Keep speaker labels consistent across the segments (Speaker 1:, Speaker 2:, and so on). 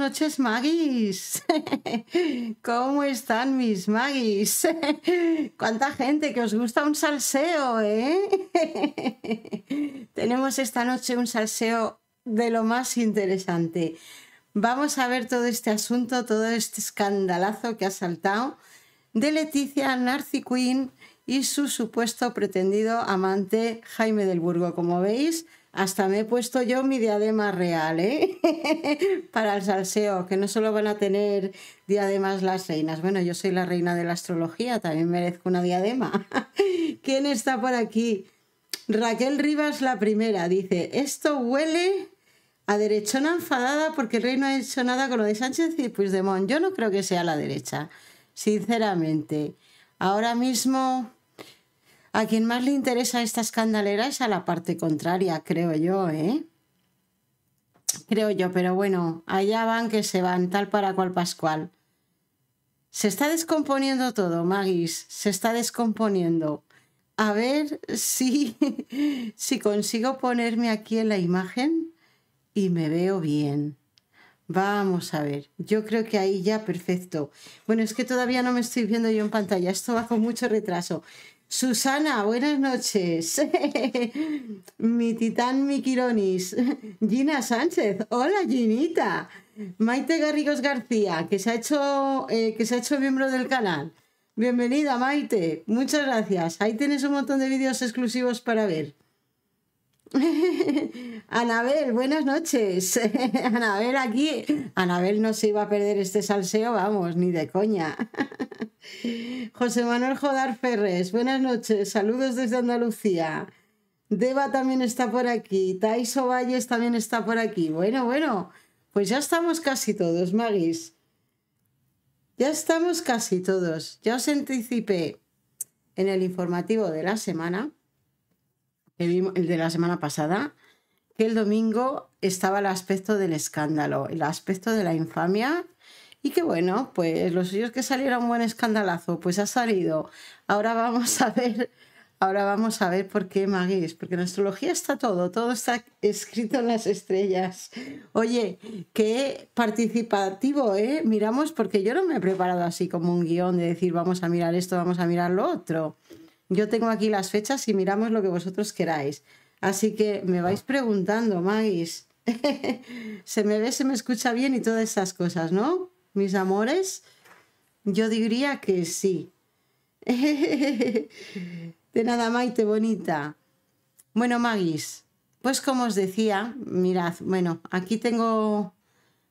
Speaker 1: noches, Magis. ¿Cómo están mis Magis? ¿Cuánta gente que os gusta un salseo, eh? Tenemos esta noche un salseo de lo más interesante. Vamos a ver todo este asunto, todo este escandalazo que ha saltado de Leticia Narci Queen y su supuesto pretendido amante Jaime del Burgo. Como veis, hasta me he puesto yo mi diadema real, ¿eh? para el salseo, que no solo van a tener diademas las reinas. Bueno, yo soy la reina de la astrología, también merezco una diadema. ¿Quién está por aquí? Raquel Rivas, la primera, dice: Esto huele a derechona enfadada porque el rey no ha hecho nada con lo de Sánchez y Puigdemont. Yo no creo que sea la derecha, sinceramente. Ahora mismo, a quien más le interesa esta escandalera es a la parte contraria, creo yo, ¿eh? creo yo, pero bueno, allá van que se van, tal para cual Pascual. Se está descomponiendo todo, Magis, se está descomponiendo. A ver si, si consigo ponerme aquí en la imagen y me veo bien. Vamos a ver, yo creo que ahí ya perfecto. Bueno, es que todavía no me estoy viendo yo en pantalla, esto va con mucho retraso. Susana, buenas noches. mi titán, mi Quironis. Gina Sánchez, hola Ginita. Maite Garrigos García, que se ha hecho, eh, que se ha hecho miembro del canal. Bienvenida, Maite. Muchas gracias. Ahí tienes un montón de vídeos exclusivos para ver. Anabel, buenas noches. Anabel aquí. Anabel no se iba a perder este salseo, vamos, ni de coña. José Manuel Jodar Ferres, buenas noches. Saludos desde Andalucía. Deba también está por aquí. Taiso Valles también está por aquí. Bueno, bueno, pues ya estamos casi todos, Magis. Ya estamos casi todos. Ya os anticipé en el informativo de la semana el de la semana pasada, que el domingo estaba el aspecto del escándalo, el aspecto de la infamia. Y que bueno, pues los suyos que saliera un buen escandalazo, pues ha salido. Ahora vamos a ver, ahora vamos a ver por qué Maguís, porque en astrología está todo, todo está escrito en las estrellas. Oye, qué participativo, ¿eh? Miramos, porque yo no me he preparado así como un guión de decir vamos a mirar esto, vamos a mirar lo otro. Yo tengo aquí las fechas y miramos lo que vosotros queráis. Así que me vais preguntando, Magis. se me ve, se me escucha bien y todas esas cosas, ¿no? Mis amores, yo diría que sí. De nada, Maite, bonita. Bueno, Magis, pues como os decía, mirad, bueno, aquí tengo...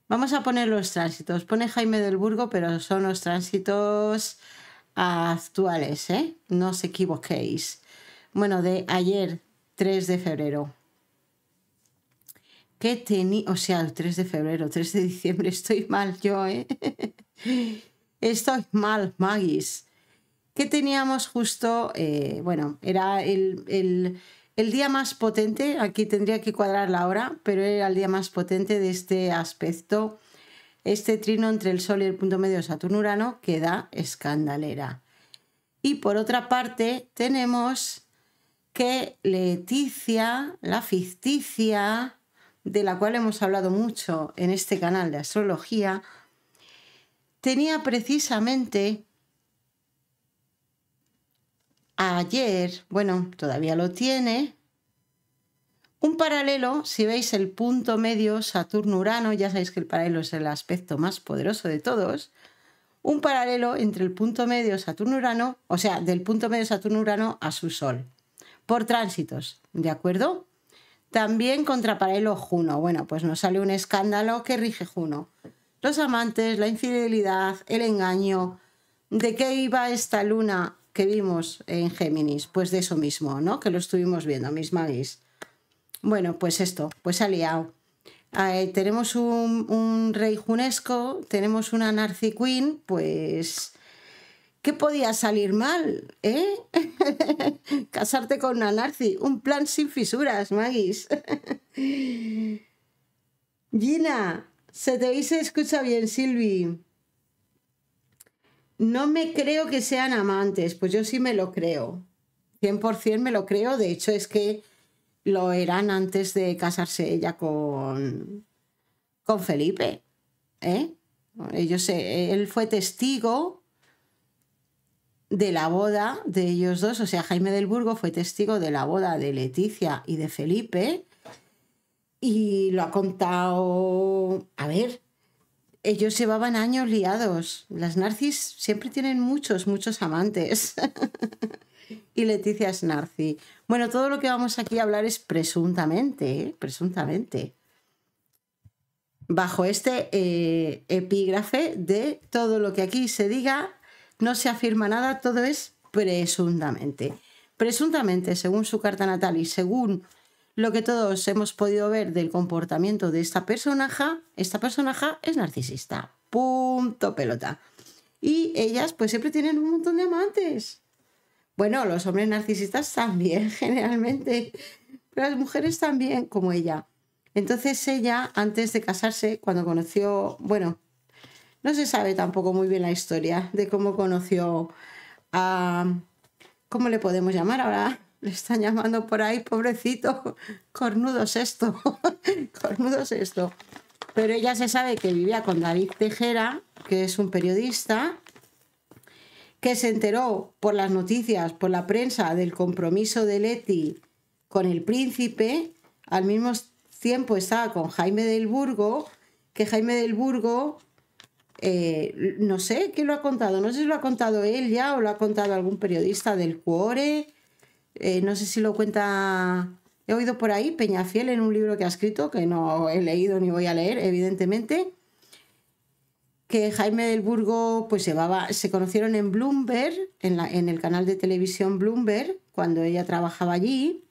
Speaker 1: Vamos a poner los tránsitos. Pone Jaime del Burgo, pero son los tránsitos actuales, ¿eh? No os equivoquéis. Bueno, de ayer, 3 de febrero. ¿Qué tenía? O sea, el 3 de febrero, 3 de diciembre, estoy mal yo, ¿eh? estoy mal, Magis. ¿Qué teníamos justo? Eh, bueno, era el, el día más potente, aquí tendría que cuadrar la hora, pero era el día más potente de este aspecto este trino entre el Sol y el punto medio Saturno-Urano queda escandalera. Y por otra parte tenemos que Leticia, la ficticia, de la cual hemos hablado mucho en este canal de astrología, tenía precisamente ayer, bueno, todavía lo tiene, un paralelo, si veis el punto medio Saturno-Urano, ya sabéis que el paralelo es el aspecto más poderoso de todos, un paralelo entre el punto medio Saturno-Urano, o sea, del punto medio Saturno-Urano a su Sol, por tránsitos, ¿de acuerdo? También contra paralelo Juno. Bueno, pues nos sale un escándalo que rige Juno. Los amantes, la infidelidad, el engaño. ¿De qué iba esta luna que vimos en Géminis? Pues de eso mismo, ¿no? Que lo estuvimos viendo, mis magis bueno, pues esto, pues ha liado. Eh, tenemos un, rey junesco, tenemos una narci Queen, pues... ¿Qué podía salir mal? ¿Eh? Casarte con una Narci. Un plan sin fisuras, Magis. Gina, se te dice, escucha bien, Silvi. No me creo que sean amantes, pues yo sí me lo creo. 100% me lo creo, de hecho es que lo eran antes de casarse ella con, con Felipe. ¿eh? Ellos, eh, él fue testigo de la boda de ellos dos, o sea, Jaime del Burgo fue testigo de la boda de Leticia y de Felipe y lo ha contado, a ver, ellos llevaban años liados, las narcis siempre tienen muchos, muchos amantes y Leticia es narcis. Bueno, todo lo que vamos aquí a hablar es presuntamente, ¿eh? presuntamente. Bajo este eh, epígrafe de todo lo que aquí se diga, no se afirma nada, todo es presuntamente. Presuntamente, según su carta natal y según lo que todos hemos podido ver del comportamiento de esta personaja, esta personaja es narcisista. Punto pelota. Y ellas pues siempre tienen un montón de amantes. Bueno, los hombres narcisistas también, generalmente, pero las mujeres también, como ella. Entonces ella, antes de casarse, cuando conoció, bueno, no se sabe tampoco muy bien la historia de cómo conoció a, ¿cómo le podemos llamar ahora? Le están llamando por ahí, pobrecito, cornudo sexto, cornudo esto. Pero ella se sabe que vivía con David Tejera, que es un periodista, que se enteró por las noticias, por la prensa, del compromiso de Leti con el príncipe, al mismo tiempo estaba con Jaime del Burgo, que Jaime del Burgo, eh, no sé qué lo ha contado, no sé si lo ha contado él ya o lo ha contado algún periodista del Cuore, eh, no sé si lo cuenta, he oído por ahí Peñafiel en un libro que ha escrito, que no he leído ni voy a leer, evidentemente, que Jaime del Burgo pues llevaba, se conocieron en Bloomberg, en, en el canal de televisión Bloomberg, cuando ella trabajaba allí,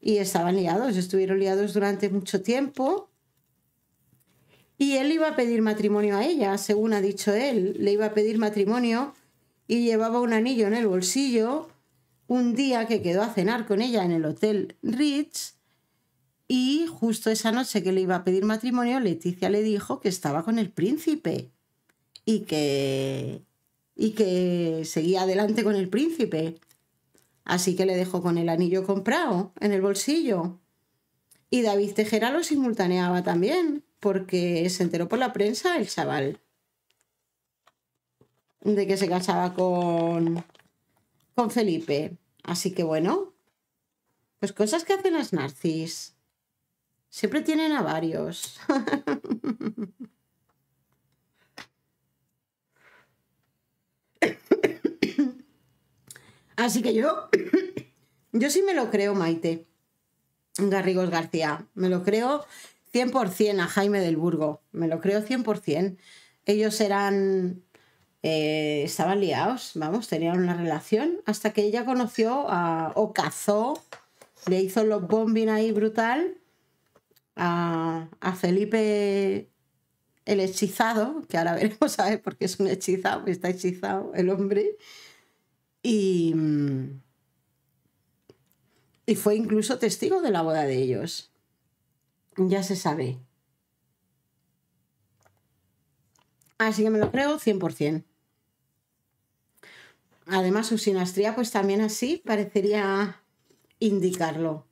Speaker 1: y estaban liados, estuvieron liados durante mucho tiempo. Y él iba a pedir matrimonio a ella, según ha dicho él, le iba a pedir matrimonio y llevaba un anillo en el bolsillo un día que quedó a cenar con ella en el Hotel Ritz y justo esa noche que le iba a pedir matrimonio, Leticia le dijo que estaba con el príncipe y que, y que seguía adelante con el príncipe. Así que le dejó con el anillo comprado en el bolsillo. Y David Tejera lo simultaneaba también, porque se enteró por la prensa el chaval de que se casaba con, con Felipe. Así que bueno, pues cosas que hacen las narcis. Siempre tienen a varios. Así que yo, yo sí me lo creo, Maite. Garrigos García, me lo creo 100% a Jaime del Burgo, me lo creo 100%. Ellos eran, eh, estaban liados, vamos, tenían una relación hasta que ella conoció a, o cazó, le hizo los bombing ahí brutal a, Felipe el hechizado, que ahora veremos a ver porque es un hechizado, está hechizado el hombre. Mm, y, fue incluso testigo de la boda de ellos. Ya se sabe. Así que me lo creo 100%. Además, su sinastría, pues también así parecería indicarlo.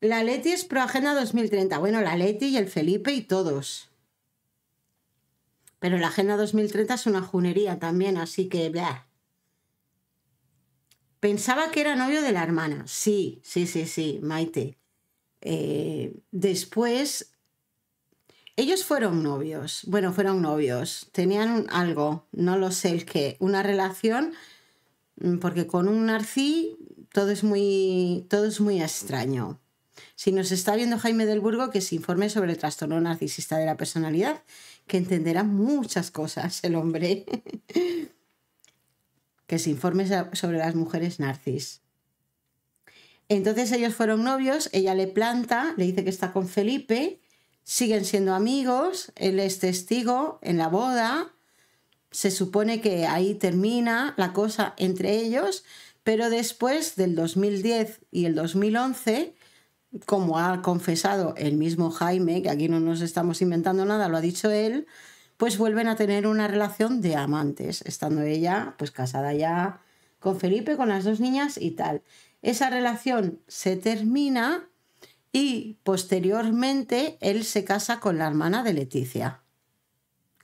Speaker 1: La Leti es pro agenda 2030. Bueno, la Leti y el Felipe y todos. Pero la Agenda 2030 es una junería también, así que... bla. Pensaba que era novio de la hermana. Sí, sí, sí, sí, Maite. Eh, después, ellos fueron novios. Bueno, fueron novios. Tenían algo, no lo sé el qué, una relación, mm, porque con un narcí todo es muy, todo es muy extraño. Si nos está viendo Jaime del Burgo, que se informe sobre el trastorno narcisista de la personalidad que entenderá muchas cosas el hombre. que se informe sobre las mujeres narcis. Entonces ellos fueron novios, ella le planta, le dice que está con Felipe, siguen siendo amigos, él es testigo en la boda, se supone que ahí termina la cosa entre ellos, pero después del 2010 y el 2011 como ha confesado el mismo Jaime, que aquí no nos estamos inventando nada, lo ha dicho él, pues vuelven a tener una relación de amantes, estando ella pues casada ya con Felipe, con las dos niñas y tal. Esa relación se termina y posteriormente él se casa con la hermana de Leticia,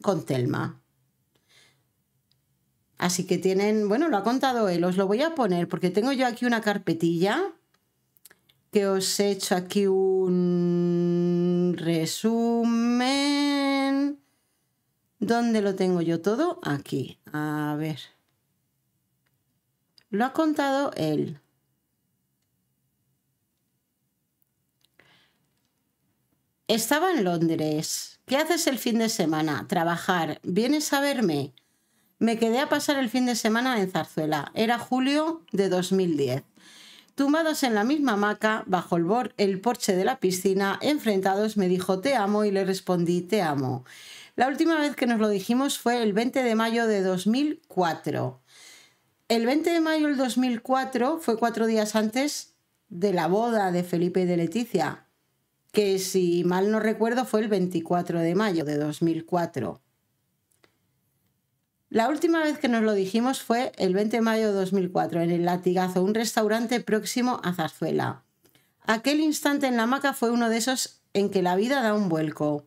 Speaker 1: con Telma. Así que tienen, bueno, lo ha contado él, os lo voy a poner porque tengo yo aquí una carpetilla que os he hecho aquí un resumen. ¿Dónde lo tengo yo todo? Aquí. A ver. Lo ha contado él. Estaba en Londres. ¿Qué haces el fin de semana? Trabajar. ¿Vienes a verme? Me quedé a pasar el fin de semana en Zarzuela. Era julio de 2010. Tumbados en la misma hamaca, bajo el, el porche de la piscina, enfrentados, me dijo te amo y le respondí te amo. La última vez que nos lo dijimos fue el 20 de mayo de 2004. El 20 de mayo del 2004 fue cuatro días antes de la boda de Felipe y de Leticia, que si mal no recuerdo fue el 24 de mayo de 2004. La última vez que nos lo dijimos fue el 20 de mayo de 2004, en el Latigazo, un restaurante próximo a Zarzuela. Aquel instante en la hamaca fue uno de esos en que la vida da un vuelco.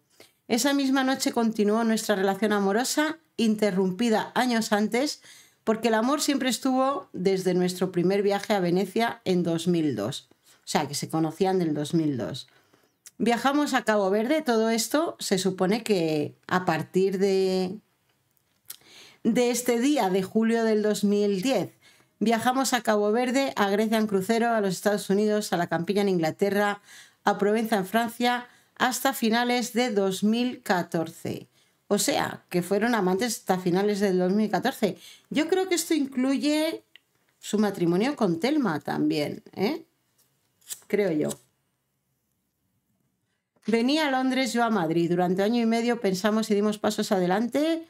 Speaker 1: Esa misma noche continuó nuestra relación amorosa, interrumpida años antes, porque el amor siempre estuvo desde nuestro primer viaje a Venecia en 2002. O sea, que se conocían del 2002. Viajamos a Cabo Verde, todo esto se supone que a partir de de este día, de julio del 2010. Viajamos a Cabo Verde, a Grecia en crucero, a los Estados Unidos, a la campiña en Inglaterra, a Provenza en Francia, hasta finales de 2014. O sea, que fueron amantes hasta finales del 2014. Yo creo que esto incluye su matrimonio con Telma también, ¿eh? Creo yo. Venía a Londres, yo a Madrid. Durante año y medio pensamos y dimos pasos adelante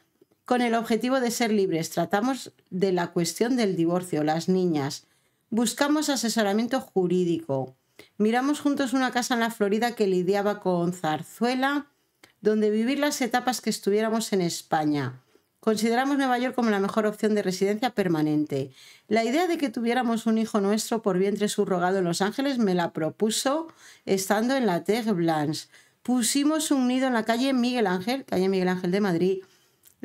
Speaker 1: con el objetivo de ser libres. Tratamos de la cuestión del divorcio, las niñas. Buscamos asesoramiento jurídico. Miramos juntos una casa en la Florida que lidiaba con Zarzuela, donde vivir las etapas que estuviéramos en España. Consideramos Nueva York como la mejor opción de residencia permanente. La idea de que tuviéramos un hijo nuestro por vientre subrogado en Los Ángeles me la propuso estando en la Tech Blanche. Pusimos un nido en la calle Miguel Ángel, calle Miguel Ángel de Madrid,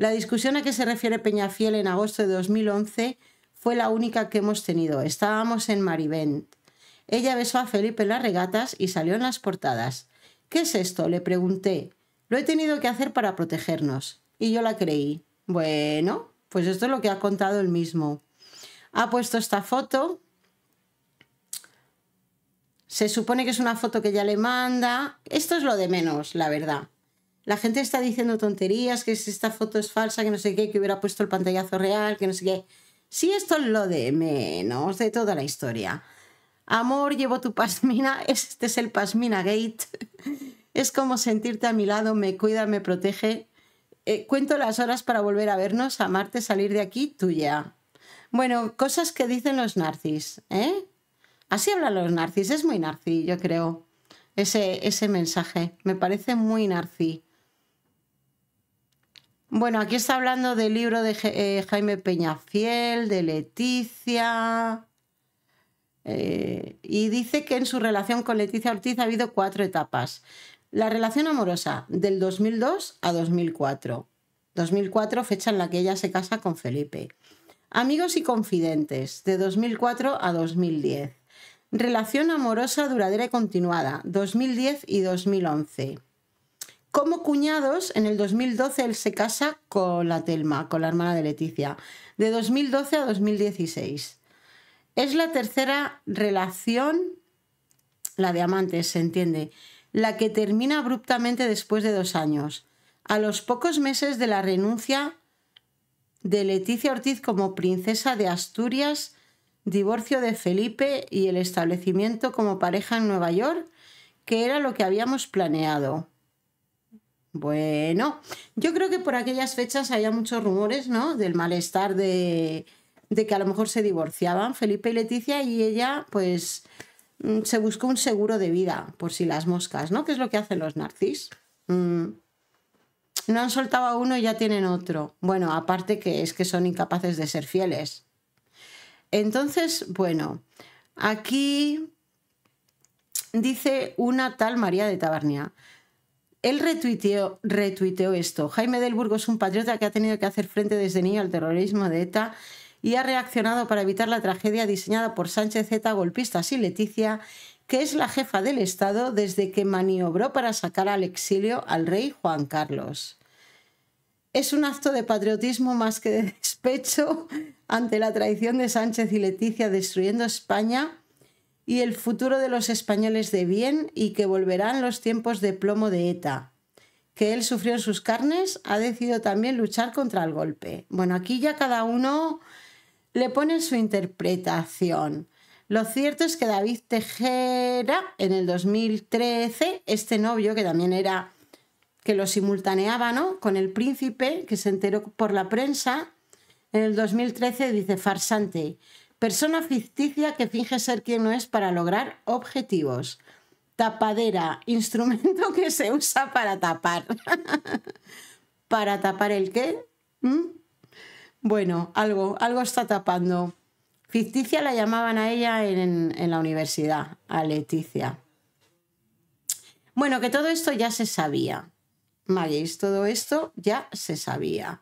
Speaker 1: la discusión a que se refiere Peñafiel en agosto de 2011 fue la única que hemos tenido. Estábamos en Marivent. Ella besó a Felipe en las regatas y salió en las portadas. ¿Qué es esto? Le pregunté. Lo he tenido que hacer para protegernos. Y yo la creí. Bueno, pues esto es lo que ha contado él mismo. Ha puesto esta foto. Se supone que es una foto que ella le manda. Esto es lo de menos, la verdad. La gente está diciendo tonterías, que esta foto es falsa, que no sé qué, que hubiera puesto el pantallazo real, que no sé qué. Sí, esto es lo de menos de toda la historia. Amor, llevo tu pasmina, este es el pasmina gate. Es como sentirte a mi lado, me cuida, me protege. Eh, cuento las horas para volver a vernos, amarte, salir de aquí, tuya. Bueno, cosas que dicen los narcis, ¿eh? Así hablan los narcis, es muy narci, yo creo. Ese, ese mensaje, me parece muy narci. Bueno, aquí está hablando del libro de eh, Jaime Peñafiel, de Leticia. Eh, y dice que en su relación con Leticia Ortiz ha habido cuatro etapas. La relación amorosa del 2002 a 2004. 2004, fecha en la que ella se casa con Felipe. Amigos y confidentes, de 2004 a 2010. Relación amorosa duradera y continuada, 2010 y 2011. Como cuñados, en el 2012 él se casa con la Telma, con la hermana de Leticia, de 2012 a 2016. Es la tercera relación, la de amantes, se entiende, la que termina abruptamente después de dos años, a los pocos meses de la renuncia de Leticia Ortiz como princesa de Asturias, divorcio de Felipe y el establecimiento como pareja en Nueva York, que era lo que habíamos planeado. Bueno, yo creo que por aquellas fechas había muchos rumores, ¿no? Del malestar de, de que a lo mejor se divorciaban Felipe y Leticia y ella, pues, mm, se buscó un seguro de vida, por si las moscas, ¿no? Que es lo que hacen los narcis. Mm. No han soltado a uno y ya tienen otro. Bueno, aparte que es que son incapaces de ser fieles. Entonces, bueno, aquí dice una tal María de Tabarnia él retuiteó, esto. Jaime del Burgo es un patriota que ha tenido que hacer frente desde niño al terrorismo de ETA y ha reaccionado para evitar la tragedia diseñada por Sánchez ETA, golpistas y Leticia, que es la jefa del Estado desde que maniobró para sacar al exilio al rey Juan Carlos. Es un acto de patriotismo más que de despecho ante la traición de Sánchez y Leticia destruyendo España y el futuro de los españoles de bien y que volverán los tiempos de plomo de ETA. Que él sufrió en sus carnes, ha decidido también luchar contra el golpe. Bueno, aquí ya cada uno le pone su interpretación. Lo cierto es que David Tejera, en el 2013, este novio, que también era que lo simultaneaba, ¿no? Con el príncipe, que se enteró por la prensa, en el 2013 dice farsante. Persona ficticia que finge ser quien no es para lograr objetivos. Tapadera, instrumento que se usa para tapar. ¿Para tapar el qué? ¿Mm? Bueno, algo, algo está tapando. Ficticia la llamaban a ella en, la universidad, a Leticia. Bueno, que todo esto ya se sabía. Magis, todo esto ya se sabía.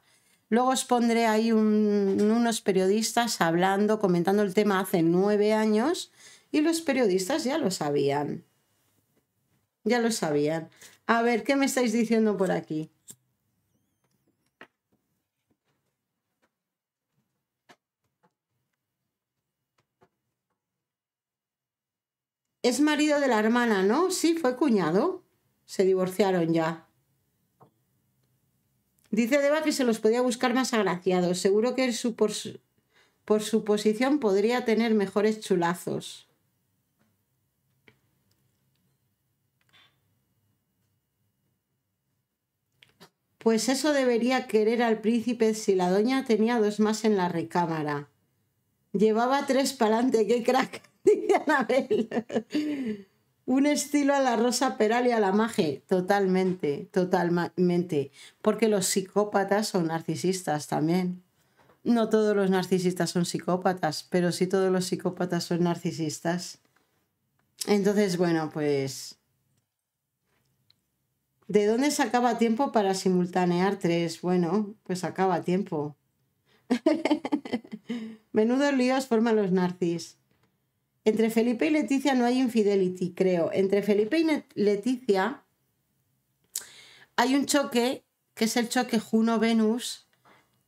Speaker 1: Luego os pondré ahí unos periodistas hablando, comentando el tema hace nueve años y los periodistas ya lo sabían. Ya lo sabían. A ver, ¿qué me estáis diciendo por aquí? Es marido de la hermana, ¿no? Sí, fue cuñado. Se divorciaron ya. Dice Deba que se los podía buscar más agraciados. Seguro que por, su, por su posición podría tener mejores chulazos. Pues eso debería querer al príncipe si la doña tenía dos más en la recámara. Llevaba tres para adelante, qué crack, dice Anabel un estilo a la Rosa Peral y a la Maje, totalmente, totalmente, porque los psicópatas son narcisistas también. No todos los narcisistas son psicópatas, pero sí todos los psicópatas son narcisistas. Entonces, bueno, pues... ¿De dónde se acaba tiempo para simultanear tres? Bueno, pues acaba tiempo. Menudos líos forman los narcis. Entre Felipe y Leticia no hay infidelity, creo. Entre Felipe y Leticia hay un choque, que es el choque Juno-Venus,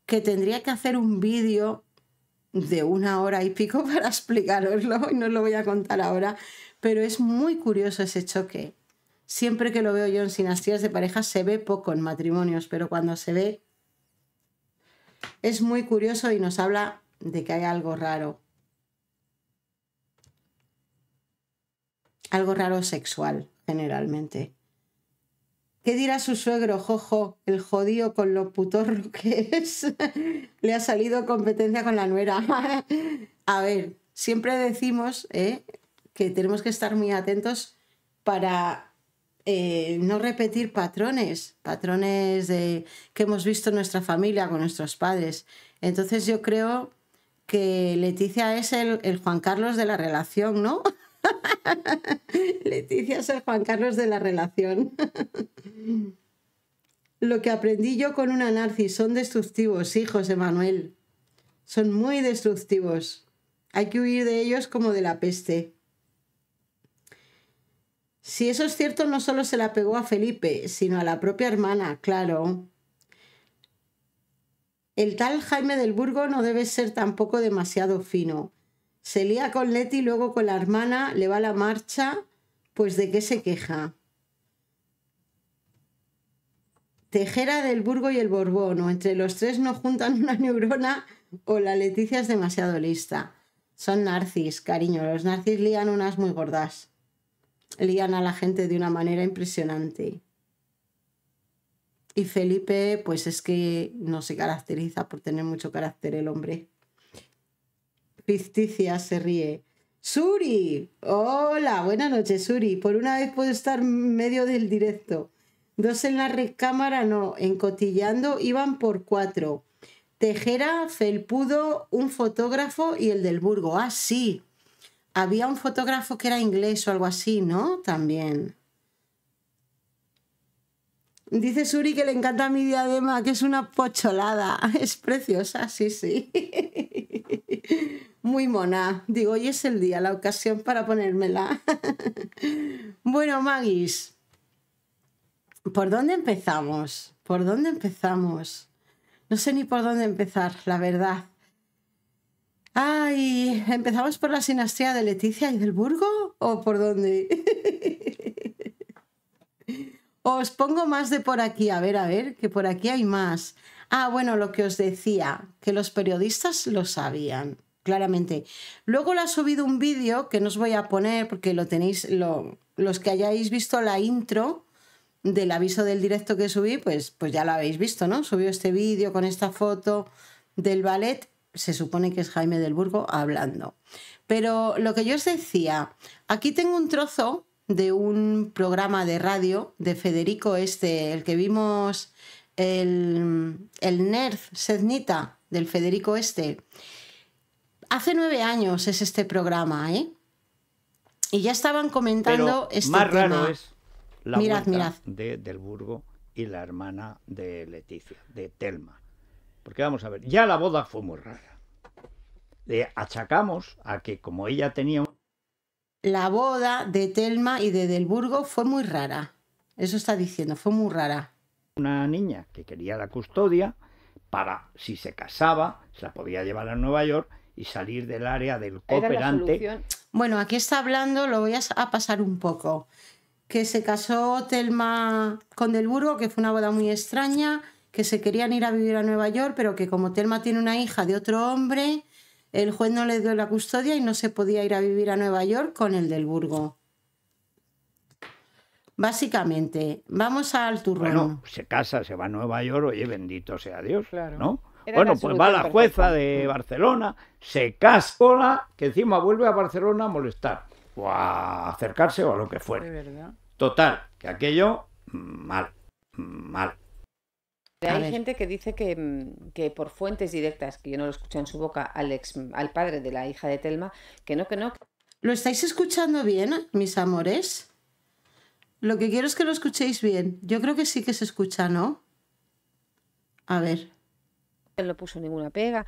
Speaker 1: que tendría que hacer un vídeo de una hora y pico para explicaroslo y no lo voy a contar ahora, pero es muy curioso ese choque. Siempre que lo veo yo en Sinastías de pareja se ve poco en matrimonios, pero cuando se ve es muy curioso y nos habla de que hay algo raro. algo raro sexual, generalmente. ¿Qué dirá su suegro, Jojo, el jodido con lo putorro que es? Le ha salido competencia con la nuera. A ver, siempre decimos eh, que tenemos que estar muy atentos para eh, no repetir patrones, patrones de, que hemos visto en nuestra familia, con nuestros padres. Entonces yo creo que Leticia es el, el Juan Carlos de la relación, ¿no? Leticia el Juan Carlos de la relación. Lo que aprendí yo con una narcis son destructivos, hijos de Manuel. Son muy destructivos. Hay que huir de ellos como de la peste. Si eso es cierto, no solo se la pegó a Felipe, sino a la propia hermana, claro. El tal Jaime del Burgo no debe ser tampoco demasiado fino. Se lía con Leti, luego con la hermana, le va la marcha, pues de qué se queja. Tejera del Burgo y el Borbón, o entre los tres no juntan una neurona, o la Leticia es demasiado lista. Son narcis, cariño, los narcis lían unas muy gordas. Lían a la gente de una manera impresionante. Y Felipe, pues es que no se caracteriza por tener mucho carácter el hombre ficticia se ríe. Suri, hola, buenas noches Suri. Por una vez puedo estar medio del directo. Dos en la recámara no, encotillando iban por cuatro. Tejera, Felpudo, un fotógrafo y el del Burgo. Ah, sí. Había un fotógrafo que era inglés o algo así, ¿no? También. Dice Suri que le encanta mi diadema, que es una pocholada. Es preciosa, sí, sí. Muy mona. Digo, hoy es el día, la ocasión para ponérmela. Bueno, Magis, ¿por dónde empezamos? ¿Por dónde empezamos? No sé ni por dónde empezar, la verdad. Ay, ¿empezamos por la sinastría de Leticia y del Burgo? ¿O por dónde? Os pongo más de por aquí, a ver, a ver, que por aquí hay más. Ah, bueno, lo que os decía, que los periodistas lo sabían, claramente. Luego le ha subido un vídeo que no os voy a poner porque lo tenéis, lo, los que hayáis visto la intro del aviso del directo que subí, pues, pues ya lo habéis visto, ¿no? Subió este vídeo con esta foto del ballet, se supone que es Jaime del Burgo hablando. Pero lo que yo os decía, aquí tengo un trozo de un programa de radio de Federico Este, el que vimos el, el Nerd Sednita del Federico Este. Hace nueve años es este programa, ¿eh? Y ya estaban comentando Pero este más Raro es la mirad,
Speaker 2: de Del Burgo y la hermana de Leticia, de Telma. Porque vamos a ver, ya la boda fue muy rara. Le achacamos a que como ella tenía
Speaker 1: la boda de Telma y de Delburgo fue muy rara. Eso está diciendo, fue muy rara. Una niña que quería la custodia
Speaker 2: para, si se casaba, se la podía llevar a Nueva York y salir del área del cooperante.
Speaker 1: Bueno, aquí está hablando, lo voy a pasar un poco. Que se casó Telma con Delburgo, que fue una boda muy extraña, que se querían ir a vivir a Nueva York, pero que como Telma tiene una hija de otro hombre, el juez no le dio la custodia y no se podía ir a vivir a Nueva York con el del Burgo. Básicamente, vamos al turno. Bueno,
Speaker 2: se casa, se va a Nueva York, oye, bendito sea Dios, claro. ¿no? bueno, pues va la jueza de Barcelona, se cascola, que encima vuelve a Barcelona a molestar, o a acercarse o a lo que fuera. Total, que aquello, mal, mal. Hay
Speaker 3: gente que dice mm, que, por fuentes directas, que yo no lo escuché en su boca, al, ex, al padre de la hija de Telma, que no, que no.
Speaker 1: ¿Lo estáis escuchando bien, mis amores? Lo que quiero es que lo escuchéis bien. Yo creo que sí que se escucha, ¿no? A ver. No
Speaker 3: puso ninguna pega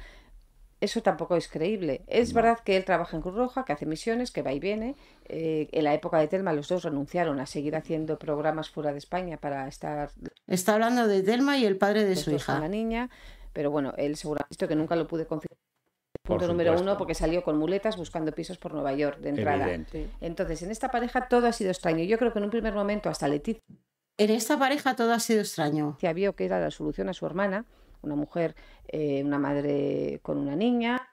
Speaker 3: eso tampoco es creíble. Es verdad que él trabaja en Cruz Roja, que hace misiones, que va y viene. Eh, en la época de Telma los dos renunciaron a seguir haciendo programas fuera de España para estar...
Speaker 1: Está hablando de Telma y el padre de su hija. niña,
Speaker 3: pero bueno, él seguramente que nunca lo pude confirmar. Punto número uno, porque salió con muletas buscando pisos por Nueva York de entrada. Entonces, en esta pareja todo ha sido extraño. Yo creo que en un primer momento hasta Leticia... En esta pareja todo ha sido extraño. Vio que era la solución a su hermana una mujer, eh,
Speaker 1: una madre con una niña.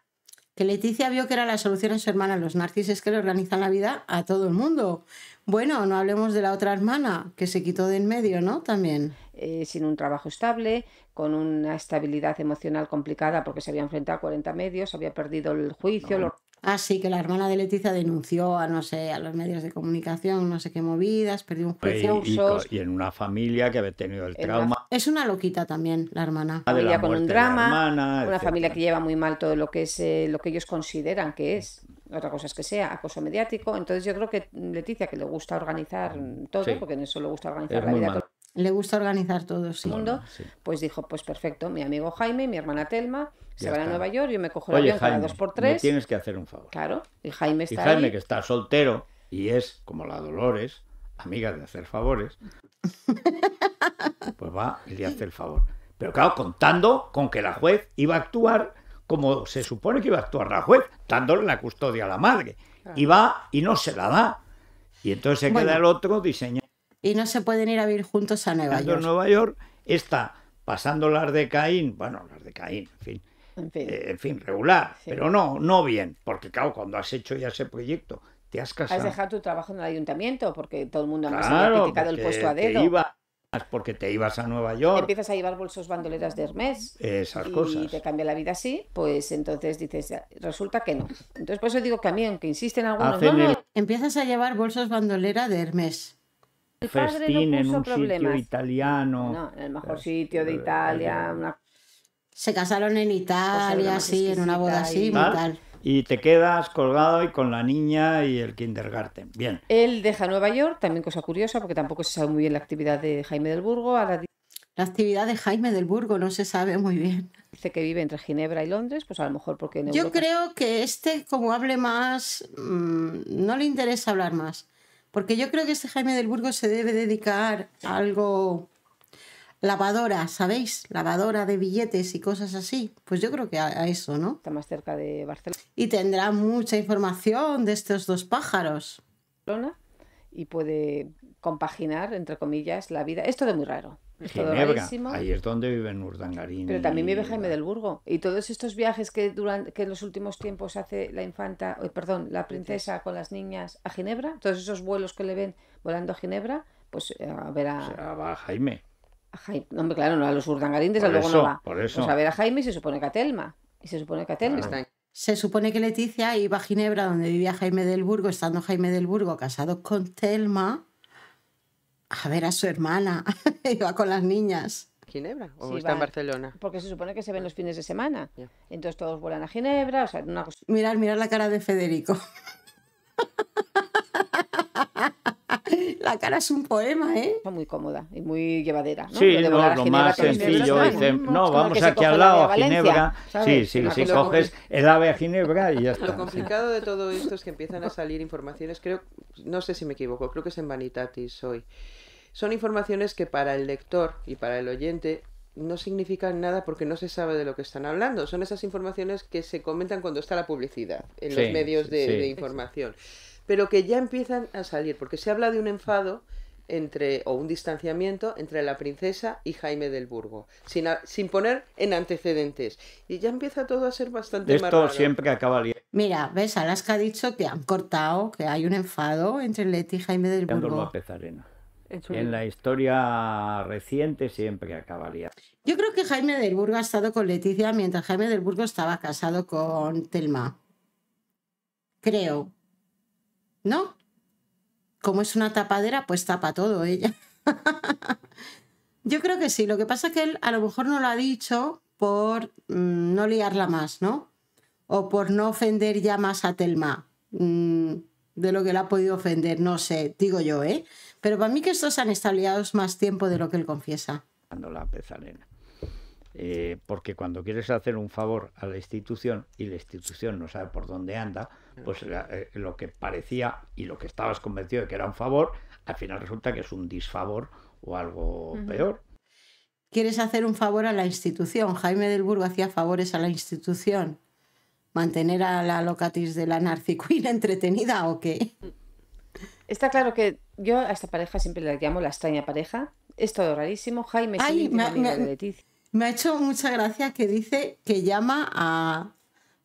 Speaker 1: Que Leticia vio que era la solución a su hermana. Los narcis que le organizan la vida a todo el mundo. Bueno, no hablemos de la otra hermana, que se quitó de en medio, ¿no? También. Eh, sin un trabajo estable, con una estabilidad emocional complicada porque se había enfrentado a 40 medios, había perdido el juicio. Así Ah, sí, que la hermana de Leticia denunció a, no sé, a los medios de comunicación, no sé qué movidas, perdió un juicio. Y,
Speaker 2: en una familia que había tenido el trauma.
Speaker 1: Es una loquita también, la hermana. Había ah, con un drama,
Speaker 2: una familia
Speaker 3: que lleva muy mal todo lo que, es, eh, lo que ellos consideran que es otra cosa es que sea acoso mediático. Entonces yo creo que Leticia, que le gusta organizar mm, todo, porque en eso le gusta organizar la vida. Le gusta organizar todo, sí. mundo, pues dijo, pues perfecto, mi amigo Jaime, mi hermana Telma, se van a Nueva York, yo me cojo el avión dos por tres. tienes que hacer un favor. Claro, y Jaime está y Jaime, que
Speaker 2: está soltero y es, como la Dolores, amiga de hacer favores, pues va y le hace el favor. Pero claro, contando con que la juez iba a actuar como se supone que iba a actuar la juez, dándole la custodia a la madre. Y va y no se la da. Y entonces se queda el otro diseñando. Y no se pueden ir a vivir
Speaker 1: juntos a Nueva York. Nueva
Speaker 2: York está pasando las de Caín, bueno, las de Caín, en fin. En fin, eh, regular, pero no, no bien, porque claro, cuando has hecho ya ese proyecto, te has casado. Has dejado
Speaker 3: tu trabajo en el ayuntamiento, porque todo el mundo ha criticado el puesto a dedo
Speaker 2: porque te ibas a Nueva York. Empiezas
Speaker 3: a llevar bolsos bandoleras de Hermes.
Speaker 2: Esas y cosas. Y te
Speaker 3: cambia la vida así, pues entonces dices, resulta que no. Entonces por eso digo que a mí, aunque insisten algunos,
Speaker 1: Empiezas a llevar bolsos bandolera de Hermes.
Speaker 3: El padre no en un
Speaker 1: sitio
Speaker 2: italiano. No,
Speaker 1: en el mejor sitio de pues, Italia. Eh, Se casaron
Speaker 3: en Italia, sí, en una boda así ah,
Speaker 2: y te quedas colgado y con la niña y el kindergarten. Bien.
Speaker 3: Él deja Nueva York, también cosa curiosa, porque tampoco se sabe muy bien la actividad de Jaime del Burgo. la... actividad de Jaime del Burgo no se sabe muy bien. Dice que vive entre Ginebra y Londres, pues a lo mejor porque no. Yo
Speaker 1: creo que este, como hable más, mm, no le interesa hablar más. Porque yo creo que este Jaime del Burgo se debe dedicar a algo lavadora, ¿sabéis? Lavadora de billetes y cosas así. Pues yo creo que a, eso, ¿no? Está más cerca de Barcelona. Y tendrá mucha información de estos dos pájaros. y puede compaginar, entre comillas,
Speaker 3: la vida. Es de muy raro. Es Ginebra, ahí es
Speaker 2: donde viven Pero también
Speaker 3: vive Jaime del Burgo. Y todos estos viajes que durante, que en los últimos tiempos hace la infanta, eh, perdón, la princesa con las niñas a Ginebra, todos esos vuelos que le ven volando a Ginebra, pues eh, a ver a, Jaime. A claro, no a los urdangarindes, luego no va. a ver a Jaime y se supone
Speaker 1: que a Telma. Y se supone que Telma. Se supone que Leticia iba a Ginebra, donde vivía Jaime del Burgo, estando Jaime del Burgo casado con Telma, a ver a su hermana. iba con las niñas.
Speaker 4: Ginebra
Speaker 3: o está en Barcelona? Porque se supone que se ven los fines de semana. Entonces todos vuelan a Ginebra, o
Speaker 1: mirar la cara de Federico.
Speaker 3: La cara es un poema, ¿eh? Muy cómoda y muy llevadera. ¿no? Sí, lo, más sencillo. no, vamos aquí al lado, a Ginebra.
Speaker 2: Sí, sí, sí, coges el ave a Ginebra y ya está. Lo
Speaker 4: complicado de todo esto es que empiezan a salir informaciones, creo, no sé si me equivoco, creo que es en Vanitatis hoy. Son informaciones que para el lector y para el oyente no significan nada porque no se sabe de lo que están hablando. Son esas informaciones que se comentan cuando está la publicidad en los medios de, de información pero que ya empiezan a salir, porque se habla de un enfado entre o un distanciamiento entre la princesa y Jaime del Burgo, sin, poner en antecedentes.
Speaker 1: Y ya empieza todo a ser bastante Esto siempre acaba bien Mira, ves, Alaska ha dicho que han cortado, que hay un enfado entre Leti y Jaime del Burgo. En la
Speaker 2: historia reciente siempre acaba liado.
Speaker 1: Yo creo que Jaime del Burgo ha estado con Leticia mientras Jaime del Burgo estaba casado con Telma. Creo. ¿no? Como es una tapadera, pues tapa todo ella. Yo creo que sí, lo que pasa es que él a lo mejor no lo ha dicho por mm, no liarla más, ¿no? O por no ofender ya más a Telma mm, de lo que la ha podido ofender, no sé, digo yo, ¿eh? Pero para mí que estos han estado liados más tiempo de lo que él confiesa.
Speaker 2: cuando La pezalena. Eh, porque cuando quieres hacer un favor a la institución y la institución no sabe por dónde anda, pues eh, lo que parecía y lo que estabas convencido de que era un favor, al final resulta que es un disfavor o algo peor.
Speaker 1: Quieres hacer un favor a la institución. Jaime del Burgo hacía favores a la institución. ¿Mantener a la locatis de la narcicuina entretenida o qué?
Speaker 3: Está claro que yo a esta pareja siempre la llamo la extraña pareja.
Speaker 1: Es todo rarísimo. Jaime Me ha hecho mucha gracia que dice que llama a,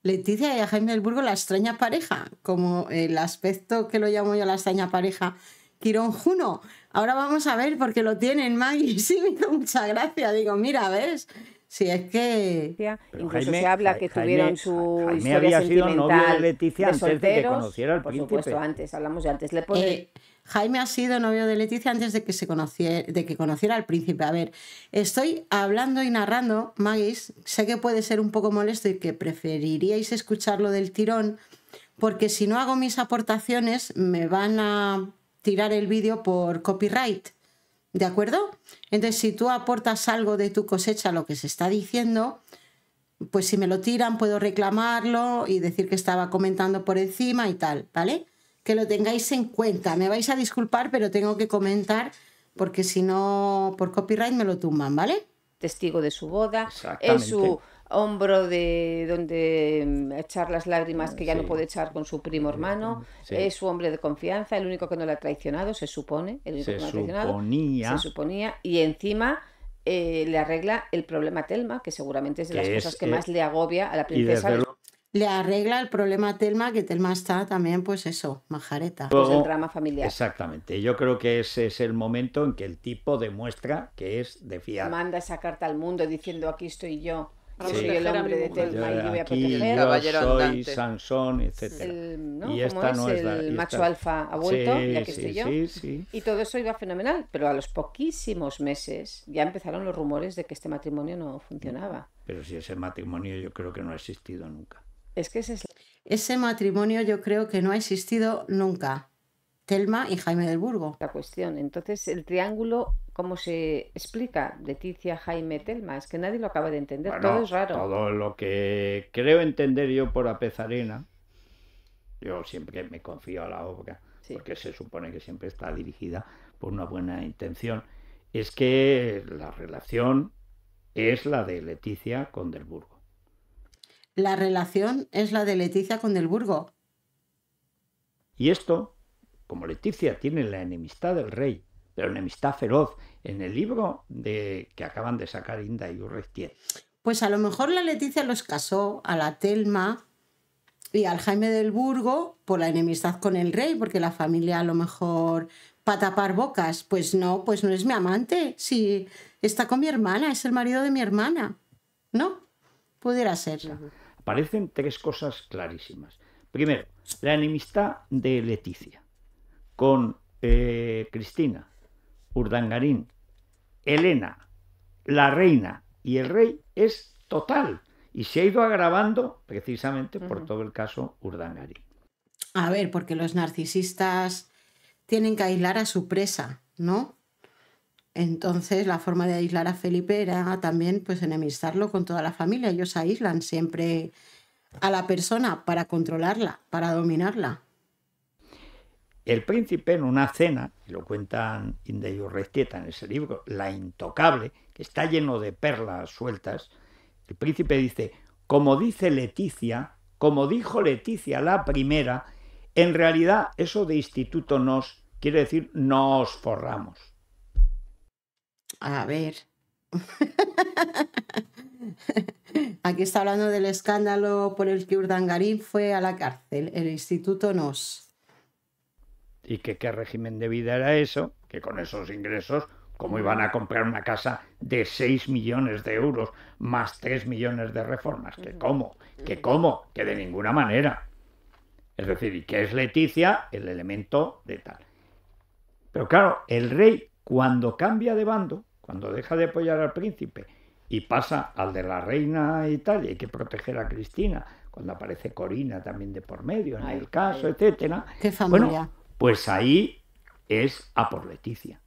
Speaker 1: Leticia y a Jaime del Burgo la extraña pareja, como el aspecto que lo llamo yo la extraña pareja Quirón Juno. Ahora vamos a ver porque lo tienen, Maggie. Sí, me hizo mucha gracia. Digo, mira, ¿ves? Si es que...
Speaker 3: Incluso se habla que tuvieron su historia había sido novio de Leticia antes de que conociera al por príncipe. Por supuesto,
Speaker 1: antes, hablamos de antes. Le pone... Eh, Jaime ha sido novio de Leticia antes de que, se conociera, de que conociera al príncipe. A ver, estoy hablando y narrando, Magis, sé que puede ser un poco molesto y que preferiríais escucharlo del tirón, porque si no hago mis aportaciones me van a tirar el vídeo por copyright. ¿De acuerdo? Entonces, si tú aportas algo de tu cosecha a lo que se está diciendo, pues si me lo tiran puedo reclamarlo y decir que estaba comentando por encima y tal, ¿vale? que lo tengáis en cuenta. Me vais a disculpar, pero tengo que comentar porque si no, por copyright me lo tumban, ¿vale? Testigo de su boda,
Speaker 3: Es su hombro de donde mm, echar las lágrimas que ya no puede echar con su primo hermano, es su hombre de confianza, el único que no le ha traicionado, se supone, el único que no ha traicionado,
Speaker 2: suponía. se suponía,
Speaker 3: y encima eh, le arregla el problema Telma, que seguramente es de las cosas que más eh, le
Speaker 1: agobia a la princesa le arregla el problema a Telma, que Telma está también, pues eso, majareta. pues, pues el drama familiar.
Speaker 2: Exactamente. Yo creo que ese es el momento en que el tipo demuestra que es de fiar.
Speaker 3: Manda esa carta al mundo diciendo aquí estoy yo. soy el hombre de Telma y voy a proteger. Yo soy Sansón, etc. Y esta es, no es el macho alfa ha vuelto, y aquí estoy yo. Y todo eso iba fenomenal, pero a los poquísimos meses ya empezaron los rumores de que este matrimonio no funcionaba.
Speaker 2: Pero si ese matrimonio yo creo que no ha existido nunca.
Speaker 1: Es que ese, matrimonio yo creo que no ha existido nunca. Telma y Jaime del Burgo. La cuestión. Entonces, el triángulo, ¿cómo
Speaker 3: se explica? Leticia, Jaime, Telma. Es que nadie lo acaba de entender. todo es raro. Todo
Speaker 2: lo que creo entender yo por apezarena, yo siempre me confío a la obra, porque se supone que siempre está dirigida por una buena intención, es que la relación es la de Leticia con del Burgo.
Speaker 1: La relación es la de Leticia con Del Burgo.
Speaker 2: Y esto, como Leticia tiene la enemistad del rey, pero enemistad feroz, en
Speaker 1: el libro de, que acaban de sacar Inda y Urrestier. Pues a lo mejor la Leticia los casó a la Telma y al Jaime del Burgo por la enemistad con el rey, porque la familia a lo mejor para tapar bocas. Pues no, pues no es mi amante. Si está con mi hermana, es el marido de mi hermana. ¿No? Pudiera ser.
Speaker 2: Parecen tres cosas clarísimas. Primero, la enemistad de Leticia con eh, Cristina, Urdangarín, Elena, la reina y el rey es total y se ha ido agravando precisamente por todo el caso Urdangarín.
Speaker 1: A ver, porque los narcisistas tienen que aislar a su presa, ¿no? Entonces la forma de aislar a Felipe era también pues enemistarlo con toda la familia. Ellos aíslan siempre a la persona para controlarla, para dominarla.
Speaker 2: El príncipe en una cena, y lo cuentan Indeyo Restieta en ese libro, La Intocable, que está lleno de perlas sueltas, el príncipe dice, como dice Leticia, como dijo Leticia la primera, en realidad eso de instituto nos quiere decir nos forramos.
Speaker 1: A ver. Aquí está hablando del escándalo por el que Urdangarín fue a la cárcel, el Instituto NOS.
Speaker 2: ¿Y que, qué régimen de vida era eso? Que con esos ingresos, ¿cómo iban a comprar una casa de 6 millones de euros más 3 millones de reformas? ¿Que cómo? ¿Que cómo? Que de ninguna manera. Es decir, ¿y qué es Leticia? El elemento de tal. Pero claro, el rey cuando cambia de bando, cuando deja de apoyar al príncipe y pasa al de la reina y tal, y hay que proteger a Cristina, cuando aparece Corina también de por medio en el caso, etcétera. Qué familia. pues ahí es a por Leticia.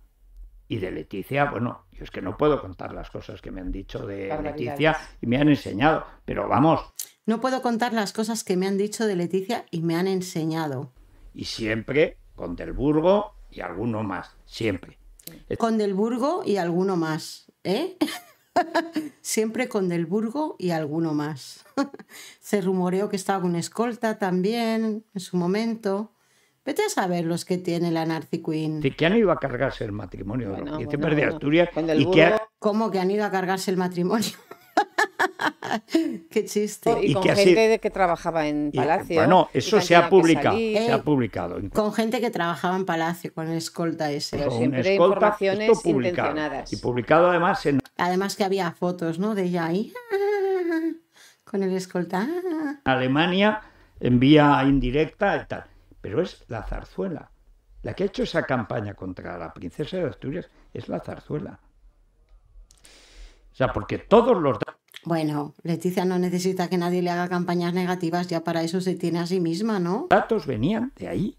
Speaker 2: Y de Leticia, bueno, yo es que no puedo contar las cosas que me han dicho de Leticia y me han enseñado, pero
Speaker 1: vamos. No puedo contar las cosas que me han dicho de Leticia y me han enseñado. Y siempre con Delburgo y alguno más, siempre. Con Delburgo y alguno más, ¿eh? Siempre Delburgo y alguno más. Se rumoreó que estaba con escolta también en su momento. Vete a saber los que tiene la Narcy Queen.
Speaker 2: ¿De qué han ido a cargarse el matrimonio. Este y qué
Speaker 1: ¿Cómo que han ido a cargarse el matrimonio? Qué chiste. Y, con gente que trabajaba en Palacio. bueno, eso se ha, publicado, se ha publicado. Con gente que trabajaba en Palacio, con escolta ese. siempre escolta, informaciones intencionadas.
Speaker 2: Y publicado además en...
Speaker 1: Además que había fotos, ¿no? De ella ahí, con el escolta.
Speaker 2: Alemania en vía indirecta y tal. Pero es la zarzuela. La que ha hecho esa campaña contra la princesa de Asturias es la zarzuela. O sea, porque todos los
Speaker 1: bueno, Leticia no necesita que nadie le haga campañas negativas, ya para eso se tiene a sí misma, ¿no? Datos venían de ahí,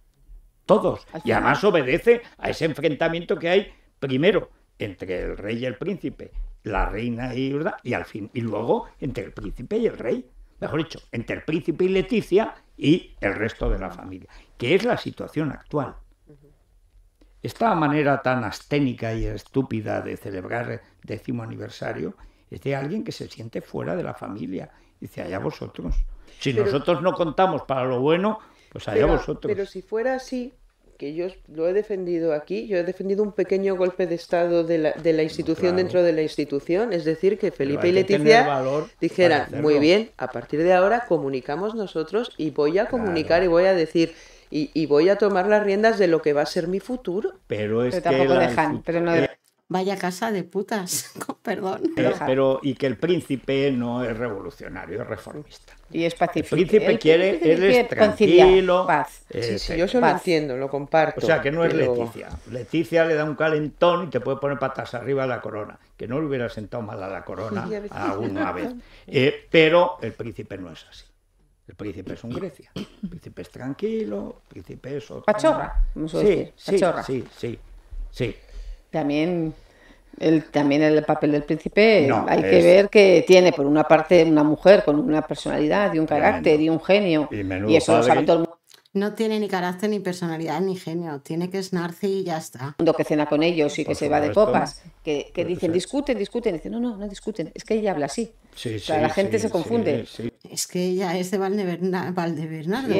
Speaker 2: todos. Y además obedece a ese enfrentamiento que hay primero entre el rey y el príncipe, la reina y y al fin, y luego entre el príncipe y el rey. Mejor dicho, entre el príncipe y Leticia y el resto de la familia, que es la situación actual. Esta manera tan asténica y estúpida de celebrar el décimo aniversario es de alguien que se siente fuera de la familia. Dice, allá vosotros. Si nosotros no contamos para lo bueno, pues allá vosotros. Pero
Speaker 4: si fuera así, que yo lo he defendido aquí, yo he defendido un pequeño golpe de Estado de la, de la institución dentro de la institución, es decir, que Felipe y Leticia dijeran, muy bien, a partir de ahora comunicamos nosotros y voy a comunicar y voy a decir... Y, voy a tomar las riendas de lo que va a ser mi futuro.
Speaker 2: Pero es que
Speaker 4: Vaya
Speaker 1: casa de putas, perdón. Pero,
Speaker 2: y que el príncipe no es revolucionario, es reformista. Y es pacífico. El príncipe quiere, él es tranquilo. Paz. Sí, sí, yo se lo entiendo, lo comparto. O sea, que no es Leticia. Leticia le da un calentón y te puede poner patas arriba a la corona. Que no le hubiera sentado mal a la corona alguna vez. Eh, pero el príncipe no es así. El príncipe es un Grecia. El príncipe es tranquilo, el príncipe es... Otro... Pachorra, vamos a decir. Pachorra. sí, sí, sí.
Speaker 3: También el, también el papel del príncipe hay que ver que tiene por una parte una mujer con una personalidad y un carácter y un genio y, eso lo sabe todo el mundo
Speaker 1: no tiene ni carácter, ni personalidad, ni genio. Tiene que es narcis y ya está.
Speaker 3: cuando que cena con ellos y que se va de copas,
Speaker 1: que, dicen, discuten, discuten. Dicen, no, no, no discuten. Es que ella habla así la gente se confunde. Es que ella es de Valdeberna, Valdebernardo.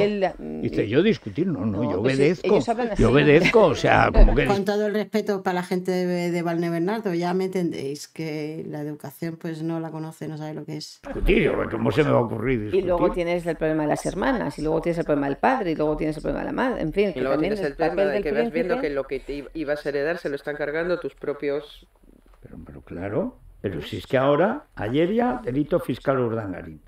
Speaker 1: Dice,
Speaker 2: yo discutir, no, no, yo obedezco. yo obedezco, o sea, como que... Con
Speaker 1: todo el respeto para la gente de, de Valdebernardo, ya me entendéis que la educación pues no la conoce, no sabe lo que es. Discutir, ¿cómo se
Speaker 2: me va a ocurrir discutir? Y
Speaker 3: luego tienes el problema de las hermanas, y luego tienes el problema del padre, y luego tienes el problema de la madre, en fin. Y luego tienes el problema de que vas viendo
Speaker 4: que lo que te ibas a heredar se lo están cargando tus propios...
Speaker 2: pero claro... Pero si es que ahora, ayer ya, delito fiscal Urdangarín,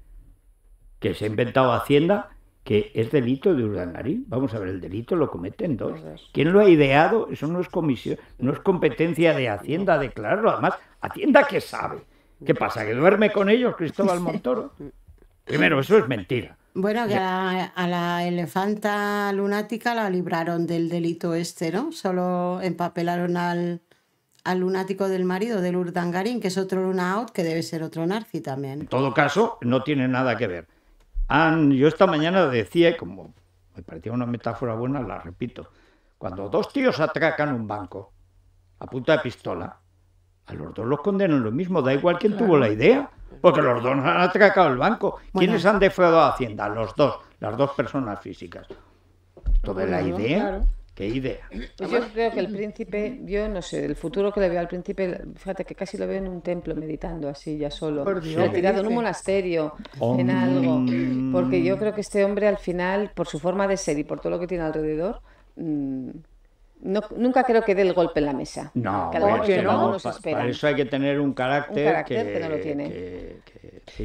Speaker 2: que se ha inventado Hacienda, que es delito de Urdangarín. Vamos a ver, el delito lo cometen dos. ¿Quién lo ha ideado? Eso no es comisión, no es competencia de Hacienda declararlo. Además, Hacienda que sabe. ¿Qué pasa? ¿Que duerme con ellos Cristóbal Montoro? Primero, eso es mentira.
Speaker 1: Bueno, que a la, elefanta lunática la libraron del delito este, ¿no? Solo empapelaron al, al lunático del marido del Urdangarín, que es otro luna out, que debe ser otro narci también. En
Speaker 2: todo caso, no tiene nada que ver. yo esta mañana decía, como me parecía una metáfora buena, la repito, cuando dos tíos atracan un banco a punta de pistola, a los dos los condenan lo mismo, da igual quién tuvo la idea, porque los dos han atracado el banco. ¿Quiénes han defraudado Hacienda? Los dos, las dos personas físicas. Todo Toda la idea... Qué idea. Pues yo creo
Speaker 3: que el príncipe, yo no sé, el futuro que le veo al príncipe, fíjate que casi lo veo en un templo meditando así ya solo, retirado en un monasterio, en algo, porque yo creo que este hombre al final, por su forma de ser y por todo lo que tiene alrededor, mm, no, nunca creo que dé el golpe en la mesa. No, Cada no, nos espera.
Speaker 4: Para eso
Speaker 2: hay que tener un carácter, que, no lo tiene.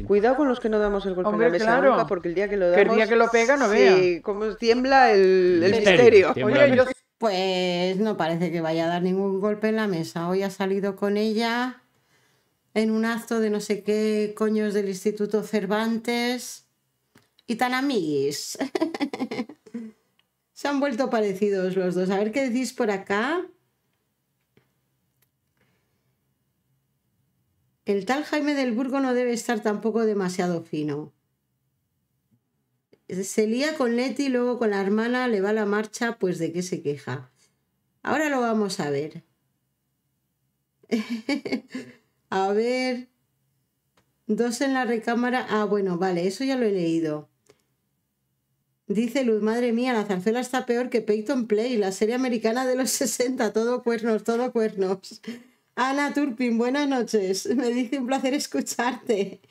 Speaker 4: Cuidado con los que no damos el golpe en la mesa porque el
Speaker 1: día que lo damos... el que lo pega no vea. cómo como tiembla el, el misterio. Pues no parece que vaya a dar ningún golpe en la mesa. Hoy ha salido con ella en un acto de no sé qué coños del Instituto Cervantes y tan amiguis. Se han vuelto parecidos los dos. A ver qué decís por acá. El tal Jaime del Burgo no debe estar tampoco demasiado fino. Se lía con Leti, luego con la hermana, le va la marcha, pues de qué se queja. Ahora lo vamos a ver. a ver. Dos en la recámara. Ah, bueno, vale, eso ya lo he leído. Dice Luz, madre mía, la zarzuela está peor que Peyton Play, la serie americana de los 60, todo cuernos, todo cuernos. Ana Turpin, buenas noches. Me dice un placer escucharte.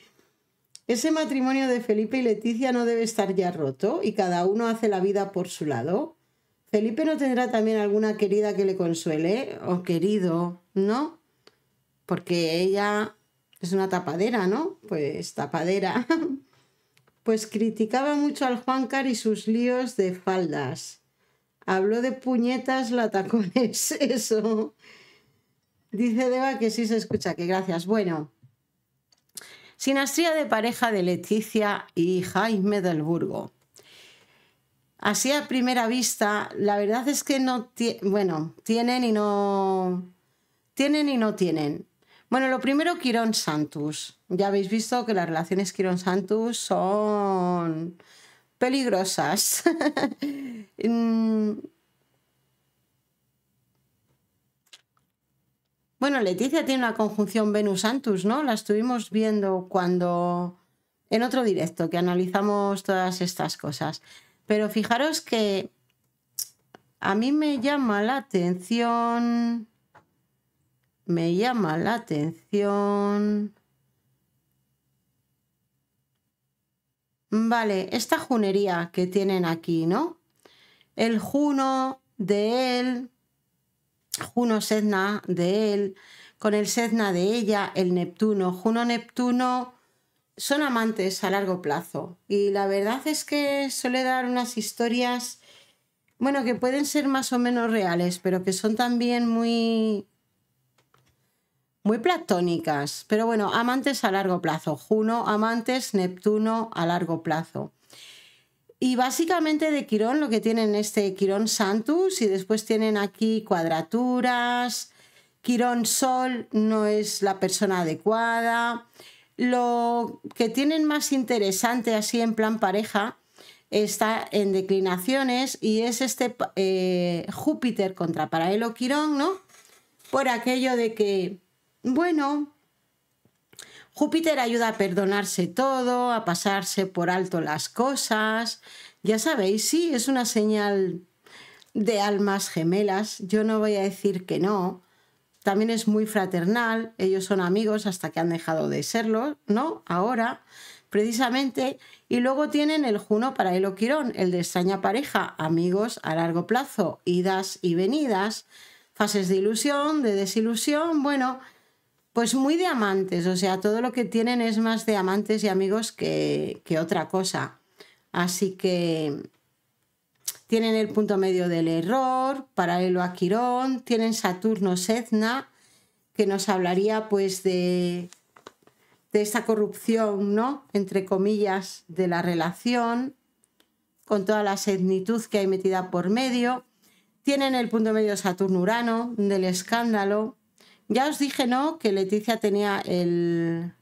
Speaker 1: Ese matrimonio de Felipe y Leticia no debe estar ya roto y cada uno hace la vida por su lado. Felipe no tendrá también alguna querida que le consuele o querido, ¿no? Porque ella es una tapadera, ¿no? Pues tapadera. pues criticaba mucho al Juancar y sus líos de faldas. Habló de puñetas, latacones, eso. Dice Deba que sí se escucha, que gracias. Bueno, sinastría de pareja de Leticia y Jaime del Burgo. Así a primera vista, la verdad es que no, bueno, tienen y no tienen y no tienen. Bueno, lo primero, Quirón Santus. Ya habéis visto que las relaciones Quirón Santus son peligrosas. Mm. bueno, Leticia tiene una conjunción Venus-Santus, ¿no? La estuvimos viendo cuando. en otro directo, que analizamos todas estas cosas. Pero fijaros que a mí me llama la atención me llama la atención. Vale, esta junería que tienen aquí, ¿no? El Juno de él, Juno Sedna de él, con el Sedna de ella, el Neptuno. Juno Neptuno son amantes a largo plazo y la verdad es que suele dar unas historias, bueno, que pueden ser más o menos reales, pero que son también muy muy platónicas, pero bueno, amantes a largo plazo. Juno, amantes, Neptuno a largo plazo. Y básicamente de Quirón lo que tienen este Quirón Santus y después tienen aquí cuadraturas. Quirón Sol no es la persona adecuada. Lo que tienen más interesante así en plan pareja está en declinaciones y es este eh, Júpiter contra Paralelo Quirón, ¿no? Por aquello de que bueno, Júpiter ayuda a perdonarse todo, a pasarse por alto las cosas. Ya sabéis, sí, es una señal de almas gemelas. Yo no voy a decir que no. También es muy fraternal. Ellos son amigos hasta que han dejado de serlo, ¿no? Ahora, precisamente. Y luego tienen el Juno para el Quirón, el de extraña pareja, amigos a largo plazo, idas y venidas, fases de ilusión, de desilusión. Bueno, pues muy de amantes, o sea, todo lo que tienen es más de amantes y amigos que, otra cosa. Así que tienen el punto medio del error, paralelo a Quirón, tienen Saturno Sedna, que nos hablaría pues de, de esa corrupción, ¿no? Entre comillas, de la relación, con toda la sednitud que hay metida por medio. Tienen el punto medio Saturno-Urano, del escándalo, ya os dije, ¿no? Que Leticia tenía el...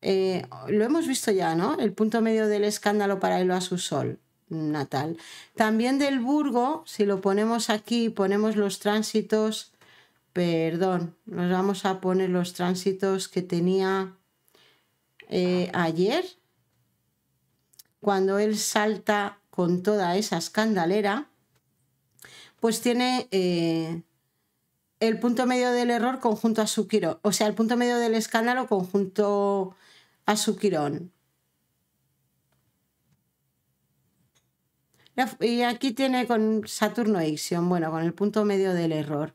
Speaker 1: Eh, lo hemos visto ya, ¿no? El punto medio del escándalo paralelo a su sol natal. También del Burgo, si lo ponemos aquí, ponemos los tránsitos, perdón, nos vamos a poner los tránsitos que tenía eh, ayer, cuando él salta con toda esa escandalera, pues tiene eh, el punto medio del error conjunto a su quirón, o sea, el punto medio del escándalo conjunto a su quirón. Y aquí tiene con Saturno Ixion, bueno, con el punto medio del error.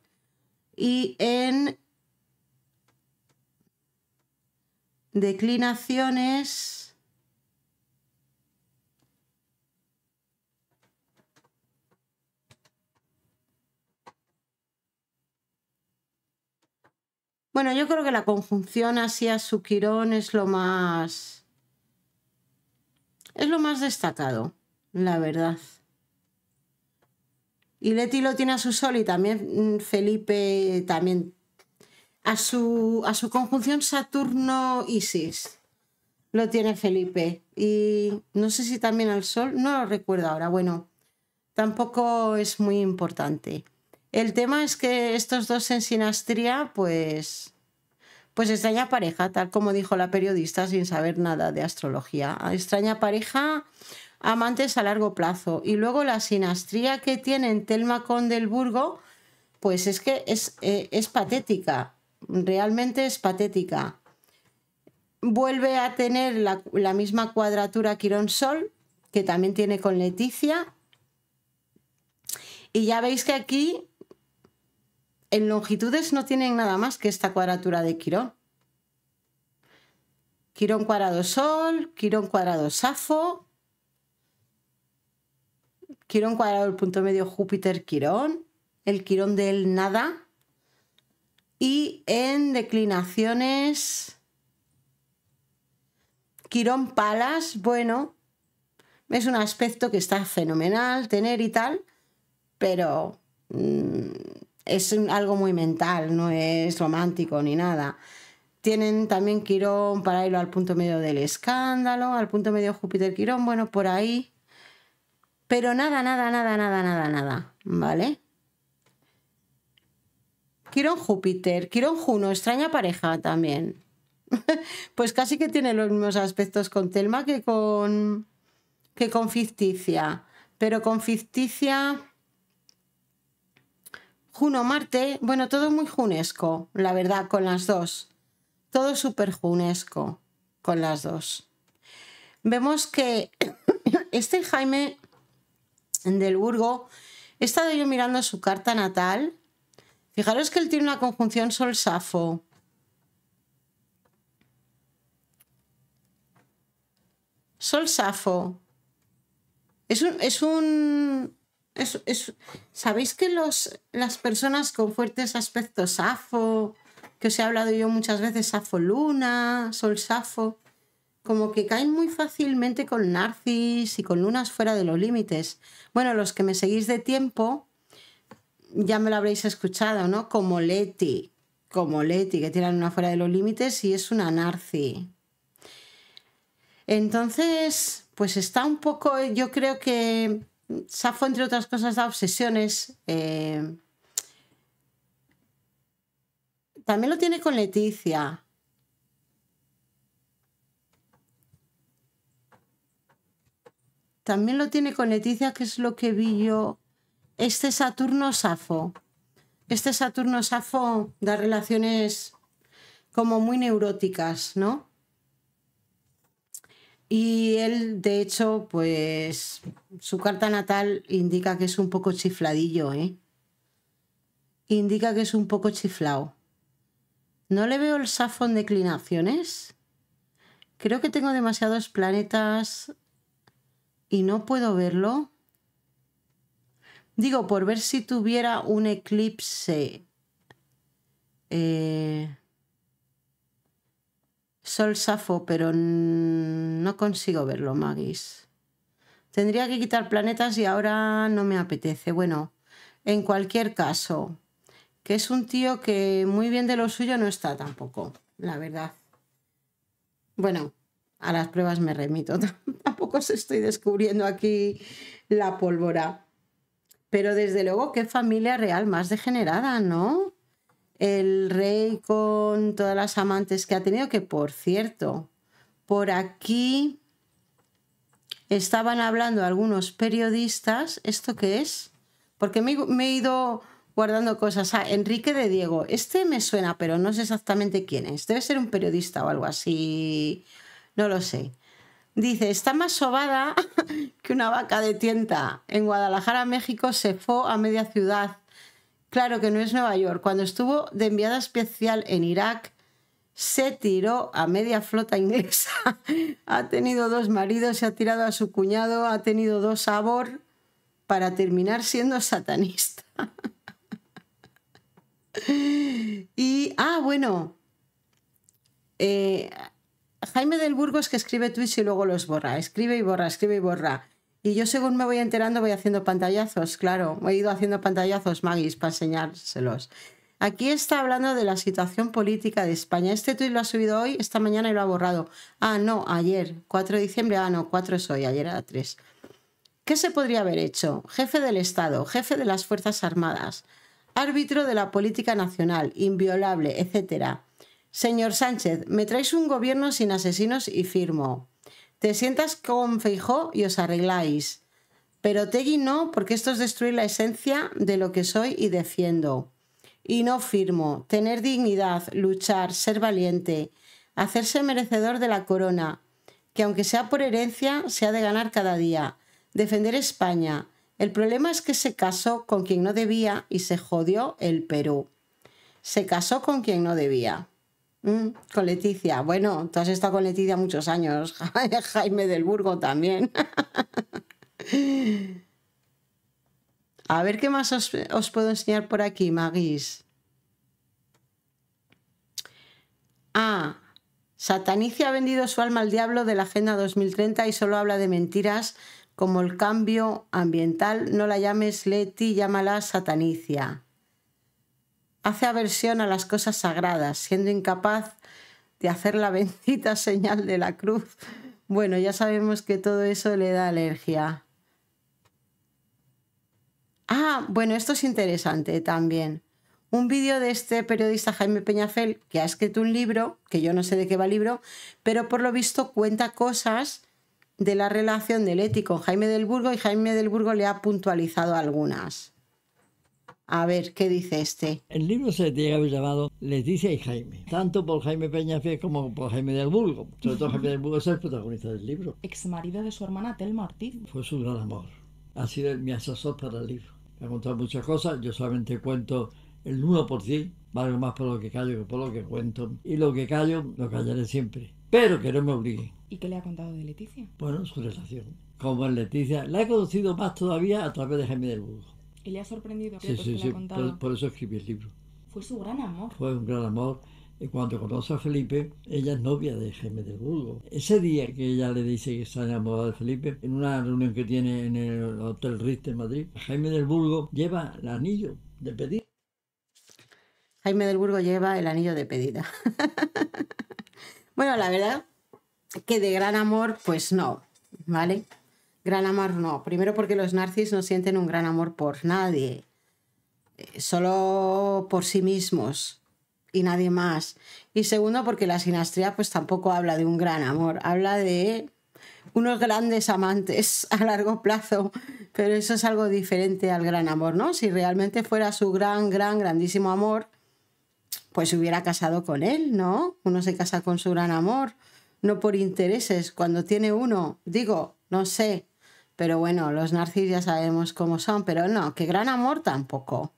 Speaker 1: Y en declinaciones Bueno, yo creo que la conjunción así su quirón es lo más... Es lo más destacado, la verdad. Y Leti lo tiene a su sol y también mm, Felipe también a su, a su conjunción Saturno-Isis. Lo tiene Felipe. Y no sé si también al Sol, no lo recuerdo ahora. Bueno, tampoco es muy importante. El tema es que estos dos en sinastría, pues, pues extraña pareja, tal como dijo la periodista sin saber nada de astrología. Extraña pareja, amantes a largo plazo. Y luego la sinastría que tienen Telma con Del Burgo, pues es que es, eh, es patética, realmente es patética. Vuelve a tener la, la misma cuadratura Quirón-Sol, que también tiene con Leticia, y ya veis que aquí en longitudes no tienen nada más que esta cuadratura de Quirón. Quirón cuadrado Sol, Quirón cuadrado Safo, Quirón cuadrado el punto medio Júpiter Quirón, el Quirón del nada y en declinaciones Quirón Palas, bueno, es un aspecto que está fenomenal tener y tal, pero mm, es algo muy mental, no es romántico ni nada. Tienen también Quirón para paralelo al punto medio del escándalo, al punto medio Júpiter-Quirón, bueno, por ahí. Pero nada, nada, nada, nada, nada, nada, ¿vale? Quirón Júpiter, Quirón Juno, extraña pareja también. pues casi que tiene los mismos aspectos con Telma que con que con ficticia, pero con ficticia Juno-Marte, bueno, todo muy junesco, la verdad, con las dos. Todo súper junesco con las dos. Vemos que este Jaime del Burgo, he estado yo mirando su carta natal. Fijaros que él tiene una conjunción Sol-Safo. Sol-Safo. Es un, es un, ¿Sabéis que los, las personas con fuertes aspectos safo, que os he hablado yo muchas veces, safo luna, sol safo, como que caen muy fácilmente con narcis y con lunas fuera de los límites? Bueno, los que me seguís de tiempo ya me lo habréis escuchado, ¿no? Como Leti, como Leti, que tiran una fuera de los límites y es una narci. Entonces, pues está un poco, yo creo que Safo, entre otras cosas, da obsesiones. Eh, también lo tiene con Leticia. También lo tiene con Leticia, que es lo que vi yo. Este Saturno Safo. Este Saturno Safo da relaciones como muy neuróticas, ¿no? Y él, de hecho, pues su carta natal indica que es un poco chifladillo, ¿eh? Indica que es un poco chiflado. No le veo el safo en declinaciones. Creo que tengo demasiados planetas y no puedo verlo. Digo, por ver si tuviera un eclipse. Eh... Sol Safo, pero no consigo verlo, Magis. Tendría que quitar planetas y ahora no me apetece. Bueno, en cualquier caso, que es un tío que muy bien de lo suyo no está tampoco, la verdad. Bueno, a las pruebas me remito. Tampoco se estoy descubriendo aquí la pólvora. Pero desde luego, qué familia real más degenerada, ¿no? el rey con todas las amantes que ha tenido, que por cierto, por aquí estaban hablando algunos periodistas, ¿esto qué es? Porque me, he ido guardando cosas. a ah, Enrique de Diego, este me suena, pero no sé exactamente quién es. Debe ser un periodista o algo así, no lo sé. Dice, está más sobada que una vaca de tienta, En Guadalajara, México, se fue a media ciudad Claro que no es Nueva York. Cuando estuvo de enviada especial en Irak, se tiró a media flota inglesa. ha tenido dos maridos, se ha tirado a su cuñado, ha tenido dos sabor para terminar siendo satanista. y, ah, bueno, eh, Jaime del Burgos que escribe tweets y luego los borra, escribe y borra, escribe y borra. Y yo según me voy enterando voy haciendo pantallazos, claro, he ido haciendo pantallazos, Magis, para enseñárselos. Aquí está hablando de la situación política de España. Este tuit lo ha subido hoy, esta mañana y lo ha borrado. Ah, no, ayer, 4 de diciembre, ah, no, 4 es hoy, ayer era 3. ¿Qué se podría haber hecho? Jefe del Estado, jefe de las Fuerzas Armadas, árbitro de la política nacional, inviolable, etc. Señor Sánchez, me traes un gobierno sin asesinos y firmo. Te sientas con Feijó y os arregláis. Pero Tegui no, porque esto es destruir la esencia de lo que soy y defiendo. Y no firmo. Tener dignidad, luchar, ser valiente, hacerse merecedor de la corona, que aunque sea por herencia, se ha de ganar cada día. Defender España. El problema es que se casó con quien no debía y se jodió el Perú. Se casó con quien no debía. Mm, con Leticia. Bueno, tú has estado con Leticia muchos años. Jaime del Burgo también. A ver qué más os, puedo enseñar por aquí, Magis. Ah, Satanicia ha vendido su alma al diablo de la Agenda 2030 y solo habla de mentiras como el cambio ambiental. No la llames Leti, llámala Satanicia. Hace aversión a las cosas sagradas, siendo incapaz de hacer la bendita señal de la cruz. Bueno, ya sabemos que todo eso le da alergia. Ah, bueno, esto es interesante también. Un vídeo de este periodista Jaime Peñafel, que ha escrito un libro, que yo no sé de qué va el libro, pero por lo visto cuenta cosas de la relación del ético con Jaime del Burgo y Jaime del Burgo le ha puntualizado algunas. A ver, ¿qué dice este?
Speaker 2: El libro se haber llamado Leticia y Jaime, tanto por Jaime Peñafiel como por Jaime del Burgo. Sobre todo Jaime del Burgo es el protagonista del libro. Ex marido de su hermana Telma Ortiz. Fue su gran amor. Ha sido mi asesor para el libro. ha contado muchas cosas, yo solamente cuento el 1%, valgo más por lo que callo que por lo que cuento. Y lo que callo, lo callaré siempre. Pero que no me obliguen.
Speaker 3: ¿Y qué le ha contado de Leticia?
Speaker 2: Bueno, su relación. Como en Leticia, la he conocido más todavía a través de Jaime del Burgo
Speaker 3: que le ha sorprendido sí.
Speaker 2: por, eso escribí el libro.
Speaker 3: Fue su gran amor.
Speaker 2: Fue un gran amor. Y cuando conoce a Felipe, ella es novia de Jaime del Burgo. Ese día que ella le dice que está enamorada de Felipe, en una reunión que tiene en el Hotel Ritz de Madrid, Jaime del Burgo
Speaker 1: lleva el anillo de pedida. Jaime del Burgo lleva el anillo de pedida. bueno, la verdad que de gran amor, pues no, ¿vale? Gran amor no. Primero porque los narcis no sienten un gran amor por nadie, eh, solo por sí mismos y nadie más. Y segundo porque la sinastría pues tampoco habla de un gran amor, habla de unos grandes amantes a largo plazo, pero eso es algo diferente al gran amor, ¿no? Si realmente fuera su gran, gran, grandísimo amor, pues se hubiera casado con él, ¿no? Uno se casa con su gran amor, no por intereses. Cuando tiene uno, digo, no sé, pero bueno, los narcis ya sabemos cómo son, pero no, qué gran amor tampoco.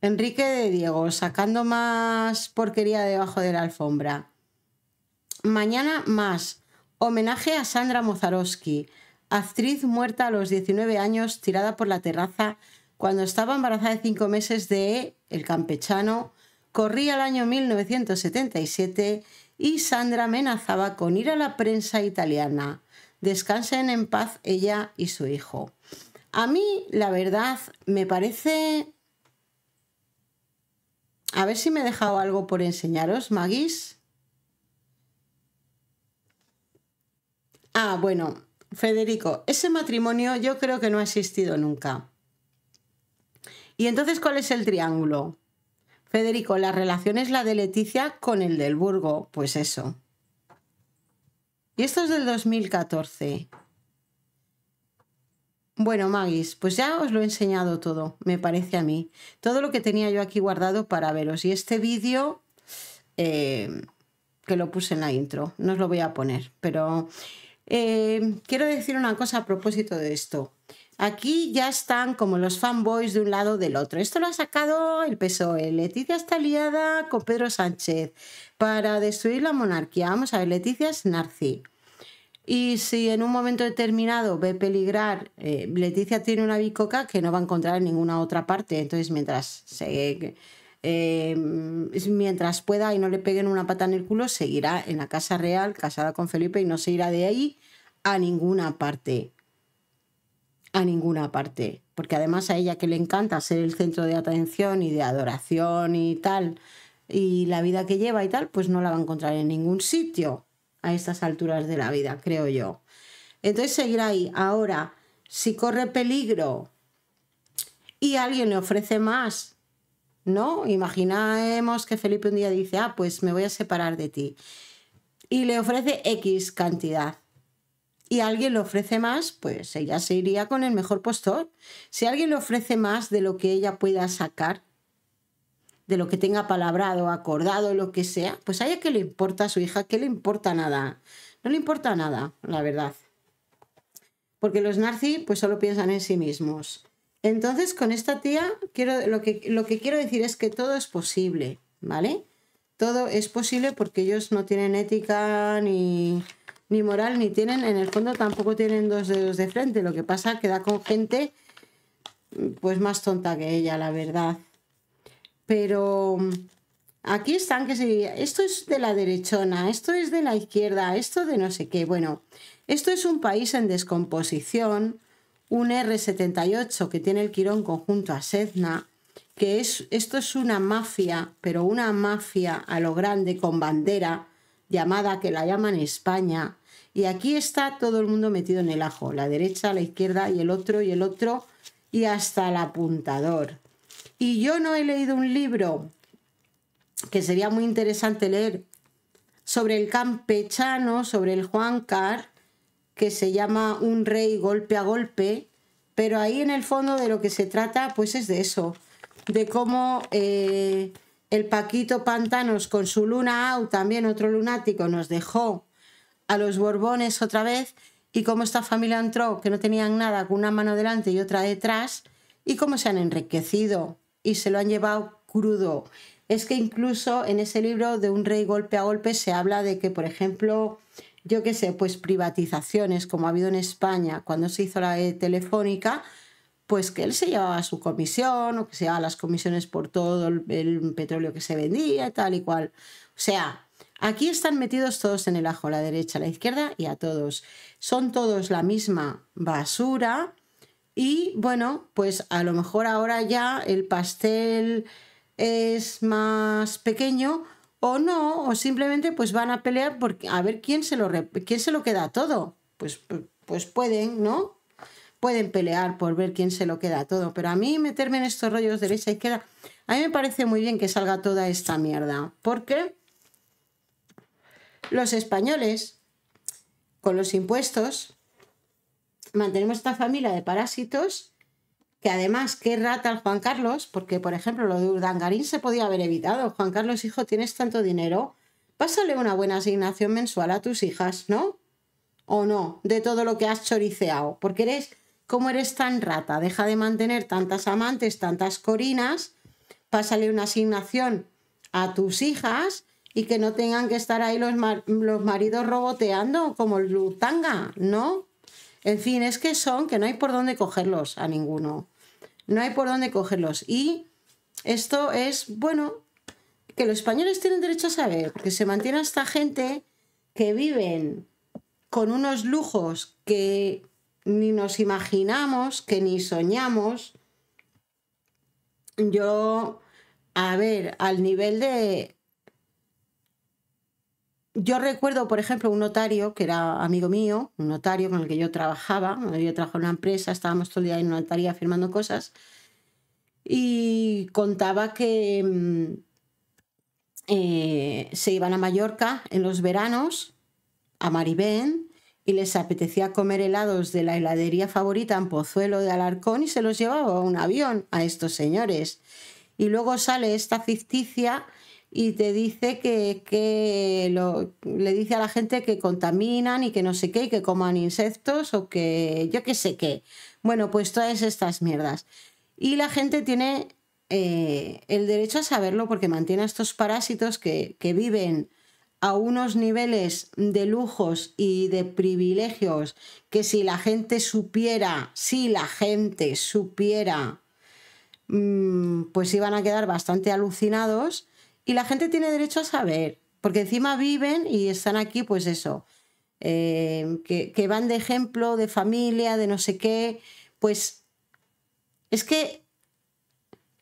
Speaker 1: Enrique de Diego, sacando más porquería debajo de la alfombra. Mañana más. Homenaje a Sandra Mozarowski, actriz muerta a los 19 años, tirada por la terraza cuando estaba embarazada de 5 meses de El Campechano. Corría el año 1977 y Sandra amenazaba con ir a la prensa italiana Descansen en paz ella y su hijo. A mí, la verdad, me parece... A ver si me he dejado algo por enseñaros, Magis. Ah, bueno, Federico, ese matrimonio yo creo que no ha existido nunca. ¿Y entonces cuál es el triángulo? Federico, la relación es la de Leticia con el del Burgo, pues eso. Y esto es del 2014. Bueno, Magis, pues ya os lo he enseñado todo, me parece a mí. Todo lo que tenía yo aquí guardado para veros. Y este vídeo, eh, que lo puse en la intro, no os lo voy a poner. Pero eh, quiero decir una cosa a propósito de esto. Aquí ya están como los fanboys de un lado del otro. Esto lo ha sacado el PSOE. Leticia está aliada con Pedro Sánchez para destruir la monarquía. Vamos a ver, Leticia es narci. Y si en un momento determinado ve peligrar, eh, Leticia tiene una bicoca que no va a encontrar en ninguna otra parte. Entonces, mientras eh, mientras pueda y no le peguen una pata en el culo, seguirá en la Casa Real casada con Felipe y no se irá de ahí a ninguna parte a ninguna parte, porque además a ella que le encanta ser el centro de atención y de adoración y tal, y la vida que lleva y tal, pues no la va a encontrar en ningún sitio a estas alturas de la vida, creo yo. Entonces seguirá ahí. Ahora, si corre peligro y alguien le ofrece más, ¿no? Imaginemos que Felipe un día dice, ah, pues me voy a separar de ti. Y le ofrece X cantidad alguien le ofrece más, pues ella se iría con el mejor postor. Si alguien le ofrece más de lo que ella pueda sacar, de lo que tenga palabrado, acordado, lo que sea, pues a ella que le importa a su hija, que le importa nada. No le importa nada, la verdad. Porque los narcis pues solo piensan en sí mismos. Entonces con esta tía quiero, lo, que, lo que quiero decir es que todo es posible, ¿vale? Todo es posible porque ellos no tienen ética ni ni moral ni tienen, en el fondo tampoco tienen dos dedos de frente, lo que pasa que da con gente pues más tonta que ella, la verdad. Pero mm, aquí están que si esto es de la derechona, esto es de la izquierda, esto de no sé qué. Bueno, esto es un país en descomposición, un R78 que tiene el Quirón conjunto a Sedna, que es esto es una mafia, pero una mafia a lo grande con bandera llamada que la llaman España, y aquí está todo el mundo metido en el ajo, la derecha, la izquierda y el otro y el otro y hasta el apuntador. Y yo no he leído un libro que sería muy interesante leer sobre el campechano, sobre el Juan Car, que se llama Un rey golpe a golpe, pero ahí en el fondo de lo que se trata pues es de eso, de cómo eh, el Paquito Pantanos con su luna Au, también otro lunático, nos dejó a los Borbones otra vez y cómo esta familia entró, que no tenían nada, con una mano delante y otra detrás, y cómo se han enriquecido y se lo han llevado crudo. Es que incluso en ese libro de un rey golpe a golpe se habla de que, por ejemplo, yo qué sé, pues privatizaciones como ha habido en España cuando se hizo la e telefónica, pues que él se llevaba su comisión o que se llevaba las comisiones por todo el, petróleo que se vendía y tal y cual. O sea, Aquí están metidos todos en el ajo, la derecha, la izquierda y a todos. Son todos la misma basura y bueno, pues a lo mejor ahora ya el pastel es más pequeño o no, o simplemente pues van a pelear por, a ver quién se lo, se lo queda todo. Pues, pues pueden, ¿no? Pueden pelear por ver quién se lo queda todo, pero a mí meterme en estos rollos derecha y izquierda, a mí me parece muy bien que salga toda esta mierda, porque los españoles, con los impuestos, mantenemos esta familia de parásitos que además, qué rata Juan Carlos, porque por ejemplo lo de Urdangarín se podía haber evitado. Juan Carlos, hijo, tienes tanto dinero, pásale una buena asignación mensual a tus hijas, ¿no? ¿O no? De todo lo que has choriceado, porque eres, ¿cómo eres tan rata? Deja de mantener tantas amantes, tantas corinas, pásale una asignación a tus hijas y que no tengan que estar ahí los, los maridos roboteando como el Lutanga, ¿no? En fin, es que son que no hay por dónde cogerlos a ninguno. No hay por dónde cogerlos. Y esto es, bueno, que los españoles tienen derecho a saber que se mantiene esta gente que viven con unos lujos que ni nos imaginamos, que ni soñamos. Yo, a ver, al nivel de yo recuerdo, por ejemplo, un notario que era amigo mío, un notario con el que yo trabajaba, yo trabajaba en una empresa, estábamos todo el día en una notaría firmando cosas, y contaba que mm, eh, se iban a Mallorca en los veranos, a Maribén, y les apetecía comer helados de la heladería favorita en Pozuelo de Alarcón y se los llevaba a un avión a estos señores. Y luego sale esta ficticia y te dice que, lo, le dice a la gente que contaminan y que no sé qué, y que coman insectos o que yo qué sé qué. Bueno, pues todas estas mierdas. Y la gente tiene eh, el derecho a saberlo porque mantiene a estos parásitos que, que viven a unos niveles de lujos y de privilegios que si la gente supiera, si la gente supiera, mm, pues iban a quedar bastante alucinados y la gente tiene derecho a saber, porque encima viven y están aquí, pues eso, eh, que, van de ejemplo, de familia, de no sé qué. Pues es que,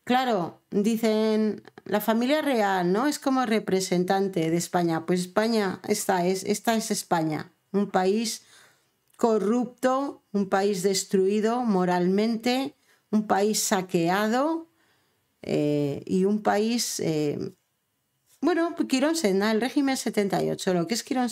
Speaker 1: claro, dicen la familia real, ¿no? Es como representante de España. Pues España, esta es, es España, un país corrupto, un país destruido moralmente, un país saqueado eh, y un país eh, bueno, Quirón pues el régimen 78, lo que es Quirón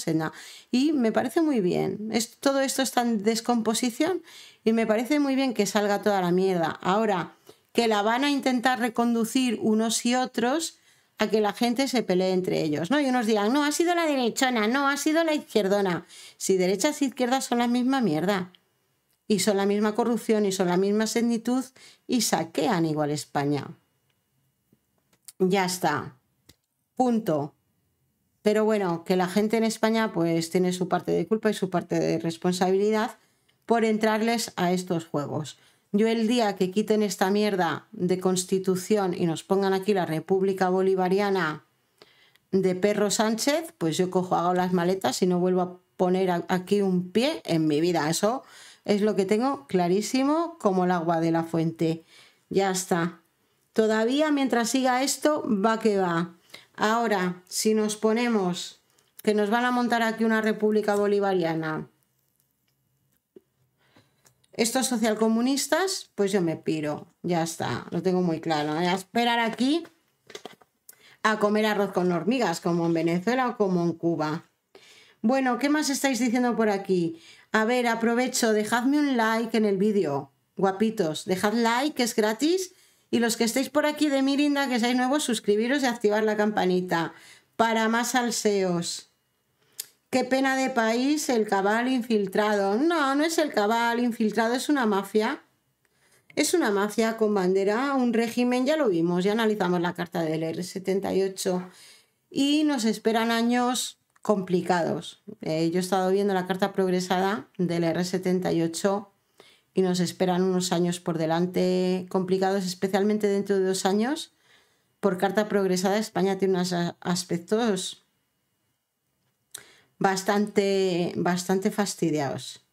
Speaker 1: Y me parece muy bien. todo esto está en descomposición y me parece muy bien que salga toda la mierda. Ahora, que la van a intentar reconducir unos y otros a que la gente se pelee entre ellos, ¿no? Y unos dirán, no, ha sido la derechona, no, ha sido la izquierdona. Si derechas e izquierdas son la misma mierda. Y son la misma corrupción y son la misma senitud y saquean igual España. Ya está. Punto. Pero bueno, que la gente en España pues tiene su parte de culpa y su parte de responsabilidad por entrarles a estos juegos. Yo el día que quiten esta mierda de constitución y nos pongan aquí la República Bolivariana de Perro Sánchez, pues yo cojo, hago las maletas y no vuelvo a poner aquí un pie en mi vida. Eso es lo que tengo clarísimo como el agua de la fuente. Ya está. Todavía mientras siga esto, va que va. Ahora, si nos ponemos que nos van a montar aquí una república bolivariana, estos socialcomunistas, pues yo me piro, ya está, lo tengo muy claro. Voy a esperar aquí a comer arroz con hormigas, como en Venezuela o como en Cuba. Bueno, ¿qué más estáis diciendo por aquí? A ver, aprovecho, dejadme un like en el vídeo, guapitos, dejad like, es gratis, y los que estéis por aquí de Mirinda, que seáis nuevos, suscribiros y activar la campanita. Para más salseos. Qué pena de país, el cabal infiltrado. No, no es el cabal infiltrado, es una mafia. Es una mafia con bandera, un régimen, ya lo vimos, ya analizamos la carta del R78. Y nos esperan años complicados. Eh, yo he estado viendo la carta progresada del R78 y nos esperan unos años por delante complicados, especialmente dentro de dos años. Por carta progresada, España tiene unos aspectos bastante, bastante fastidiados.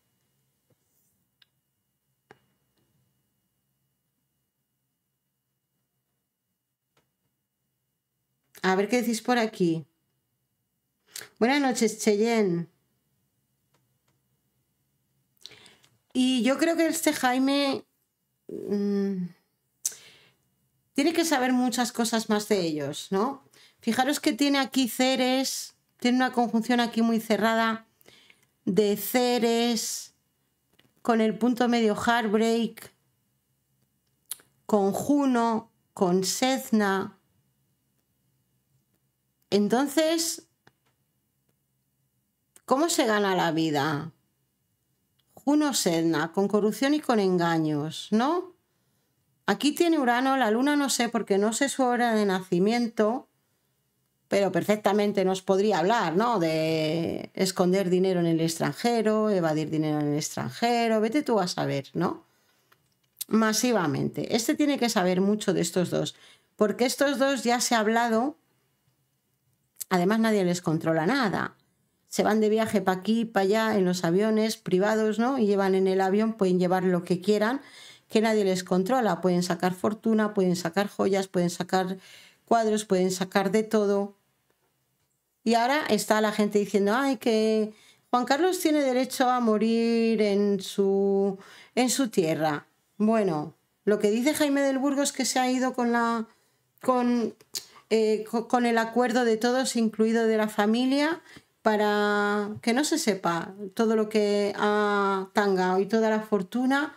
Speaker 1: A ver qué decís por aquí. Buenas noches, Cheyenne. Y yo creo que este Jaime mm, tiene que saber muchas cosas más de ellos, ¿no? Fijaros que tiene aquí Ceres, tiene una conjunción aquí muy cerrada de Ceres con el punto medio Heartbreak, con Juno, con Sedna. Entonces, ¿cómo se gana la vida? Uno Sedna, con corrupción y con engaños, ¿no? Aquí tiene Urano, la luna no sé porque no sé su hora de nacimiento, pero perfectamente nos podría hablar, ¿no? De esconder dinero en el extranjero, evadir dinero en el extranjero, vete tú a saber, ¿no? Masivamente. Este tiene que saber mucho de estos dos, porque estos dos ya se ha hablado, además nadie les controla nada se van de viaje para aquí, para allá, en los aviones privados, ¿no? Y llevan en el avión, pueden llevar lo que quieran, que nadie les controla. Pueden sacar fortuna, pueden sacar joyas, pueden sacar cuadros, pueden sacar de todo. Y ahora está la gente diciendo, ay, que Juan Carlos tiene derecho a morir en su, en su tierra. Bueno, lo que dice Jaime del Burgo es que se ha ido con la... Con, eh, con el acuerdo de todos, incluido de la familia, para que no se sepa todo lo que ha tangado y toda la fortuna,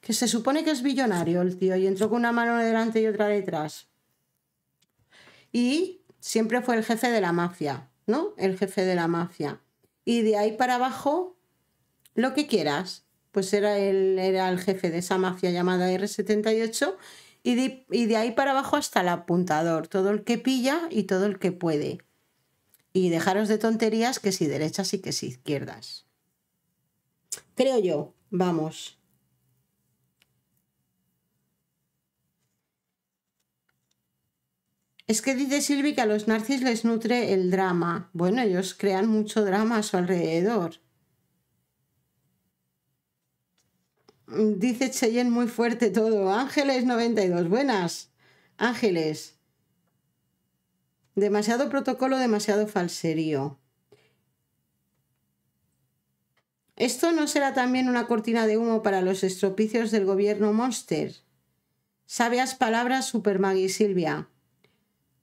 Speaker 1: que se supone que es billonario el tío y entró con una mano delante y otra detrás. Y siempre fue el jefe de la mafia, ¿no? El jefe de la mafia. Y de ahí para abajo, lo que quieras. Pues era el, era el jefe de esa mafia llamada R78 y y de ahí para abajo hasta el apuntador, todo el que pilla y todo el que puede y dejaros de tonterías que si derechas y que si izquierdas. Creo yo, vamos. Es que dice Silvi que a los narcis les nutre el drama. Bueno, ellos crean mucho drama a su alrededor. Dice Cheyenne muy fuerte todo. Ángeles 92, buenas. Ángeles. Demasiado protocolo, demasiado falserío. ¿Esto no será también una cortina de humo para los estropicios del gobierno Monster? Sabias palabras, Super Maggie Silvia.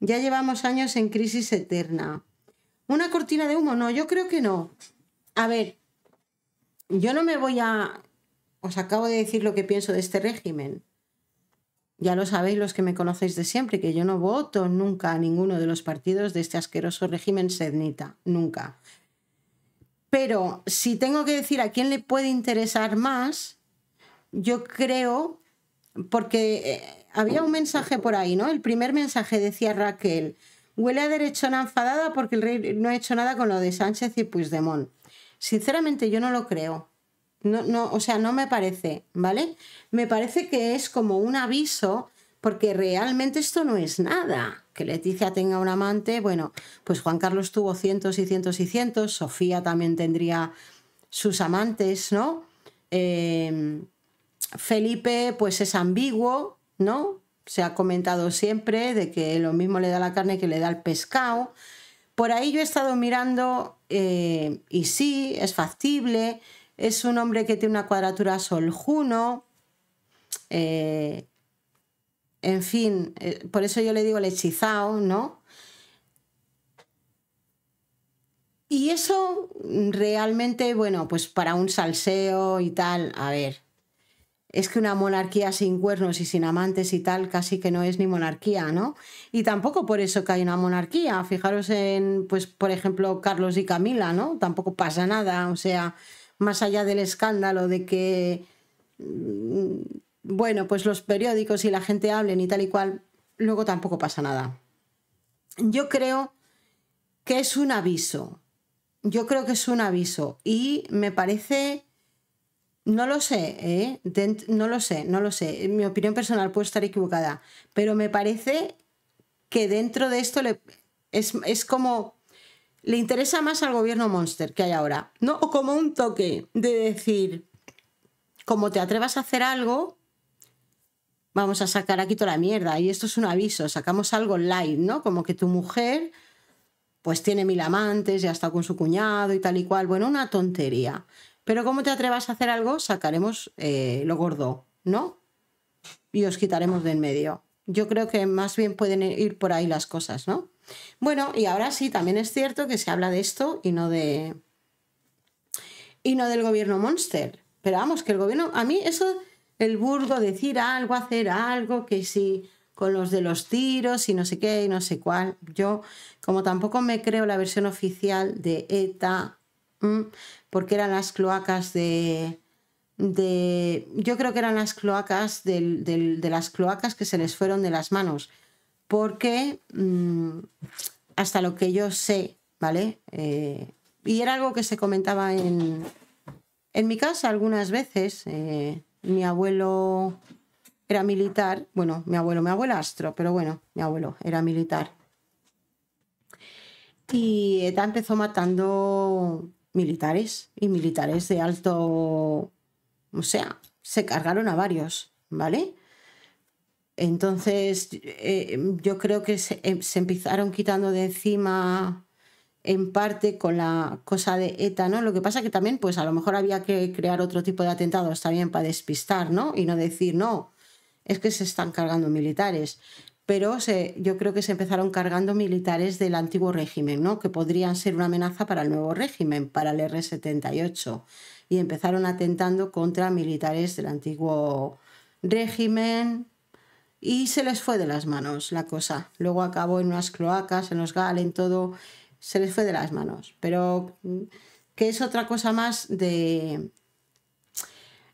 Speaker 1: Ya llevamos años en crisis eterna. ¿Una cortina de humo? No, yo creo que no. A ver, yo no me voy a... Os acabo de decir lo que pienso de este régimen. Ya lo sabéis los que me conocéis de siempre, que yo no voto nunca a ninguno de los partidos de este asqueroso régimen sednita, nunca. Pero si tengo que decir a quién le puede interesar más, yo creo, porque eh, había un mensaje por ahí, ¿no? El primer mensaje decía Raquel, huele a derechona enfadada porque el rey no ha hecho nada con lo de Sánchez y Puigdemont. Sinceramente yo no lo creo. No, o sea, no me parece, ¿vale? Me parece que es como un aviso, porque realmente esto no es nada. Que Leticia tenga un amante, bueno, pues Juan Carlos tuvo cientos y cientos y cientos, Sofía también tendría sus amantes, ¿no? Em, Felipe, pues es ambiguo, ¿no? Se ha comentado siempre de que lo mismo le da la carne que le da el pescado. Por ahí yo he estado mirando eh, y sí, es factible, es un hombre que tiene una cuadratura soljuno. Eh, en fin, eh, por eso yo le digo el hechizado, ¿no? Y eso realmente, bueno, pues para un salseo y tal, a ver, es que una monarquía sin cuernos y sin amantes y tal casi que no es ni monarquía, ¿no? Y tampoco por eso que hay una monarquía. Fijaros en, pues, por ejemplo, Carlos y Camila, ¿no? Tampoco pasa nada, o sea, más allá del escándalo de que, mm, bueno, pues los periódicos y la gente hablen y tal y cual, luego tampoco pasa nada. Yo creo que es un aviso. Yo creo que es un aviso. Y me parece... No lo sé, ¿eh? no lo sé, no lo sé. mi opinión personal puede estar equivocada, pero me parece que dentro de esto es, es como le interesa más al gobierno monster que hay ahora, ¿no? O como un toque de decir, como te atrevas a hacer algo, vamos a sacar aquí toda la mierda. Y esto es un aviso, sacamos algo live, ¿no? Como que tu mujer, pues tiene mil amantes, ya está con su cuñado y tal y cual. Bueno, una tontería. Pero como te atrevas a hacer algo, sacaremos eh, lo gordo, ¿no? Y os quitaremos de en medio. Yo creo que más bien pueden ir por ahí las cosas, ¿no? Bueno, y ahora sí, también es cierto que se habla de esto y no de. y no del gobierno Monster. Pero vamos, que el gobierno. A mí eso, el burgo, decir algo, hacer algo, que sí con los de los tiros y no sé qué y no sé cuál. Yo, como tampoco me creo la versión oficial de ETA, porque eran las cloacas de. de yo creo que eran las cloacas del, de las cloacas que se les fueron de las manos porque mm, hasta lo que yo sé, ¿vale? Eh, y era algo que se comentaba en, mi casa algunas veces. Eh, mi abuelo era militar, bueno, mi abuelo, mi abuela astro, pero bueno, mi abuelo era militar. Y ETA empezó matando militares y militares de alto, o sea, se cargaron a varios, ¿vale? Entonces, eh, yo creo que em, se, empezaron quitando de encima en parte con la cosa de ETA, ¿no? Lo que pasa que también, pues a lo mejor había que crear otro tipo de atentados también para despistar, ¿no? Y no decir, no, es que se están cargando militares. Pero yo creo que se empezaron cargando militares del antiguo régimen, ¿no? Que podrían ser una amenaza para el nuevo régimen, para el R-78. Y empezaron atentando contra militares del antiguo régimen, y se les fue de las manos la cosa. Luego acabó en unas cloacas, en los galen todo, se les fue de las manos. Pero mm, ¿qué es otra cosa más de,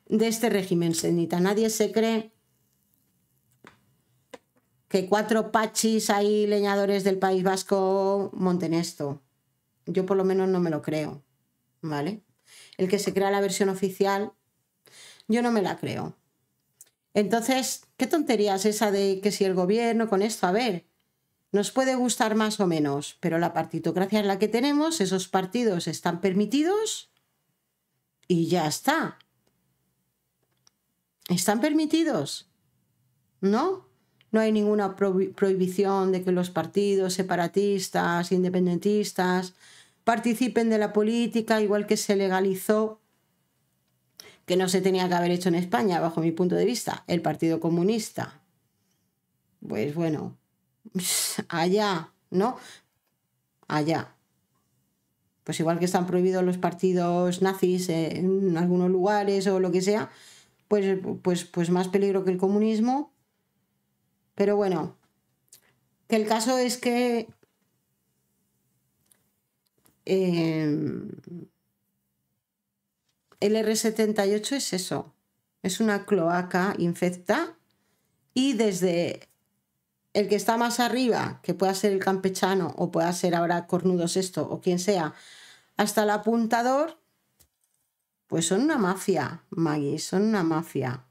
Speaker 1: de este régimen senita. Nadie se cree que cuatro pachis ahí leñadores del País Vasco monten esto. Yo por lo menos no me lo creo, ¿vale? El que se crea la versión oficial, yo no me la creo. Entonces, ¿qué tontería es esa de que si el gobierno con esto? A ver, nos puede gustar más o menos, pero la partitocracia en la que tenemos, esos partidos están permitidos y ya está. Están permitidos, ¿no? No hay ninguna prohibición de que los partidos separatistas, independentistas, participen de la política, igual que se legalizó que no se tenía que haber hecho en España, bajo mi punto de vista, el Partido Comunista. Pues bueno, allá, ¿no? Allá. Pues igual que están prohibidos los partidos nazis en algunos lugares o lo que sea, pues, pues, pues más peligro que el comunismo. Pero bueno, que el caso es que eh, el R78 es eso, es una cloaca infecta y desde el que está más arriba, que pueda ser el campechano o pueda ser ahora Cornudos esto o quien sea, hasta el apuntador, pues son una mafia, Maggie, son una mafia.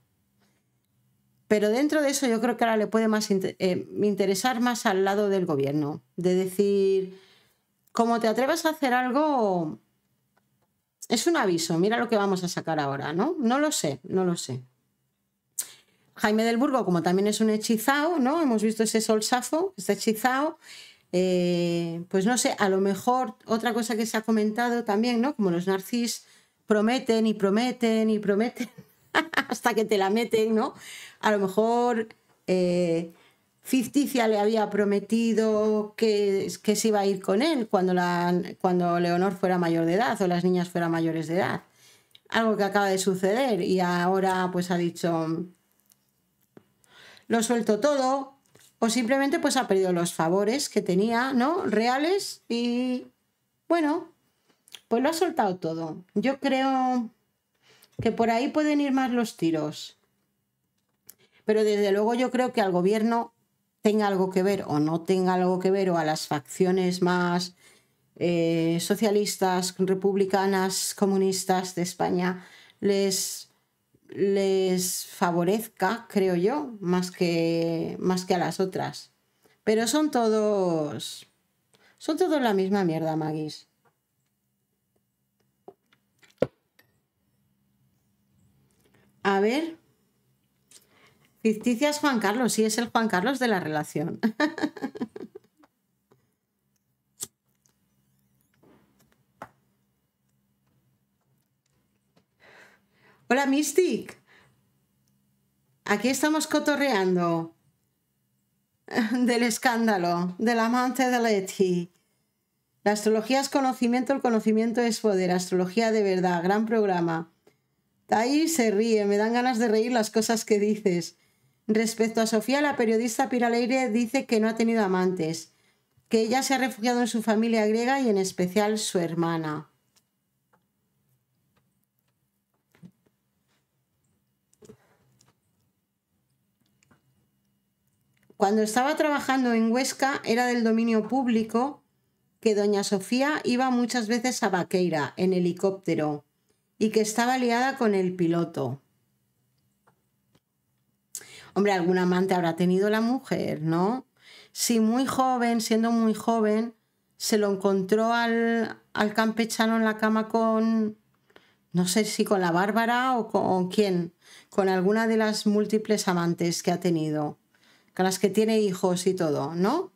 Speaker 1: Pero dentro de eso yo creo que ahora le puede más eh, interesar más al lado del gobierno, de decir, como te atrevas a hacer algo, es un aviso, mira lo que vamos a sacar ahora, ¿no? No lo sé, no lo sé. Jaime del Burgo, como también es un hechizado, ¿no? Hemos visto ese solsazo, este hechizado. Eh, pues no sé, a lo mejor otra cosa que se ha comentado también, ¿no? Como los narcis prometen y prometen y prometen hasta que te la meten, ¿no? A lo mejor eh, ficticia le había prometido que, se iba a ir con él cuando, la, cuando Leonor fuera mayor de edad o las niñas fueran mayores de edad. Algo que acaba de suceder y ahora pues ha dicho, lo suelto todo o simplemente pues ha perdido los favores que tenía, ¿no? Reales y bueno, pues lo ha soltado todo. Yo creo que por ahí pueden ir más los tiros. Pero desde luego yo creo que al gobierno tenga algo que ver o no tenga algo que ver, o a las facciones más eh, socialistas, republicanas, comunistas de España, les, les favorezca, creo yo, más que, más que a las otras. Pero son todos. Son todos la misma mierda, Magis. A ver es Juan Carlos, sí, es el Juan Carlos de la relación. Hola Mystic. Aquí estamos cotorreando del escándalo, del amante de Leti. La astrología es conocimiento, el conocimiento es poder. Astrología de verdad, gran programa. Ahí se ríe, me dan ganas de reír las cosas que dices. Respecto a Sofía, la periodista Piraleire dice que no ha tenido amantes, que ella se ha refugiado en su familia griega y en especial su hermana. Cuando estaba trabajando en Huesca era del dominio público que doña Sofía iba muchas veces a Baqueira en helicóptero y que estaba liada con el piloto. Hombre, algún amante habrá tenido la mujer, ¿no? Si muy joven, siendo muy joven, se lo encontró al, al campechano en la cama con, no sé si con la Bárbara o con quién, con alguna de las múltiples amantes que ha tenido, con las que tiene hijos y todo, ¿no?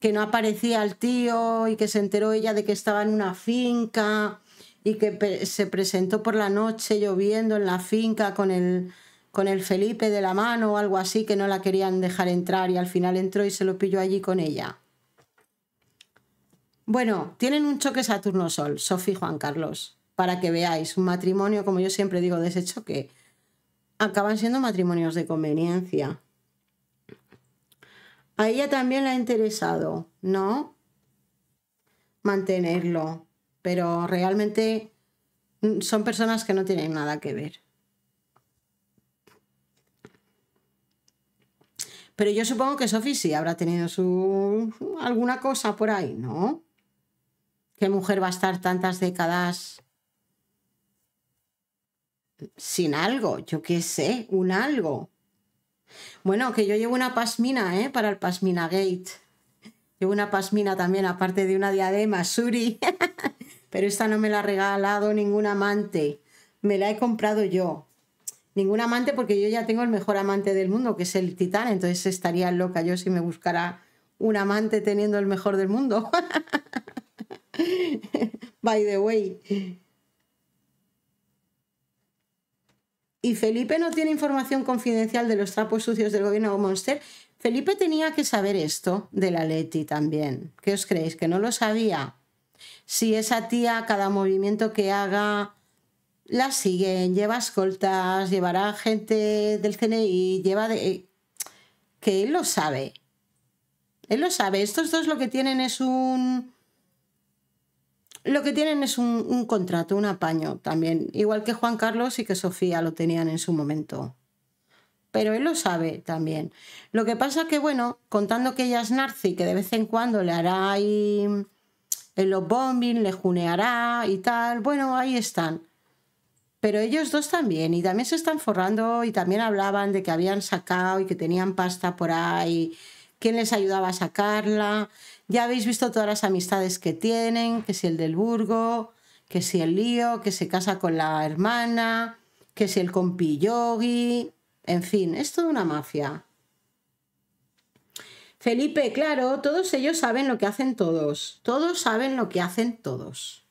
Speaker 1: Que no aparecía el tío y que se enteró ella de que estaba en una finca y que se presentó por la noche lloviendo en la finca con el con el Felipe de la mano o algo así, que no la querían dejar entrar y al final entró y se lo pilló allí con ella. Bueno, tienen un choque Saturno-Sol, Sofía y Juan Carlos, para que veáis un matrimonio, como yo siempre digo, de ese choque. Acaban siendo matrimonios de conveniencia. A ella también le ha interesado, ¿no? Mantenerlo, pero realmente son personas que no tienen nada que ver. Pero yo supongo que Sophie sí habrá tenido su alguna cosa por ahí, ¿no? ¿Qué mujer va a estar tantas décadas sin algo? Yo qué sé, un algo. Bueno, que yo llevo una pasmina, ¿eh? Para el Pasmina Gate. Llevo una pasmina también, aparte de una diadema, Suri. Pero esta no me la ha regalado ningún amante. Me la he comprado yo ningún amante porque yo ya tengo el mejor amante del mundo, que es el titán, entonces estaría loca yo si me buscara un amante teniendo el mejor del mundo. By the way. Y Felipe no tiene información confidencial de los trapos sucios del gobierno de Monster. Felipe tenía que saber esto de la Leti también. ¿Qué os creéis? ¿Que no lo sabía? Si esa tía, cada movimiento que haga, la siguen, lleva escoltas, llevará gente del CNI, lleva de... Eh, que él lo sabe. Él lo sabe. Estos dos lo que tienen es un... Lo que tienen es un, contrato, un apaño también. Igual que Juan Carlos y que Sofía lo tenían en su momento. Pero él lo sabe también. Lo que pasa que, bueno, contando que ella es narci, que de vez en cuando le hará ahí El eh, los bombing, le juneará y tal, bueno, ahí están pero ellos dos también, y también se están forrando, y también hablaban de que habían sacado y que tenían pasta por ahí, quién les ayudaba a sacarla. Ya habéis visto todas las amistades que tienen, que si el del Burgo, que si el lío, que se casa con la hermana, que si el compi yogi, en fin, es toda una mafia. Felipe, claro, todos ellos saben lo que hacen todos, todos saben lo que hacen todos.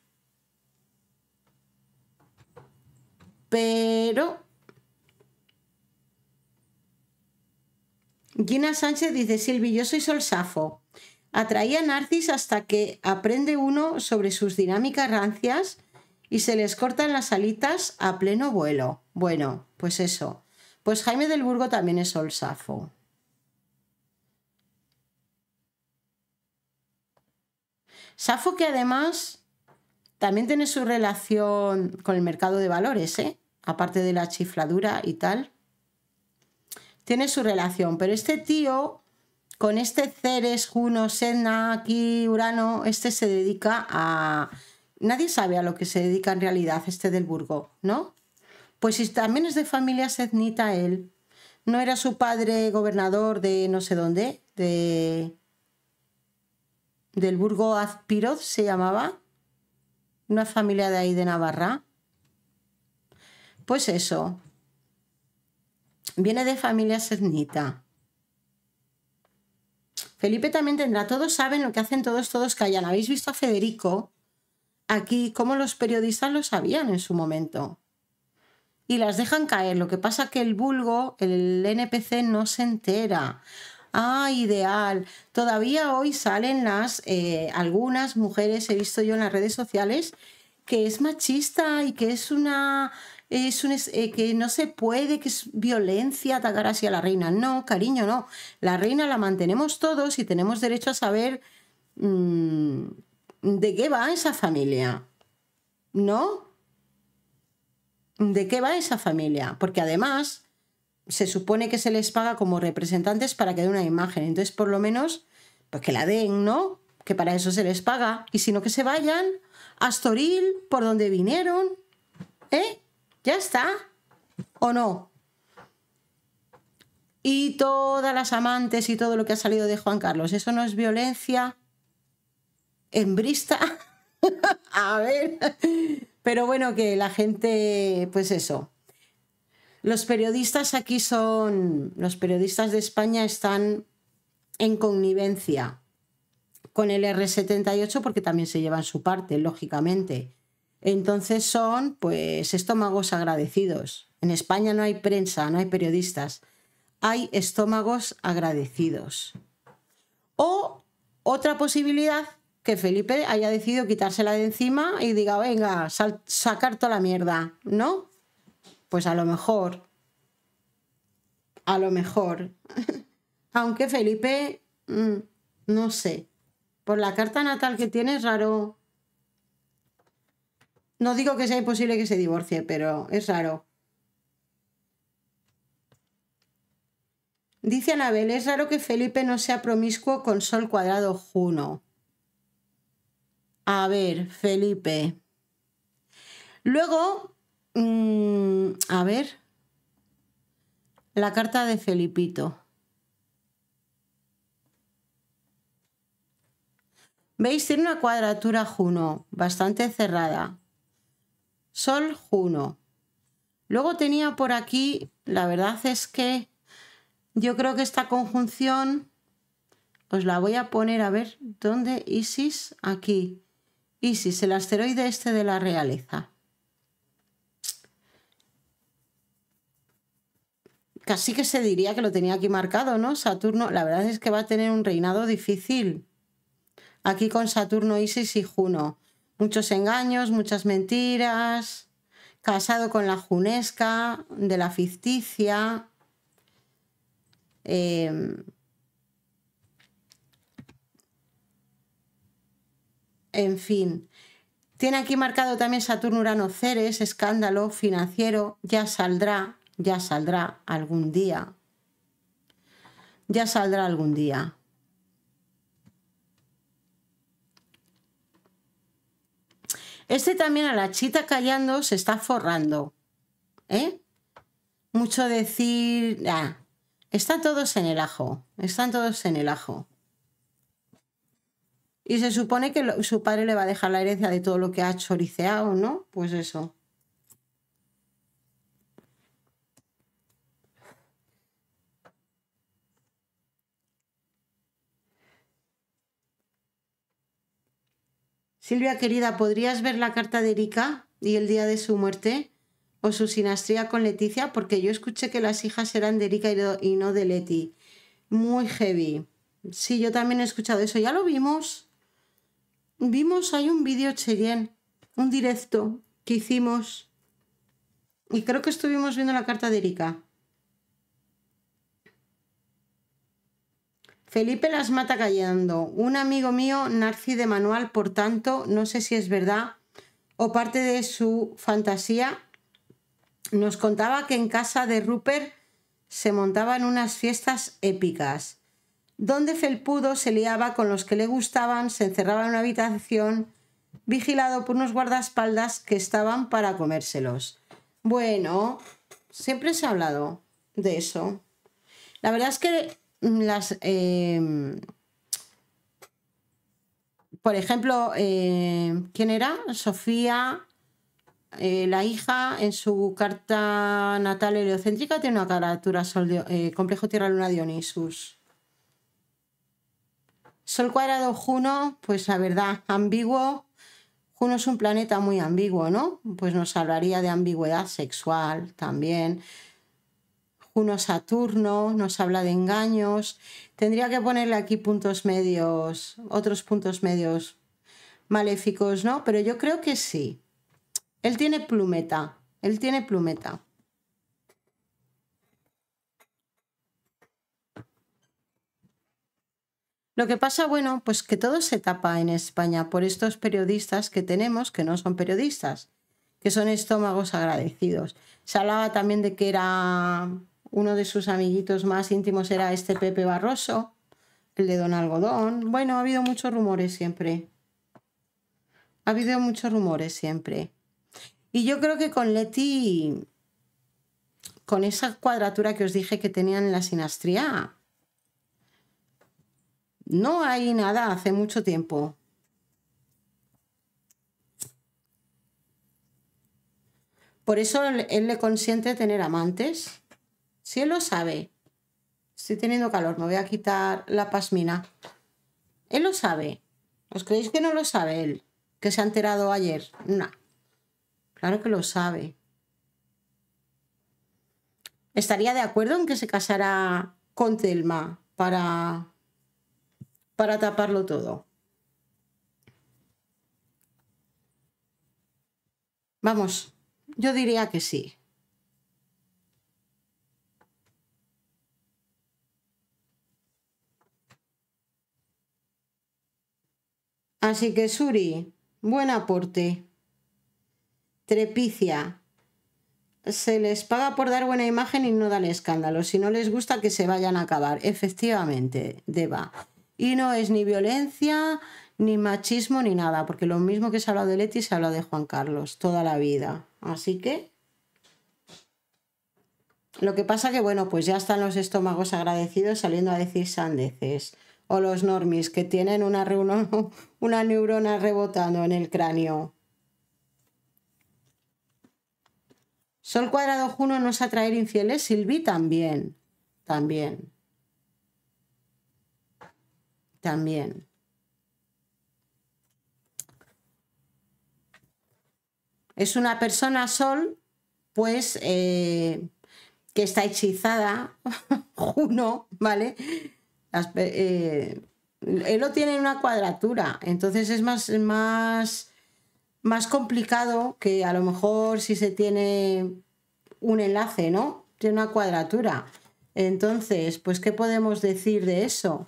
Speaker 1: Pero Gina Sánchez dice, Silvi, yo soy Sol Safo. Atraía Narcis hasta que aprende uno sobre sus dinámicas rancias y se les cortan las alitas a pleno vuelo. Bueno, pues eso. Pues Jaime del Burgo también es Sol Safo. Safo que además también tiene su relación con el mercado de valores, ¿eh? aparte de la chifladura y tal, tiene su relación. Pero este tío, con este Ceres, Juno, Sedna, aquí, Urano, este se dedica a... Nadie sabe a lo que se dedica en realidad este del Burgo, ¿no? Pues si también es de familia sednita él. ¿No era su padre gobernador de no sé dónde? De... Del Burgo Azpiroz se llamaba. Una familia de ahí de Navarra. Pues eso. Viene de familia sednita. Felipe también tendrá, todos saben lo que hacen todos, todos callan. Habéis visto a Federico aquí, como los periodistas lo sabían en su momento. Y las dejan caer, lo que pasa que el vulgo, el NPC no se entera. Ah, ideal. Todavía hoy salen las, eh, algunas mujeres, he visto yo en las redes sociales, que es machista y que es una es un, eh, que no se puede, que es violencia atacar así a la reina. No, cariño, no. La reina la mantenemos todos y tenemos derecho a saber mm, de qué va esa familia. ¿No? ¿De qué va esa familia? Porque además se supone que se les paga como representantes para que dé una imagen. Entonces, por lo menos, pues que la den, ¿no? Que para eso se les paga. Y si no, que se vayan a Astoril por donde vinieron, ¿eh? Ya está. ¿O no? Y todas las amantes y todo lo que ha salido de Juan Carlos. ¿Eso no es violencia? ¿Embrista? A ver. Pero bueno, que la gente, pues eso. Los periodistas aquí son, los periodistas de España están en connivencia con el R78 porque también se llevan su parte, lógicamente. Entonces son pues estómagos agradecidos. En España no hay prensa, no hay periodistas. Hay estómagos agradecidos. O otra posibilidad que Felipe haya decidido quitársela de encima y diga, venga, sacar toda la mierda, ¿no? Pues a lo mejor, a lo mejor. Aunque Felipe, mm, no sé, por la carta natal que tiene es raro no digo que sea imposible que se divorcie, pero es raro. Dice Anabel, es raro que Felipe no sea promiscuo con Sol Cuadrado Juno. A ver, Felipe. Luego, mm, a ver, la carta de Felipito. ¿Veis? Tiene una cuadratura Juno, bastante cerrada. Sol Juno. Luego tenía por aquí, la verdad es que yo creo que esta conjunción os la voy a poner a ver dónde Isis aquí. Isis, el asteroide este de la realeza. Casi que se diría que lo tenía aquí marcado, ¿no? Saturno, la verdad es que va a tener un reinado difícil. Aquí con Saturno, Isis y Juno. Muchos engaños, muchas mentiras, casado con la junesca, de la ficticia. Em, en fin. Tiene aquí marcado también Saturno Urano Ceres, escándalo financiero, ya saldrá, ya saldrá algún día. Ya saldrá algún día. Este también a la chita callando se está forrando. ¿Eh? Mucho decir... están todos en el ajo. Están todos en el ajo. Y se supone que su padre le va a dejar la herencia de todo lo que ha choriceado, ¿no? Pues eso. Silvia querida, ¿podrías ver la carta de Erika y el día de su muerte? ¿O su sinastría con Leticia? Porque yo escuché que las hijas eran de Erika y no de Leti. Muy heavy. Sí, yo también he escuchado eso. Ya lo vimos. Vimos, hay un vídeo Cheyenne, un directo que hicimos. Y creo que estuvimos viendo la carta de Erika. Felipe las mata callando. Un amigo mío, Narci de Manual, por tanto, no sé si es verdad o parte de su fantasía, nos contaba que en casa de Rupert se montaban unas fiestas épicas, donde Felpudo se liaba con los que le gustaban, se encerraba en una habitación vigilado por unos guardaespaldas que estaban para comérselos. Bueno, siempre se ha hablado de eso. La verdad es que las... Em, por ejemplo, em, ¿quién era? Sofía, eh, la hija, en su carta natal heliocéntrica tiene una carátula eh, complejo Tierra Luna Dionisus. Sol cuadrado Juno, pues la verdad, ambiguo. Juno es un planeta muy ambiguo, ¿no? Pues nos hablaría de ambigüedad sexual también. Uno Saturno nos habla de engaños. Tendría que ponerle aquí puntos medios, otros puntos medios maléficos, ¿no? Pero yo creo que sí. Él tiene plumeta, él tiene plumeta. Lo que pasa, bueno, pues que todo se tapa en España por estos periodistas que tenemos que no son periodistas, que son estómagos agradecidos. Se hablaba también de que era uno de sus amiguitos más íntimos era este Pepe Barroso, el de Don Algodón. Bueno, ha habido muchos rumores siempre. Ha habido muchos rumores siempre. Y yo creo que con Leti, con esa cuadratura que os dije que tenían en la sinastría, no hay nada hace mucho tiempo. Por eso él le consiente tener amantes. Si él lo sabe, estoy teniendo calor, me voy a quitar la pasmina. Él lo sabe. ¿Os creéis que no lo sabe él? Que se ha enterado ayer. No. Claro que lo sabe. ¿Estaría de acuerdo en que se casara con Telma para, para taparlo todo? Vamos, yo diría que sí. Así que Suri, buen aporte. Trepicia. Se les paga por dar buena imagen y no dan escándalo. Si no les gusta que se vayan a acabar. Efectivamente, Deba. Y no es ni violencia, ni machismo, ni nada. Porque lo mismo que se ha hablado de Leti, se habla de Juan Carlos toda la vida. Así que... Lo que pasa que, bueno, pues ya están los estómagos agradecidos saliendo a decir sandeces o los normis que tienen una, una neurona rebotando en el cráneo. Sol cuadrado Juno nos atraer infieles, Silvi también, también, también. Es una persona Sol, pues, eh, que está hechizada, Juno, ¿vale? Eh, él lo tiene en una cuadratura, entonces es más, más, más complicado que a lo mejor si se tiene un enlace, ¿no? Tiene una cuadratura. Entonces, pues, ¿qué podemos decir de eso?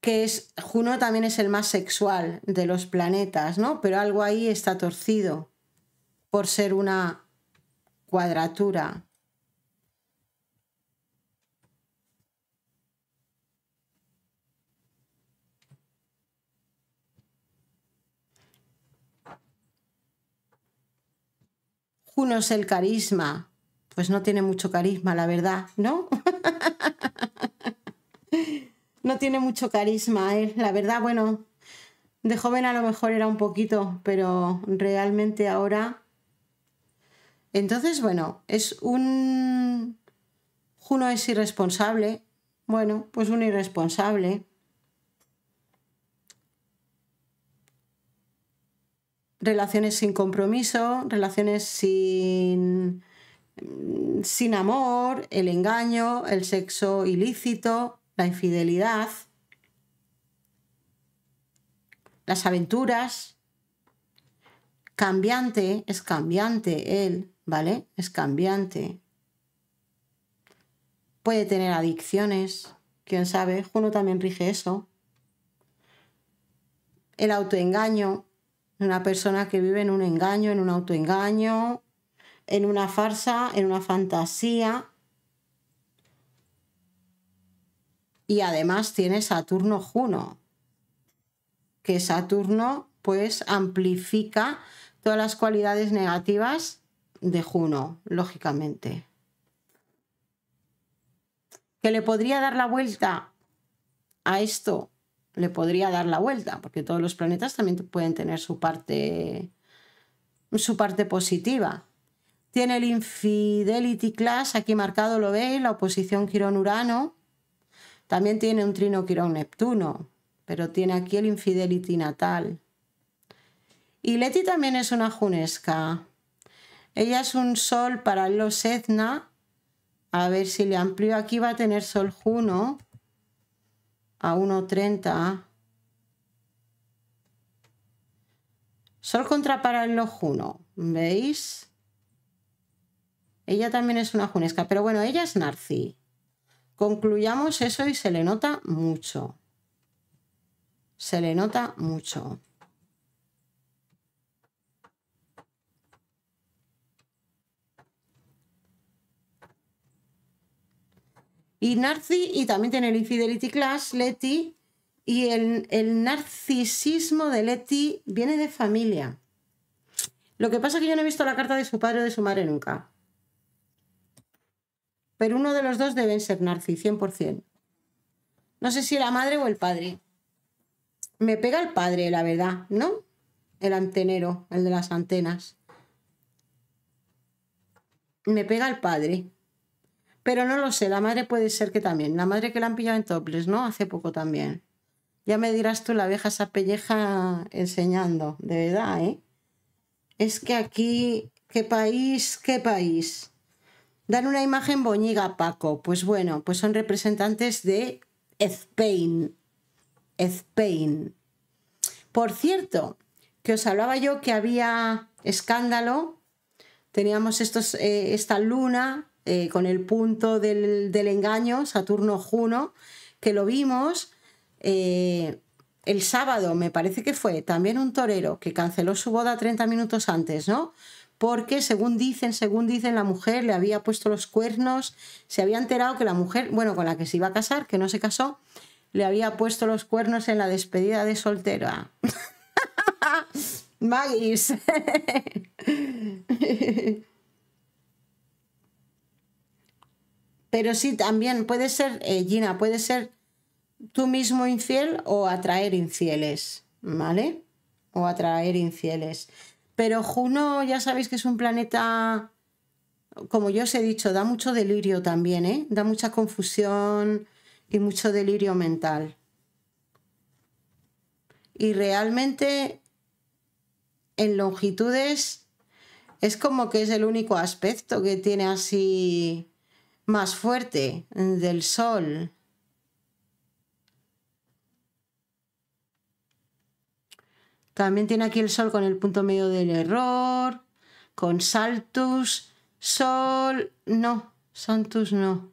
Speaker 1: que es Juno también es el más sexual de los planetas, ¿no? Pero algo ahí está torcido por ser una cuadratura Juno es el carisma. Pues no tiene mucho carisma, la verdad, ¿no? no tiene mucho carisma, ¿eh? la verdad, bueno, de joven a lo mejor era un poquito, pero realmente ahora entonces, bueno, es un... Juno es irresponsable. Bueno, pues un irresponsable. Relaciones sin compromiso, relaciones sin, sin amor, el engaño, el sexo ilícito, la infidelidad, las aventuras, cambiante, es cambiante él, ¿vale? Es cambiante. Puede tener adicciones, quién sabe, Juno también rige eso. El autoengaño, una persona que vive en un engaño, en un autoengaño, en una farsa, en una fantasía. Y además tiene Saturno Juno, que Saturno pues amplifica todas las cualidades negativas de Juno, lógicamente. ¿Que le podría dar la vuelta a esto? Le podría dar la vuelta, porque todos los planetas también pueden tener su parte, su parte positiva. Tiene el Infidelity Class aquí marcado, lo veis, la oposición Quirón-Urano. También tiene un trino Quirón-Neptuno, pero tiene aquí el Infidelity Natal. Y Leti también es una junesca. Ella es un sol para los Etna. A ver si le amplio aquí va a tener sol Juno a 1.30. Sol contra para los Juno, ¿veis? Ella también es una junesca, pero bueno, ella es Narci. Concluyamos eso y se le nota mucho. Se le nota mucho. y Narci, y también tiene el Infidelity Class, Letty, y el, narcisismo de Letty viene de familia. Lo que pasa es que yo no he visto la carta de su padre o de su madre nunca. Pero uno de los dos deben ser narci, 100%. No sé si la madre o el padre. Me pega el padre, la verdad, ¿no? El antenero, el de las antenas. Me pega el padre. Pero no lo sé, la madre puede ser que también. La madre que la han pillado en toples, ¿no? Hace poco también. Ya me dirás tú, la vieja esa pelleja enseñando, de verdad, ¿eh? Es que aquí, qué país, qué país. Dan una imagen boñiga, Paco. Pues bueno, pues son representantes de Spain. Spain. Por cierto, que os hablaba yo que había escándalo, teníamos estos, eh, esta luna eh, con el punto del, engaño, Saturno-Juno, que lo vimos eh, el sábado, me parece que fue también un torero que canceló su boda 30 minutos antes, ¿no? Porque según dicen, según dicen, la mujer le había puesto los cuernos, se había enterado que la mujer, bueno, con la que se iba a casar, que no se casó, le había puesto los cuernos en la despedida de soltera. Magis. Pero sí, también puede ser, eh, Gina, puede ser tú mismo infiel o atraer infieles, ¿vale? O atraer infieles. Pero Juno, ya sabéis que es un planeta, como yo os he dicho, da mucho delirio también, ¿eh? Da mucha confusión y mucho delirio mental. Y realmente en longitudes es como que es el único aspecto que tiene así más fuerte del sol. También tiene aquí el sol con el punto medio del error, con saltus, sol, no, santus no.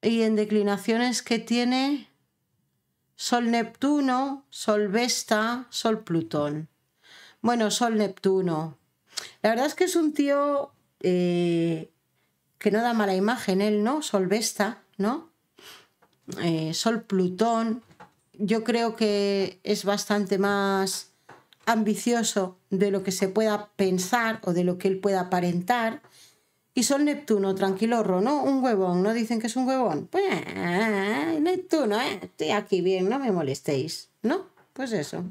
Speaker 1: Y en declinaciones que tiene sol Neptuno, sol Vesta, sol Plutón. Bueno, sol Neptuno, la verdad es que es un tío eh, que no da mala imagen, él, ¿no? Sol Vesta, ¿no? Eh, Sol Plutón. Yo creo que es bastante más ambicioso de lo que se pueda pensar o de lo que él pueda aparentar. Y Sol Neptuno, tranquilorro, ¿no? Un huevón, ¿no? Dicen que es un huevón. Pues, eh, Neptuno, estoy aquí bien, no me molestéis, ¿no? Pues eso.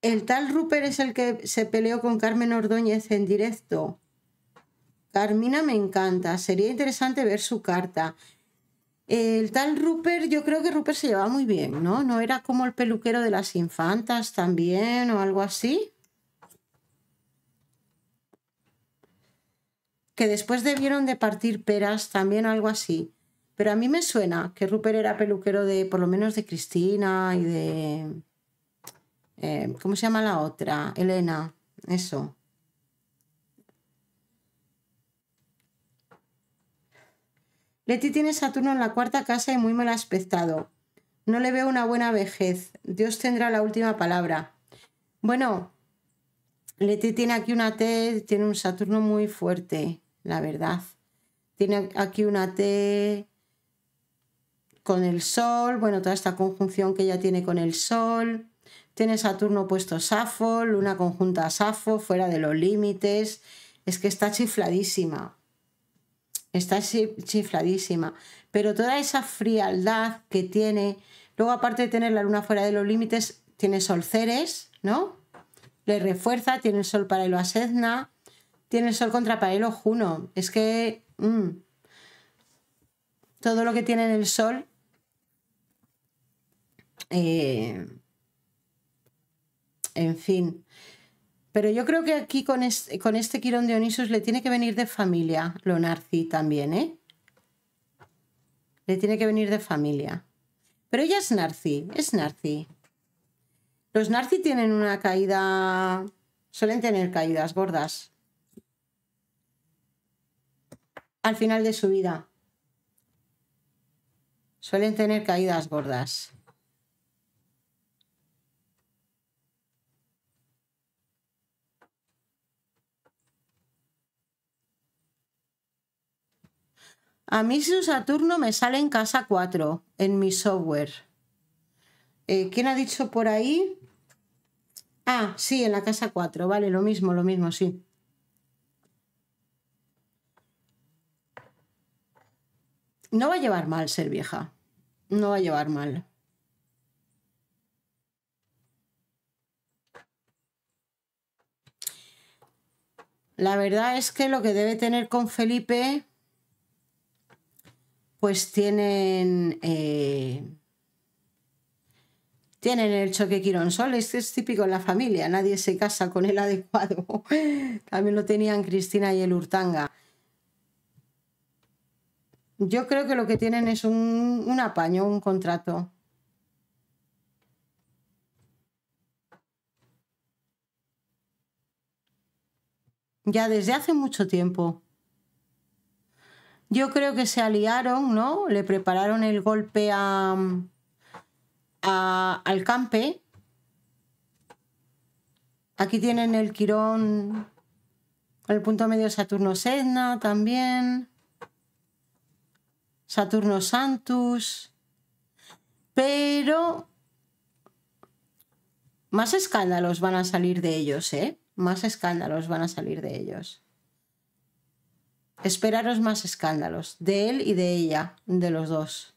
Speaker 1: El tal Rupert es el que se peleó con Carmen Ordóñez en directo. Carmina me encanta, sería interesante ver su carta. El tal Rupert, yo creo que Rupert se llevaba muy bien, ¿no? ¿No era como el peluquero de las infantas también o algo así? Que después debieron de partir peras también o algo así. Pero a mí me suena que Rupert era peluquero de, por lo menos, de Cristina y de... Eh, ¿Cómo se llama la otra? Elena, eso. Leti tiene Saturno en la cuarta casa y muy mal aspectado. No le veo una buena vejez. Dios tendrá la última palabra. Bueno, Leti tiene aquí una T, tiene un Saturno muy fuerte, la verdad. Tiene aquí una T con el Sol, bueno, toda esta conjunción que ella tiene con el Sol. Tiene Saturno puesto Safo, Luna conjunta Safo, fuera de los límites. Es que está chifladísima. Está chifladísima. Pero toda esa frialdad que tiene. Luego, aparte de tener la luna fuera de los límites, tiene Sol Ceres, ¿no? Le refuerza, tiene el Sol para el Sedna, tiene el Sol contra el Juno. Es que. Mm, todo lo que tiene en el Sol eh, en fin. Pero yo creo que aquí con este, con este Quirón le tiene que venir de familia lo Narci también, ¿eh? Le tiene que venir de familia. Pero ella es Narci, es Narci. Los Narci tienen una caída... Suelen tener caídas gordas. Al final de su vida. Suelen tener caídas gordas. A mí su Saturno me sale en casa 4 en mi software. Eh, ¿Quién ha dicho por ahí? Ah, sí, en la casa 4. Vale, lo mismo, lo mismo, sí. No va a llevar mal ser vieja. No va a llevar mal. La verdad es que lo que debe tener con Felipe pues tienen, eh, tienen el choque Quirón Sol. Este es típico en la familia, nadie se casa con el adecuado. También lo tenían Cristina y el Urtanga. Yo creo que lo que tienen es un, un apaño, un contrato. Ya desde hace mucho tiempo. Yo creo que se aliaron, ¿no? Le prepararon el golpe a, al campe. Aquí tienen el Quirón, el punto medio Saturno Sedna también. Saturno Santus. Pero más escándalos van a salir de ellos, ¿eh? Más escándalos van a salir de ellos. Esperaros más escándalos, de él y de ella, de los dos.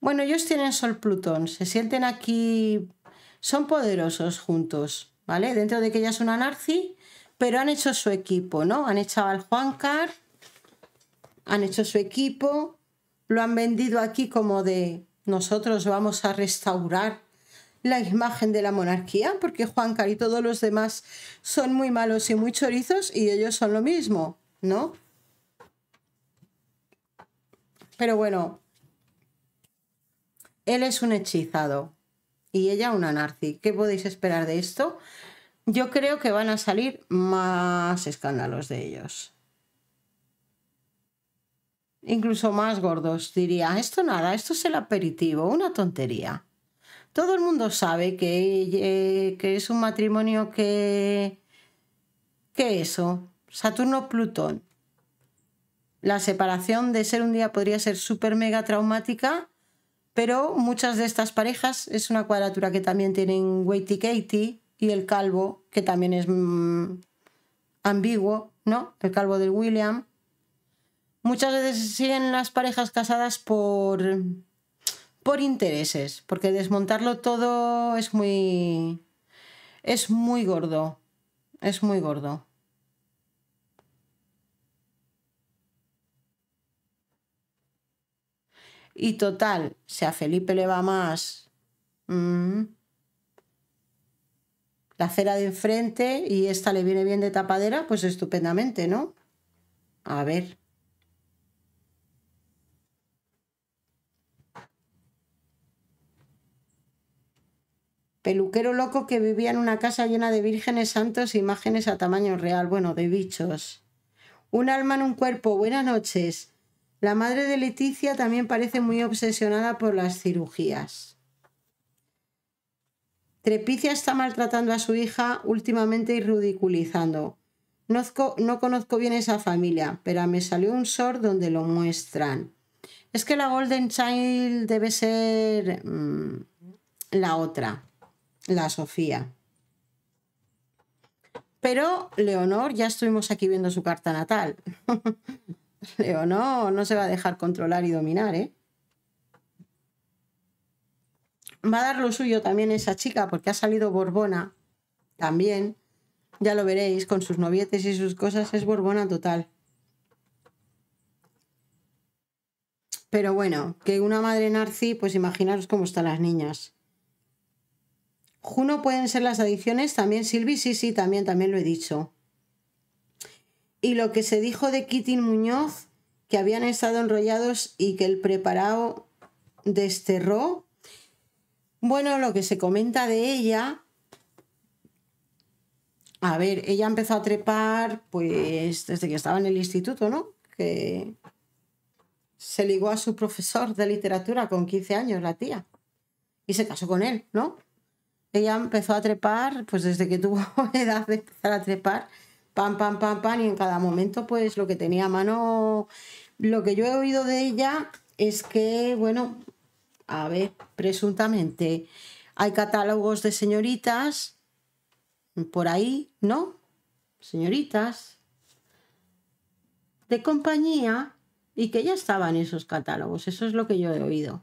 Speaker 1: Bueno, ellos tienen Sol Plutón, se sienten aquí, son poderosos juntos, ¿vale? Dentro de que ella es una narci, pero han hecho su equipo, ¿no? Han echado al Juancar, han hecho su equipo, lo han vendido aquí como de nosotros vamos a restaurar la imagen de la monarquía, porque Juan Carlos y todos los demás son muy malos y muy chorizos y ellos son lo mismo, ¿no? Pero bueno, él es un hechizado y ella una narci. ¿Qué podéis esperar de esto? Yo creo que van a salir más escándalos de ellos. Incluso más gordos, diría. Ah, esto nada, esto es el aperitivo, una tontería todo el mundo sabe eh, que, es un matrimonio que... que eso, Saturno-Plutón. La separación de ser un día podría ser súper mega traumática, pero muchas de estas parejas es una cuadratura que también tienen Waity Katie y el calvo, que también es mm, ambiguo, ¿no? El calvo del William. Muchas veces siguen las parejas casadas por por intereses, porque desmontarlo todo es muy... es muy gordo, es muy gordo. Y total, si a Felipe le va más mm, la cera de enfrente y esta le viene bien de tapadera, pues estupendamente, ¿no? A ver. peluquero loco que vivía en una casa llena de vírgenes santos e imágenes a tamaño real, bueno, de bichos. Un alma en un cuerpo, buenas noches. La madre de Leticia también parece muy obsesionada por las cirugías. Trepicia está maltratando a su hija últimamente y ridiculizando. No, conozco bien esa familia, pero me salió un short donde lo muestran. Es que la Golden Child debe ser mm, la otra la Sofía. Pero Leonor, ya estuvimos aquí viendo su carta natal. Leonor no se va a dejar controlar y dominar, ¿eh? Va a dar lo suyo también esa chica, porque ha salido Borbona también. Ya lo veréis, con sus novietes y sus cosas es Borbona total. Pero bueno, que una madre narci, pues imaginaros cómo están las niñas. Juno pueden ser las adicciones también Silvi, sí, sí, también, también lo he dicho. Y lo que se dijo de Kitty Muñoz, que habían estado enrollados y que el preparado desterró. Bueno, lo que se comenta de ella. A ver, ella empezó a trepar, pues, desde que estaba en el instituto, ¿no? Que se ligó a su profesor de literatura con 15 años, la tía. Y se casó con él, ¿no? Ella empezó a trepar, pues desde que tuvo edad de empezar a trepar, pam, pam, pam, pam, y en cada momento, pues lo que tenía a mano. Lo que yo he oído de ella es que, bueno, a ver, presuntamente hay catálogos de señoritas por ahí, ¿no? Señoritas de compañía y que ya estaban esos catálogos. Eso es lo que yo he oído.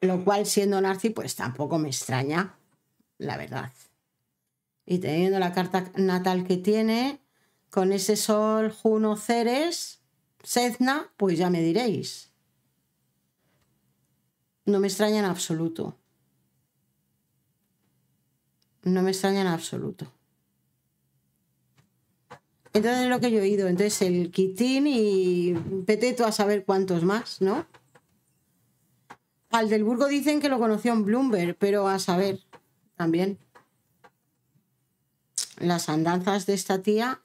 Speaker 1: Lo cual, siendo Narci, pues tampoco me extraña, la verdad. Y teniendo la carta natal que tiene, con ese sol Juno Ceres, Sedna, pues ya me diréis. No me extraña en absoluto. No me extraña en absoluto. Entonces es lo que yo he oído. Entonces el kitín y peteto a saber cuántos más, ¿no? Burgo dicen que lo conoció en Bloomberg, pero a saber también. Las andanzas de esta tía.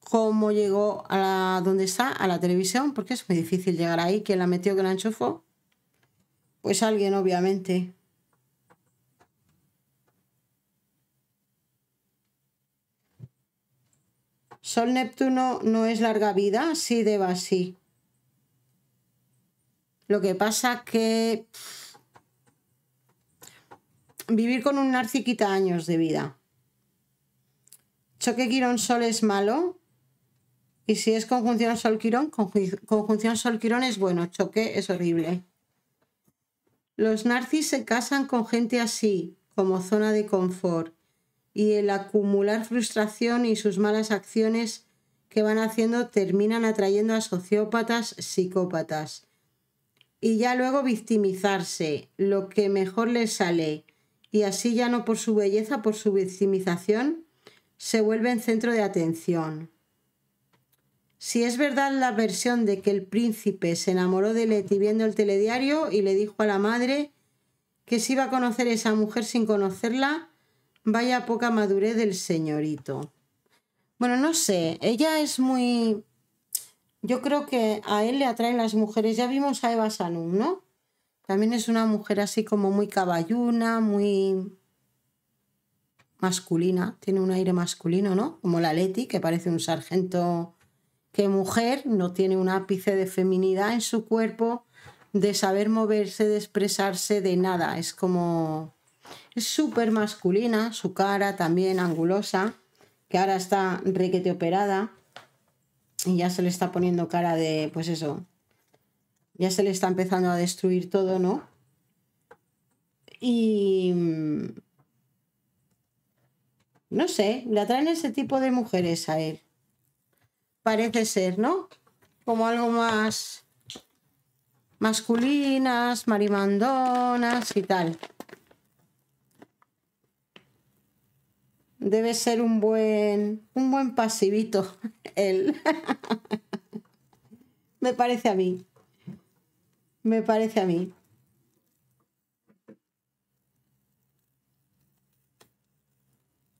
Speaker 1: Cómo llegó a la, donde está, a la televisión, porque es muy difícil llegar ahí. ¿Quién la metió, que la enchufó? Pues alguien, obviamente. Sol Neptuno no es larga vida, sí, Deba, sí. Lo que pasa que vivir con un Narci quita años de vida. Choque Quirón-Sol es malo. Y si es conjunción Sol-Quirón, conjunción Sol-Quirón es bueno. Choque es horrible. Los narcis se casan con gente así, como zona de confort. Y el acumular frustración y sus malas acciones que van haciendo terminan atrayendo a sociópatas, psicópatas y ya luego victimizarse, lo que mejor le sale, y así ya no por su belleza, por su victimización, se vuelven centro de atención. Si es verdad la versión de que el príncipe se enamoró de Leti viendo el telediario y le dijo a la madre que si iba a conocer a esa mujer sin conocerla, vaya poca madurez del señorito. Bueno, no sé, ella es muy yo creo que a él le atraen las mujeres. Ya vimos a Eva Sanum, ¿no? También es una mujer así como muy caballuna, muy masculina, tiene un aire masculino, ¿no? Como la Leti, que parece un sargento que mujer, no tiene un ápice de feminidad en su cuerpo, de saber moverse, de expresarse, de nada. Es como... Es súper masculina, su cara también angulosa, que ahora está requete operada. Y ya se le está poniendo cara de, pues eso, ya se le está empezando a destruir todo, ¿no? Y... Mm, no sé, le atraen ese tipo de mujeres a él. Parece ser, ¿no? Como algo más masculinas, marimandonas y tal. Debe ser un buen, un buen pasivito él. Me parece a mí. Me parece a mí.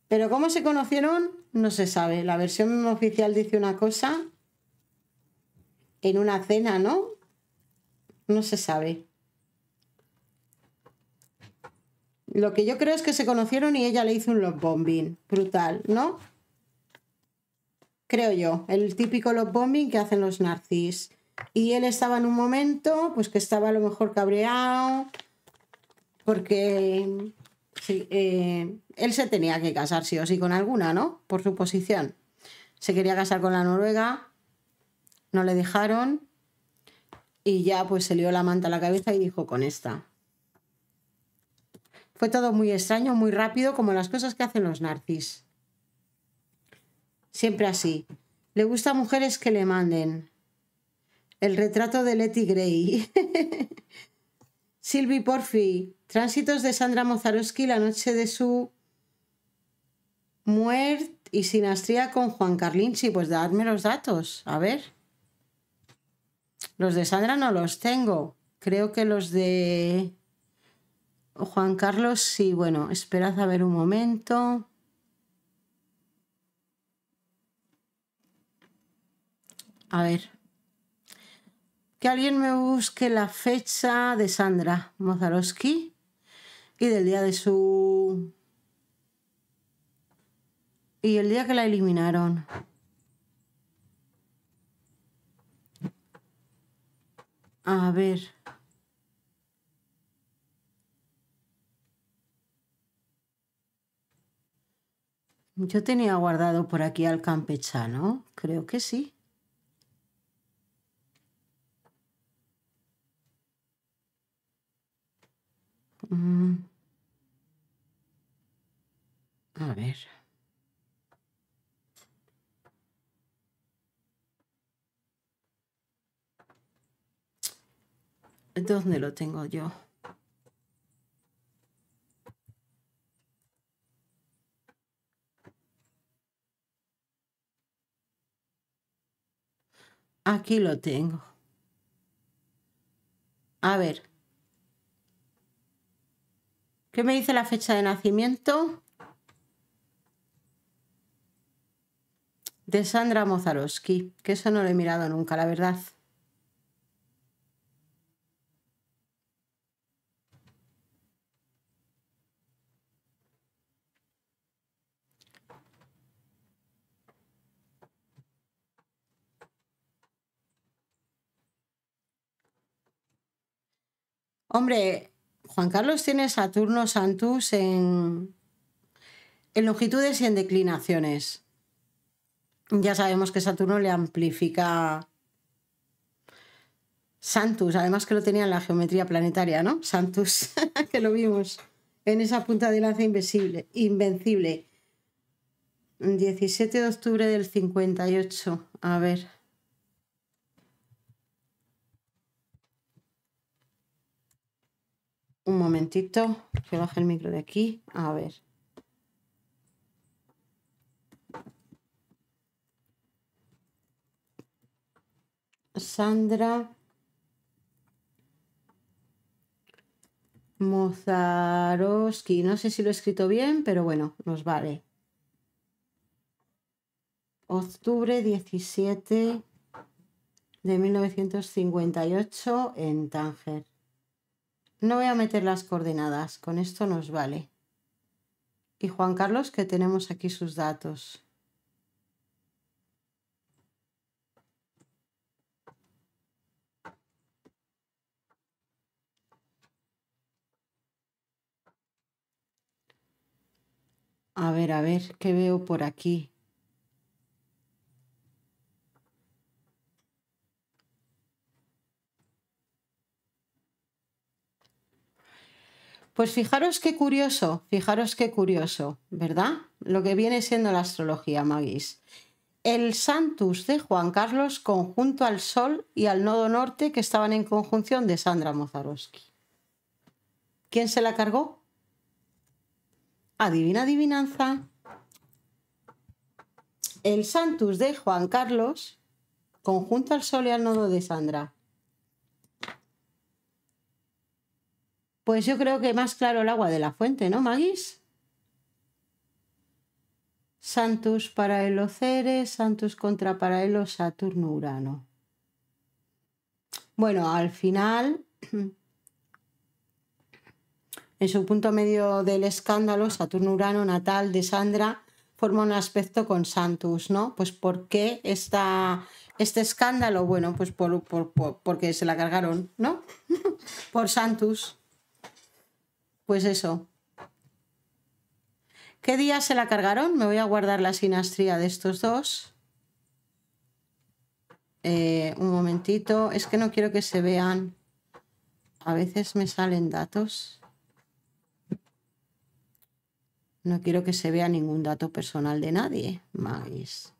Speaker 1: Pero cómo se conocieron, no se sabe. La versión oficial dice una cosa en una cena, ¿no? No se sabe. Lo que yo creo es que se conocieron y ella le hizo un love bombing. Brutal, ¿no? Creo yo. El típico love bombing que hacen los narcis. Y él estaba en un momento, pues que estaba a lo mejor cabreado, porque eh, él se tenía que casar sí o sí con alguna, ¿no? Por su posición. Se quería casar con la noruega, no le dejaron, y ya pues se lió la manta a la cabeza y dijo con esta. Fue todo muy extraño, muy rápido, como las cosas que hacen los narcis. Siempre así. Le gusta a mujeres que le manden. El retrato de Letty Gray. Sylvie Porfi. Tránsitos de Sandra Mozarowski la noche de su muerte y sinastría con Juan Carlinchi. Pues dadme los datos. A ver. Los de Sandra no los tengo. Creo que los de Juan Carlos, sí, bueno, esperad a ver un momento. A ver. Que alguien me busque la fecha de Sandra Mozarowski y del día de su... Y el día que la eliminaron. A ver. Yo tenía guardado por aquí al campechano, creo que sí. Mm. A ver. ¿Dónde lo tengo yo? Aquí lo tengo. A ver. ¿Qué me dice la fecha de nacimiento? De Sandra Mozarowski, que eso no lo he mirado nunca, la verdad. Hombre, Juan Carlos tiene Saturno Santus en, en longitudes y en declinaciones. Ya sabemos que Saturno le amplifica Santus, además que lo tenía en la geometría planetaria, ¿no? Santus, que lo vimos en esa punta de lanza invisible, invencible. 17 de octubre del 58. A ver. Un momentito, que baje el micro de aquí. A ver. Sandra Mozarowski. No sé si lo he escrito bien, pero bueno, nos vale. Octubre 17 de 1958 en Tánger. No voy a meter las coordenadas, con esto nos vale. Y Juan Carlos, que tenemos aquí sus datos. A ver, a ver, ¿qué veo por aquí? Pues fijaros qué curioso, fijaros qué curioso, ¿verdad? Lo que viene siendo la astrología, Magis. El Santus de Juan Carlos conjunto al Sol y al Nodo Norte que estaban en conjunción de Sandra Mozarowski. ¿Quién se la cargó? Adivina adivinanza. El Santus de Juan Carlos conjunto al Sol y al Nodo de Sandra Pues yo creo que más claro el agua de la fuente, ¿no, Magis? Santus el Océano, Santos contra para el Saturno Urano. Bueno, al final, en su punto medio del escándalo, Saturno Urano natal de Sandra forma un aspecto con Santos, ¿no? Pues ¿por qué este escándalo? Bueno, pues por, porque se la cargaron, ¿no? por Santos. Pues eso. ¿Qué día se la cargaron? Me voy a guardar la sinastría de estos dos. Eh, un momentito. Es que no quiero que se vean. A veces me salen datos. No quiero que se vea ningún dato personal de nadie. Magis.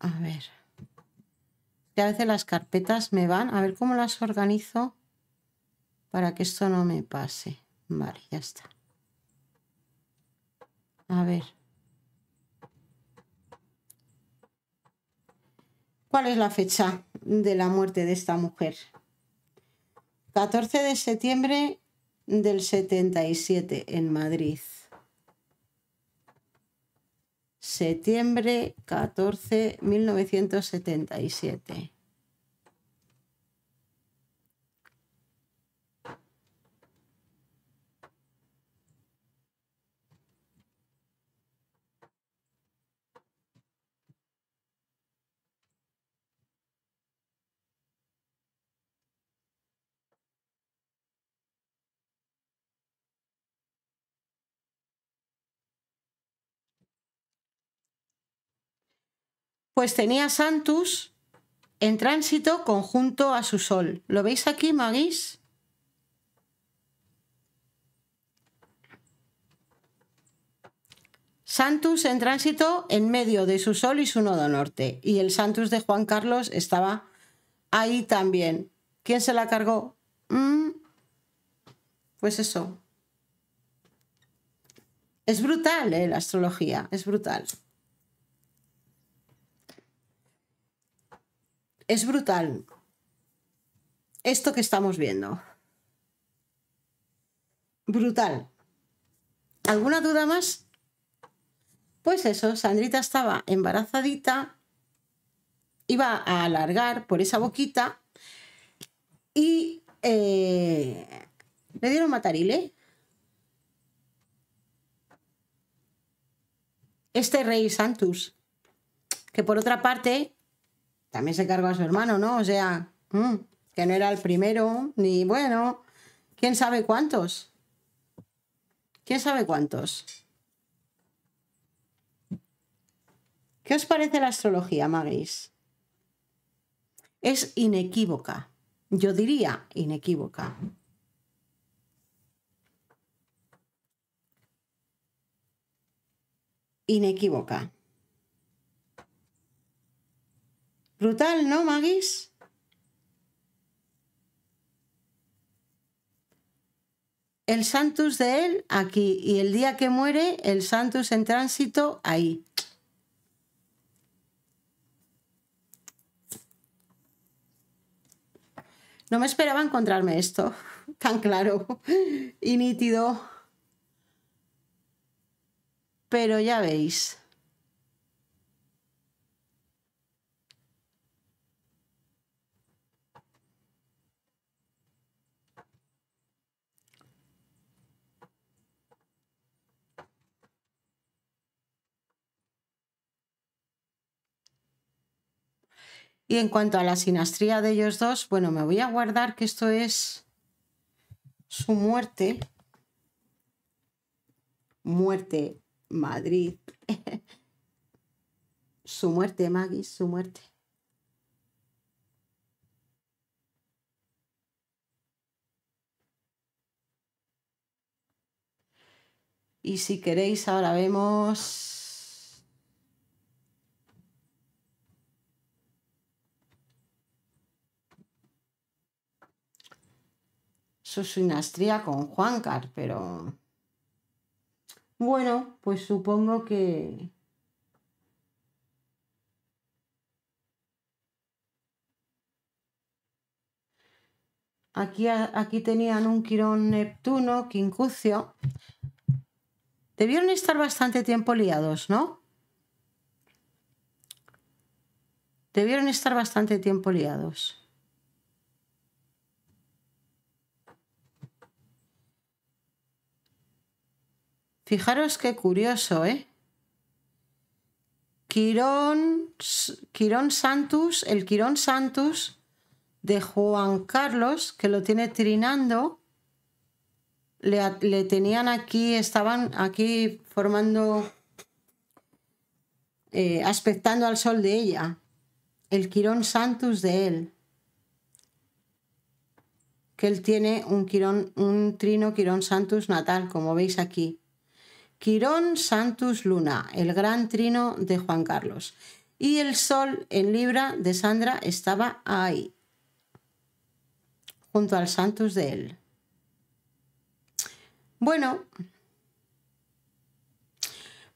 Speaker 1: A ver. Que a veces las carpetas me van. A ver cómo las organizo para que esto no me pase. Vale, ya está. A ver. ¿Cuál es la fecha de la muerte de esta mujer? 14 de septiembre del 77 en Madrid. Septiembre 14, 1977. pues tenía Santus en tránsito conjunto a su Sol. ¿Lo veis aquí, Magis? Santus en tránsito en medio de su Sol y su nodo norte. Y el Santus de Juan Carlos estaba ahí también. ¿Quién se la cargó? Mm. Pues eso. Es brutal, ¿eh? la astrología, es brutal. Es brutal. Esto que estamos viendo. Brutal. ¿Alguna duda más? Pues eso, Sandrita estaba embarazadita, iba a alargar por esa boquita y eh, le dieron matarile. Este rey Santus, que por otra parte también se cargó a su hermano, ¿no? O sea, mm, que no era el primero, ni bueno, quién sabe cuántos. ¿Quién sabe cuántos? ¿Qué os parece la astrología, magis. Es inequívoca. Yo diría inequívoca. Inequívoca. Brutal, ¿no, Magis? El Santus de él aquí y el día que muere, el Santus en tránsito ahí. No me esperaba encontrarme esto tan claro y nítido. Pero ya veis. Y en cuanto a la sinastría de ellos dos, bueno, me voy a guardar que esto es su muerte. Muerte Madrid. su muerte, Maggie, su muerte. Y si queréis, ahora vemos su sinastría con Juancar, pero... Bueno, pues supongo que... Aquí, aquí tenían un Quirón Neptuno, Quincucio. Debieron estar bastante tiempo liados, ¿no? Debieron estar bastante tiempo liados. Fijaros qué curioso, ¿eh? Quirón, Quirón Santus, el Quirón Santus de Juan Carlos, que lo tiene trinando, le, tenían aquí, estaban aquí formando, eh, aspectando al sol de ella, el Quirón Santus de él que él tiene un, quirón, un trino Quirón Santus natal, como veis aquí. Quirón Santus Luna, el gran trino de Juan Carlos. Y el sol en Libra de Sandra estaba ahí, junto al Santus de él. Bueno,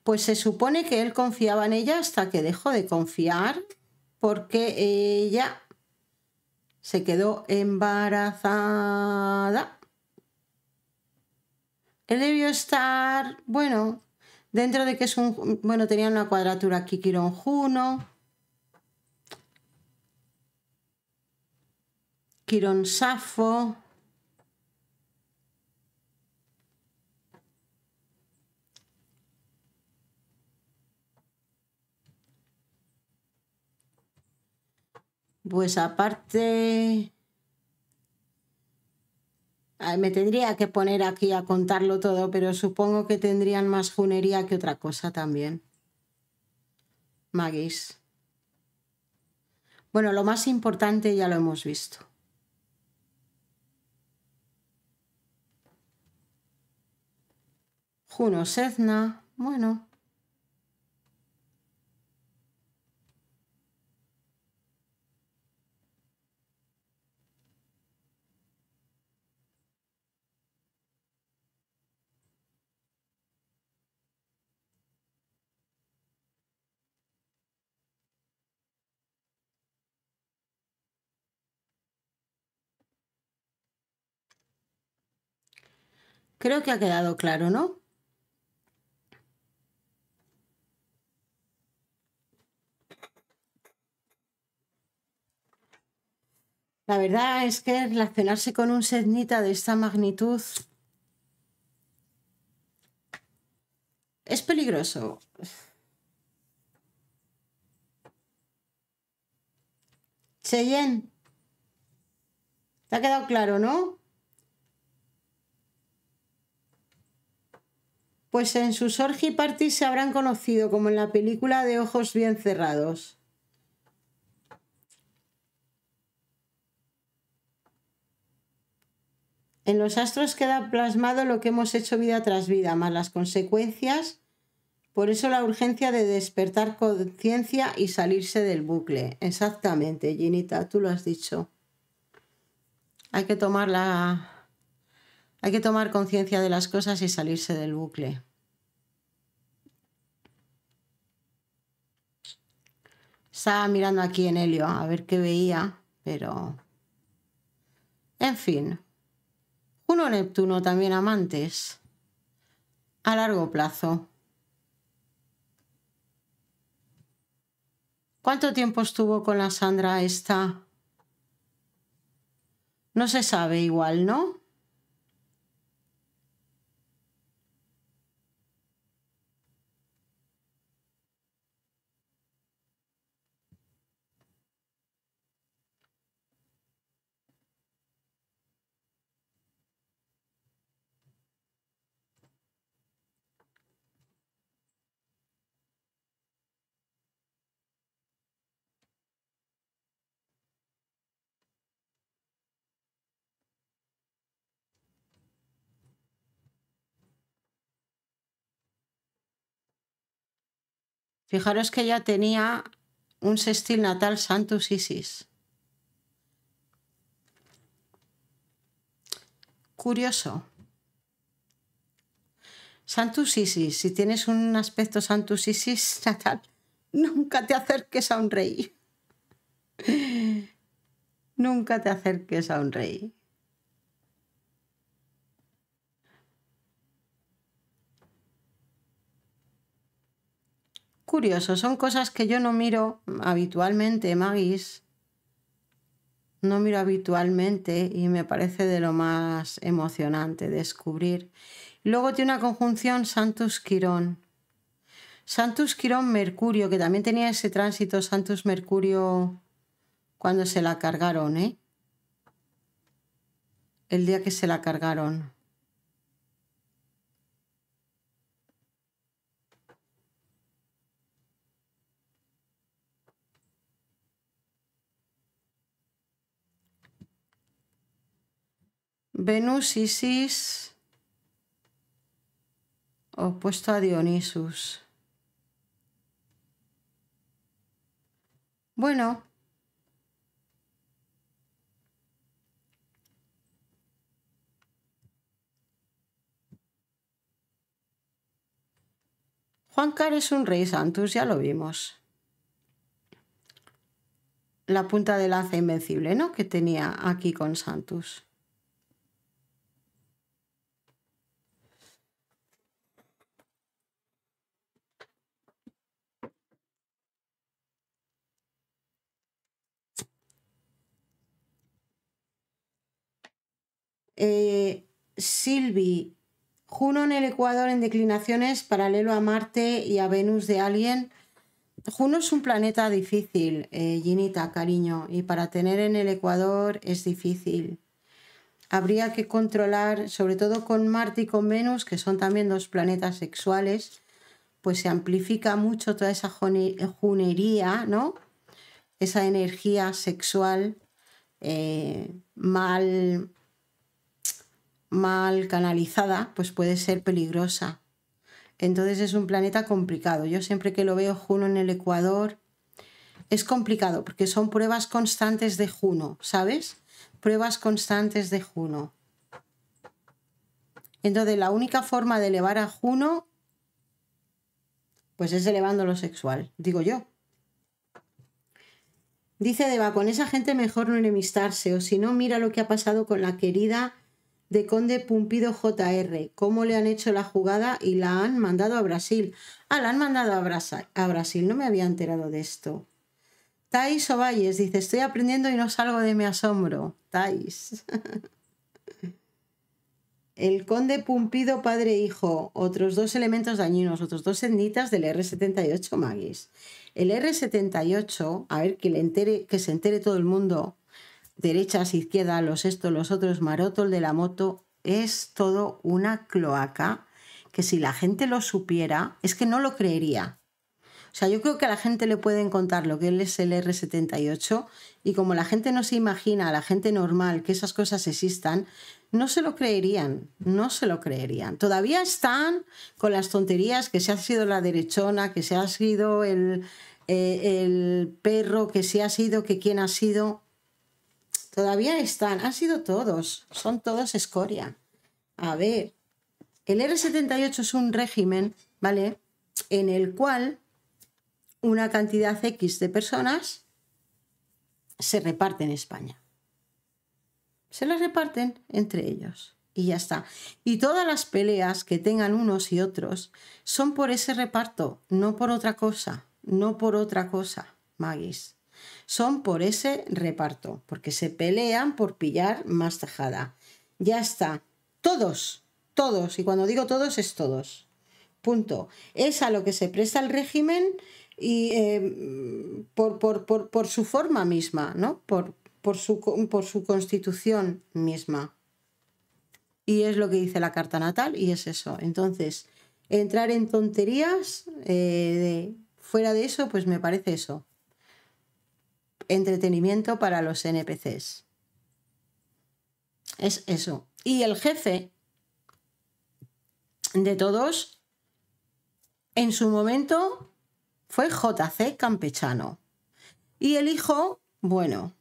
Speaker 1: pues se supone que él confiaba en ella hasta que dejó de confiar porque ella se quedó embarazada. Él debió estar, bueno, dentro de que es un... Bueno, tenía una cuadratura aquí Quirón-Juno. Quirón-Safo. Pues aparte Ah, me tendría que poner aquí a contarlo todo, pero supongo que tendrían más funería que otra cosa también. Magis. Bueno, lo más importante ya lo hemos visto. Juno Sedna, bueno, Creo que ha quedado claro, ¿no? La verdad es que relacionarse con un Sednita de esta magnitud es peligroso. Cheyenne. te ha quedado claro, ¿no? pues en sus orgipartis se habrán conocido como en la película de Ojos bien cerrados. En los astros queda plasmado lo que hemos hecho vida tras vida, más las consecuencias. Por eso la urgencia de despertar conciencia y salirse del bucle. Exactamente, Ginita, tú lo has dicho. Hay que tomar la, hay que tomar conciencia de las cosas y salirse del bucle. Estaba mirando aquí en Helio a ver qué veía, pero... En fin. Uno Neptuno también amantes. A largo plazo. ¿Cuánto tiempo estuvo con la Sandra esta? No se sabe igual, ¿no? Fijaros que ella tenía un sextil natal Santus Isis. Curioso. Santus Isis, si tienes un aspecto Santus Isis natal, nunca te acerques a un rey. nunca te acerques a un rey. curioso, son cosas que yo no miro habitualmente, Magis. No miro habitualmente y me parece de lo más emocionante descubrir. Luego tiene una conjunción Santus-Quirón. Santus-Quirón-Mercurio, que también tenía ese tránsito Santus-Mercurio cuando se la cargaron, ¿eh? El día que se la cargaron. Venus, Isis, opuesto a Dionisus. Bueno, Juan Car es un rey Santus, ya lo vimos. La punta del lanza invencible, ¿no? Que tenía aquí con Santus. Eh, Silvi, Juno en el Ecuador en declinaciones paralelo a Marte y a Venus de alguien... Juno es un planeta difícil, eh, Ginita, cariño, y para tener en el Ecuador es difícil. Habría que controlar, sobre todo con Marte y con Venus, que son también dos planetas sexuales, pues se amplifica mucho toda esa junería, ¿no? Esa energía sexual eh, mal mal canalizada, pues puede ser peligrosa. Entonces es un planeta complicado. Yo siempre que lo veo Juno en el Ecuador, es complicado porque son pruebas constantes de Juno, ¿sabes? Pruebas constantes de Juno. Entonces la única forma de elevar a Juno, pues es elevando lo sexual, digo yo. Dice Deva, con esa gente mejor no enemistarse, o si no, mira lo que ha pasado con la querida de Conde Pumpido JR, cómo le han hecho la jugada y la han mandado a Brasil. Ah, la han mandado a, a Brasil, no me había enterado de esto. Thais Ovalles dice, estoy aprendiendo y no salgo de mi asombro. Thais. El conde Pumpido padre e hijo, otros dos elementos dañinos, otros dos etnitas del R78 Magis. El R78, a ver que, le entere, que se entere todo el mundo, derechas, izquierdas, los estos, los otros, maroto, el de la moto, es todo una cloaca que si la gente lo supiera, es que no lo creería. O sea, yo creo que a la gente le pueden contar lo que es el R78 y como la gente no se imagina, a la gente normal, que esas cosas existan, no se lo creerían, no se lo creerían. Todavía están con las tonterías que se ha sido la derechona, que se ha sido el, eh, el perro, que se ha sido, que quién ha sido todavía están, han sido todos, son todos escoria. A ver, el R78 es un régimen, ¿vale? En el cual una cantidad X de personas se reparten en España. Se las reparten entre ellos y ya está. Y todas las peleas que tengan unos y otros son por ese reparto, no por otra cosa, no por otra cosa, Magis son por ese reparto, porque se pelean por pillar más tajada. Ya está. Todos, todos, y cuando digo todos es todos. Punto. Es a lo que se presta el régimen y eh, por, por, su forma misma, ¿no? Por, por, su, por su constitución misma. Y es lo que dice la carta natal y es eso. Entonces, entrar en tonterías eh, fuera de eso, pues me parece eso entretenimiento para los NPCs. Es eso. Y el jefe de todos, en su momento, fue JC Campechano. Y el hijo, bueno,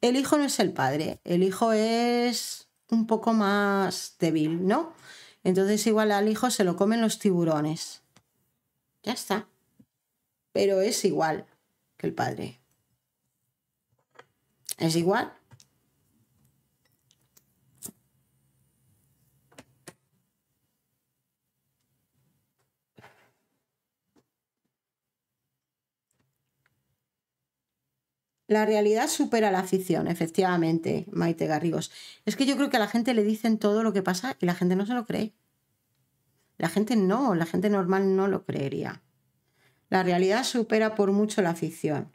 Speaker 1: el hijo no es el padre, el hijo es un poco más débil, ¿no? Entonces igual al hijo se lo comen los tiburones. Ya está. Pero es igual el padre. ¿Es igual? La realidad supera la ficción, efectivamente, Maite Garrigos. Es que yo creo que a la gente le dicen todo lo que pasa y la gente no se lo cree. La gente no, la gente normal no lo creería. La realidad supera por mucho la ficción.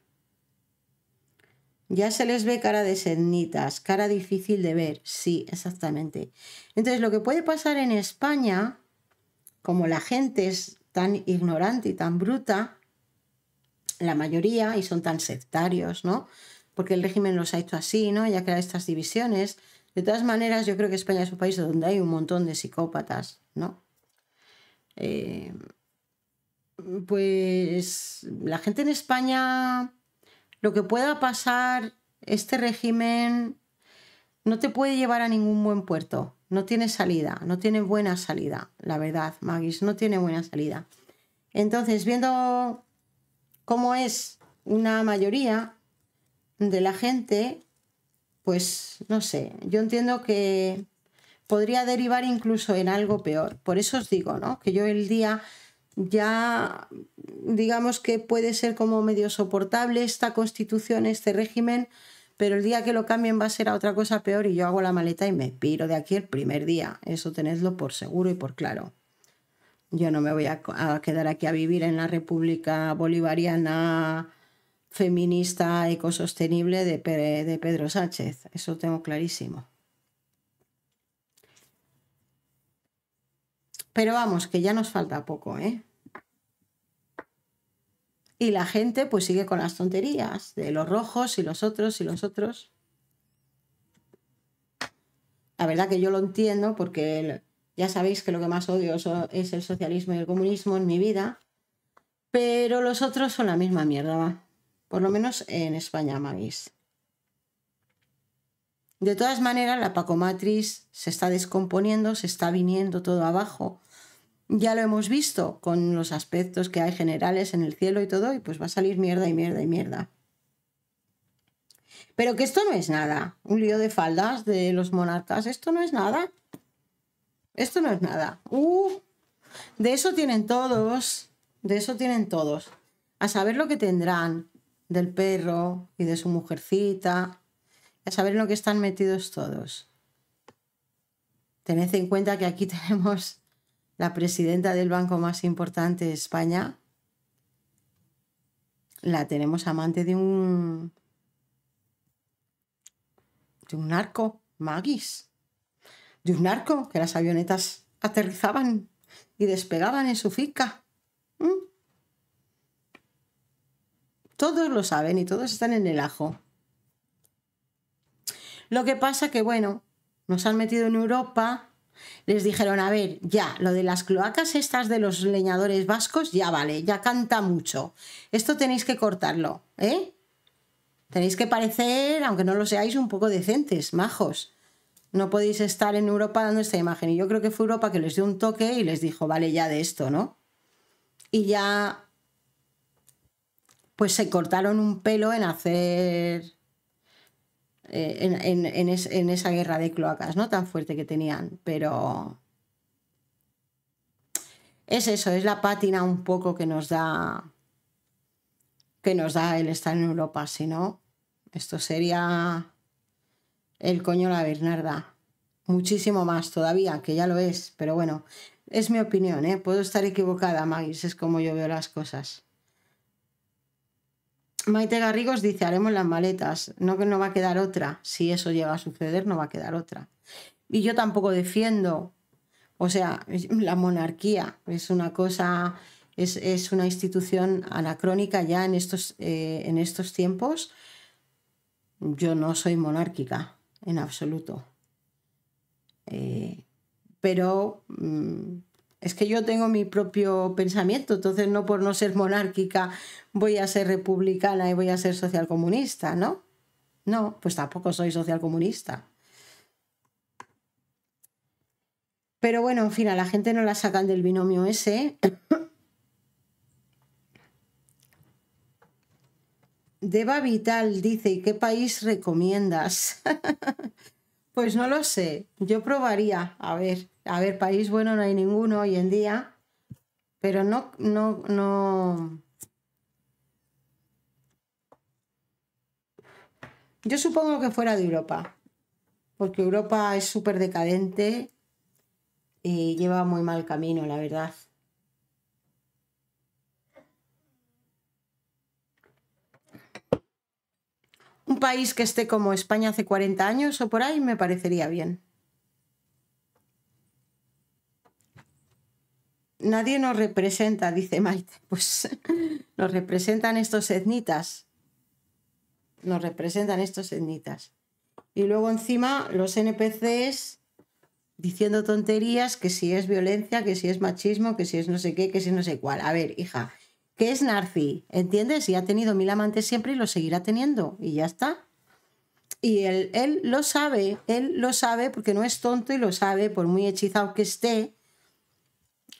Speaker 1: Ya se les ve cara de sednitas, cara difícil de ver, sí, exactamente. Entonces, lo que puede pasar en España, como la gente es tan ignorante y tan bruta, la mayoría, y son tan sectarios, ¿no? Porque el régimen los ha hecho así, ¿no? Ya crea estas divisiones. De todas maneras, yo creo que España es un país donde hay un montón de psicópatas, ¿no? Eh, pues la gente en España, lo que pueda pasar, este régimen no te puede llevar a ningún buen puerto. No tiene salida, no tiene buena salida, la verdad, Magis, no tiene buena salida. Entonces, viendo cómo es una mayoría de la gente, pues no sé, yo entiendo que podría derivar incluso en algo peor. Por eso os digo, ¿no? Que yo el día ya digamos que puede ser como medio soportable esta constitución, este régimen, pero el día que lo cambien va a ser a otra cosa peor y yo hago la maleta y me piro de aquí el primer día. Eso tenedlo por seguro y por claro. Yo no me voy a, quedar aquí a vivir en la República Bolivariana feminista, ecosostenible de, de Pedro Sánchez. Eso tengo clarísimo. Pero vamos, que ya nos falta poco, ¿eh? Y la gente pues sigue con las tonterías de los rojos y los otros y los otros. La verdad que yo lo entiendo porque ya sabéis que lo que más odio es el socialismo y el comunismo en mi vida. Pero los otros son la misma mierda, ¿va? Por lo menos en España, habéis. De todas maneras, la pacomatriz se está descomponiendo, se está viniendo todo abajo. Ya lo hemos visto con los aspectos que hay generales en el cielo y todo, y pues va a salir mierda y mierda y mierda. Pero que esto no es nada. Un lío de faldas de los monarcas, esto no es nada. Esto no es nada. Uh, de eso tienen todos. De eso tienen todos. A saber lo que tendrán del perro y de su mujercita a saber en lo que están metidos todos. Tened en cuenta que aquí tenemos la presidenta del banco más importante de España. La tenemos amante de un. de un narco, Magis. De un narco, que las avionetas aterrizaban y despegaban en su finca. ¿Mm? Todos lo saben y todos están en el ajo. Lo que pasa que, bueno, nos han metido en Europa, les dijeron, a ver, ya, lo de las cloacas estas de los leñadores vascos, ya vale, ya canta mucho. Esto tenéis que cortarlo, ¿eh? Tenéis que parecer, aunque no lo seáis, un poco decentes, majos. No podéis estar en Europa dando esta imagen. Y yo creo que fue Europa que les dio un toque y les dijo, vale, ya de esto, ¿no? Y ya, pues se cortaron un pelo en hacer eh, en, esa guerra de cloacas, ¿no? Tan fuerte que tenían, pero... Es eso, es la pátina un poco que nos da que nos da el estar en Europa, si no, esto sería el coño la Bernarda. Muchísimo más todavía, que ya lo es, pero bueno, es mi opinión, ¿eh? Puedo estar equivocada, Magis, es como yo veo las cosas. Maite Garrigos dice, haremos las maletas, no que no va a quedar otra. Si eso llega a suceder, no va a quedar otra. Y yo tampoco defiendo, o sea, la monarquía es una cosa, es, una institución anacrónica ya en estos, eh, en estos tiempos. Yo no soy monárquica, en absoluto. Eh, pero... Mm, es que yo tengo mi propio pensamiento, entonces no por no ser monárquica voy a ser republicana y voy a ser socialcomunista, ¿no? No, pues tampoco soy socialcomunista. Pero bueno, en fin, a la gente no la sacan del binomio ese. Deba Vital dice, ¿y qué país recomiendas? pues no lo sé, yo probaría, a ver. A ver, país bueno no hay ninguno hoy en día, pero no, no, no. Yo supongo que fuera de Europa, porque Europa es súper decadente y lleva muy mal camino, la verdad. Un país que esté como España hace 40 años o por ahí me parecería bien. nadie nos representa, dice Maite. Pues nos representan estos etnitas. Nos representan estos etnitas. Y luego encima los NPCs diciendo tonterías, que si es violencia, que si es machismo, que si es no sé qué, que si no sé cuál. A ver, hija, ¿qué es Narci? ¿Entiendes? Y ha tenido mil amantes siempre y lo seguirá teniendo. Y ya está. Y él, él lo sabe, él lo sabe porque no es tonto y lo sabe, por muy hechizado que esté,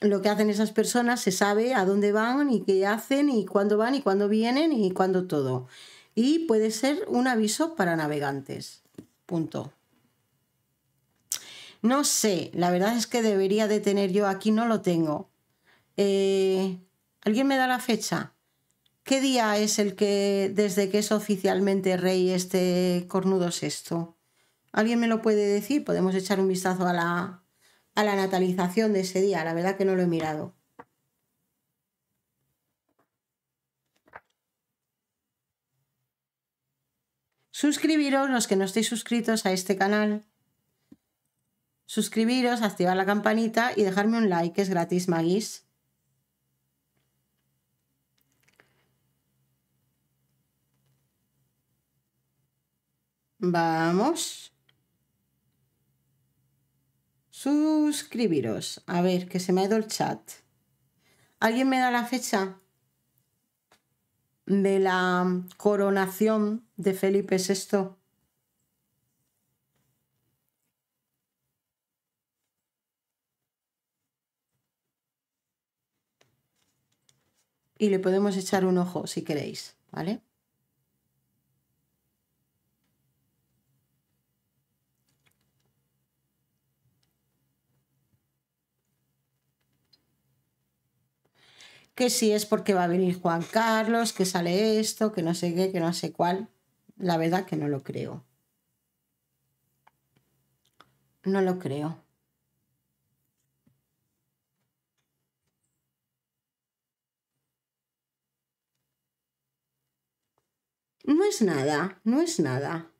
Speaker 1: lo que hacen esas personas, se sabe a dónde van y qué hacen y cuándo van y cuándo vienen y cuándo todo. Y puede ser un aviso para navegantes. Punto. No sé, la verdad es que debería de tener yo, aquí no lo tengo. Eh, ¿Alguien me da la fecha? ¿Qué día es el que, desde que es oficialmente rey este cornudo sexto? ¿Alguien me lo puede decir? Podemos echar un vistazo a la, a la natalización de ese día. La verdad que no lo he mirado. Suscribiros los que no estéis suscritos a este canal. Suscribiros, activar la campanita y dejarme un like, es gratis, Magis. Vamos suscribiros. A ver, que se me ha ido el chat. ¿Alguien me da la fecha de la coronación de Felipe VI? Y le podemos echar un ojo si queréis, ¿vale? que si es porque va a venir Juan Carlos, que sale esto, que no sé qué, que no sé cuál. La verdad que no lo creo. No lo creo. No es nada, no es nada.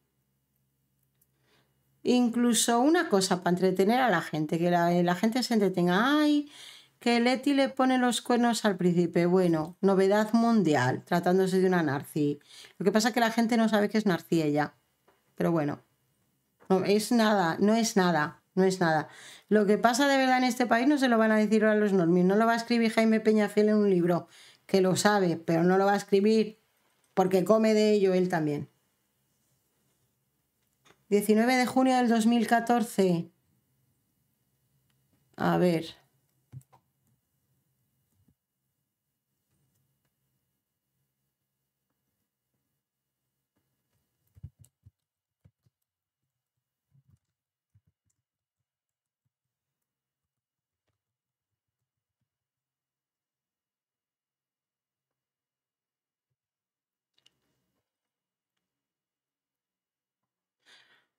Speaker 1: Incluso una cosa para entretener a la gente, que la, gente se entretenga, ay, que Leti le pone los cuernos al príncipe. Bueno, novedad mundial, tratándose de una narci. Lo que pasa es que la gente no sabe que es narci ella. Pero bueno, no es nada, no es nada, no es nada. Lo que pasa de verdad en este país no se lo van a decir a los normis. No lo va a escribir Jaime Peñafiel en un libro, que lo sabe, pero no lo va a escribir porque come de ello él también. 19 de junio del 2014. A ver.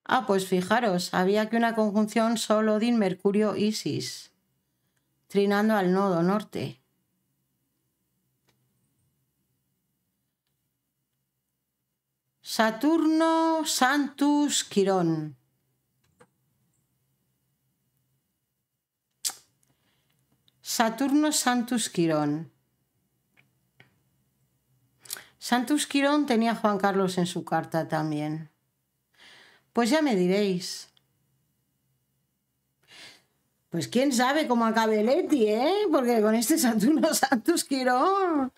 Speaker 1: Ah, pues fijaros, había aquí una conjunción solo de Mercurio, Isis, trinando al nodo norte. Saturno, Santus, Quirón. Saturno, Santus, Quirón. Santus Quirón tenía Juan Carlos en su carta también. Pues ya me diréis. Pues quién sabe cómo acabe Leti, ¿eh? Porque con este Saturno Santos Quirón.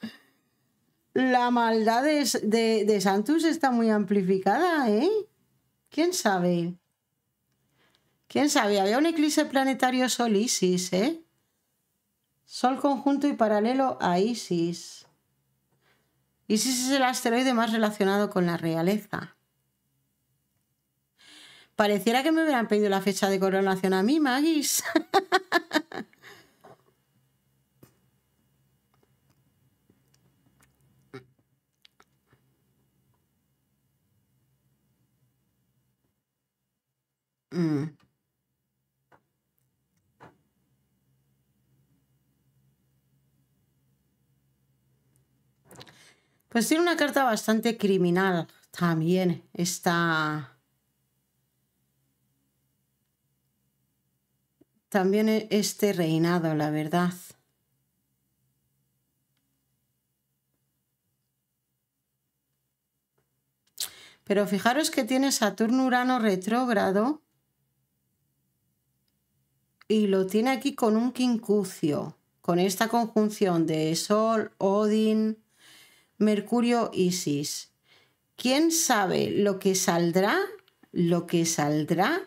Speaker 1: La maldad de, Santos está muy amplificada, ¿eh? ¿Quién sabe? ¿Quién sabe? Había un eclipse planetario Sol Isis, ¿eh? Sol conjunto y paralelo a Isis. Isis es el asteroide más relacionado con la realeza. Pareciera que me hubieran pedido la fecha de coronación a mí, Magis. Mm. Pues tiene una carta bastante criminal también esta, también e-, este reinado, la verdad. Pero fijaros que tiene Saturno-Urano retrógrado y lo tiene aquí con un quincucio, con esta conjunción de Sol, Odín, Mercurio, Isis. ¿Quién sabe lo que saldrá? Lo que saldrá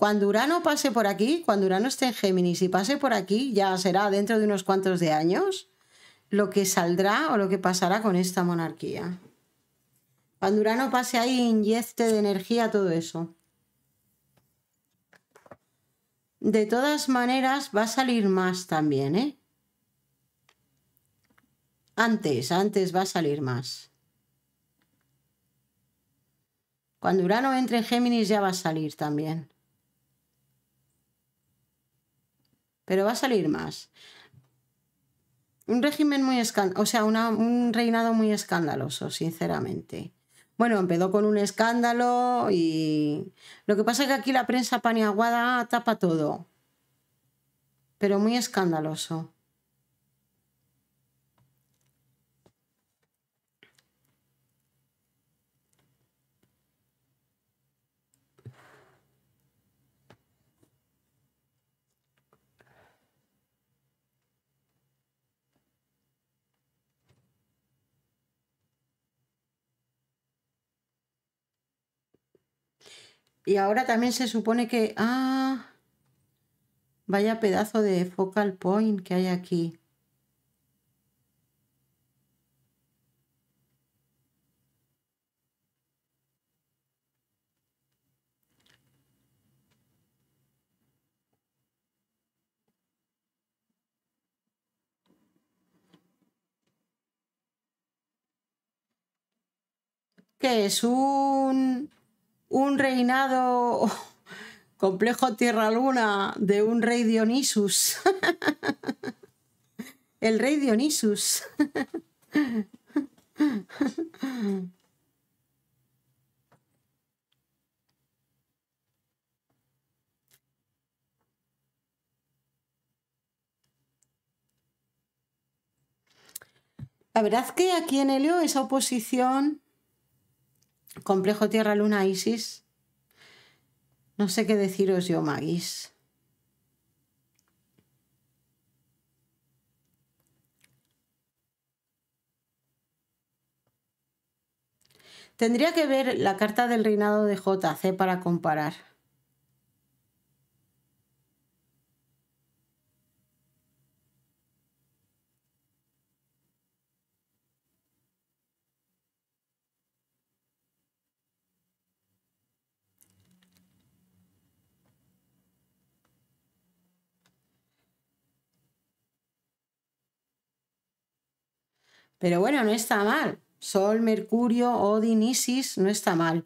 Speaker 1: cuando Urano pase por aquí, cuando Urano esté en Géminis y pase por aquí, ya será dentro de unos cuantos de años, lo que saldrá o lo que pasará con esta monarquía. Cuando Urano pase ahí, inyecte de energía todo eso. De todas maneras, va a salir más también, ¿eh? Antes, antes va a salir más. Cuando Urano entre en Géminis ya va a salir también. pero va a salir más. Un régimen muy escandaloso, o sea, un reinado muy escandaloso, sinceramente. Bueno, empezó con un escándalo y lo que pasa es que aquí la prensa paniaguada tapa todo, pero muy escandaloso. Y ahora también se supone que... ¡Ah! Vaya pedazo de focal point que hay aquí. que es un un reinado complejo Tierra Luna de un rey Dionisus. El rey Dionisus. La verdad que aquí en Helio esa oposición Complejo Tierra Luna Isis. No sé qué deciros yo, Magis. Tendría que ver la carta del reinado de JC para comparar. Pero bueno, no está mal. Sol, Mercurio, Odin, Isis, no está mal.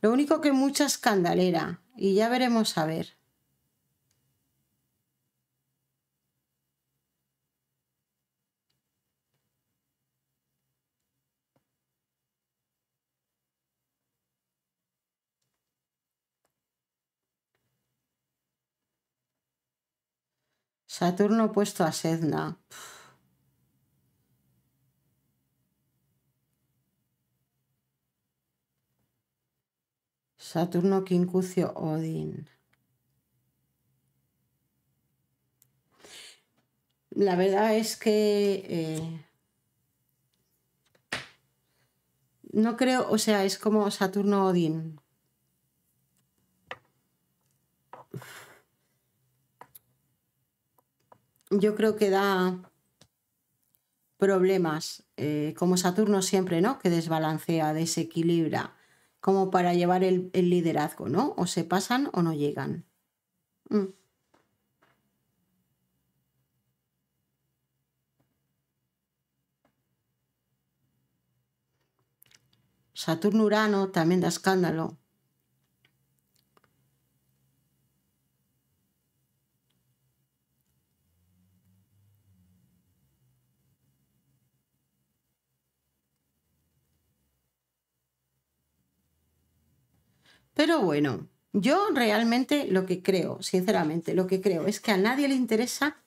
Speaker 1: Lo único que mucha escandalera. Y ya veremos a ver. Saturno puesto a Sedna. Saturno, Quincucio, Odín. La verdad es que eh, no creo, o sea, es como Saturno, Odín. Yo creo que da problemas, eh, como Saturno siempre, ¿no? Que desbalancea, desequilibra como para llevar el, liderazgo, ¿no? O se pasan o no llegan. Mm. Saturno-Urano también da escándalo, Pero bueno, yo realmente lo que creo, sinceramente, lo que creo es que a nadie le interesa.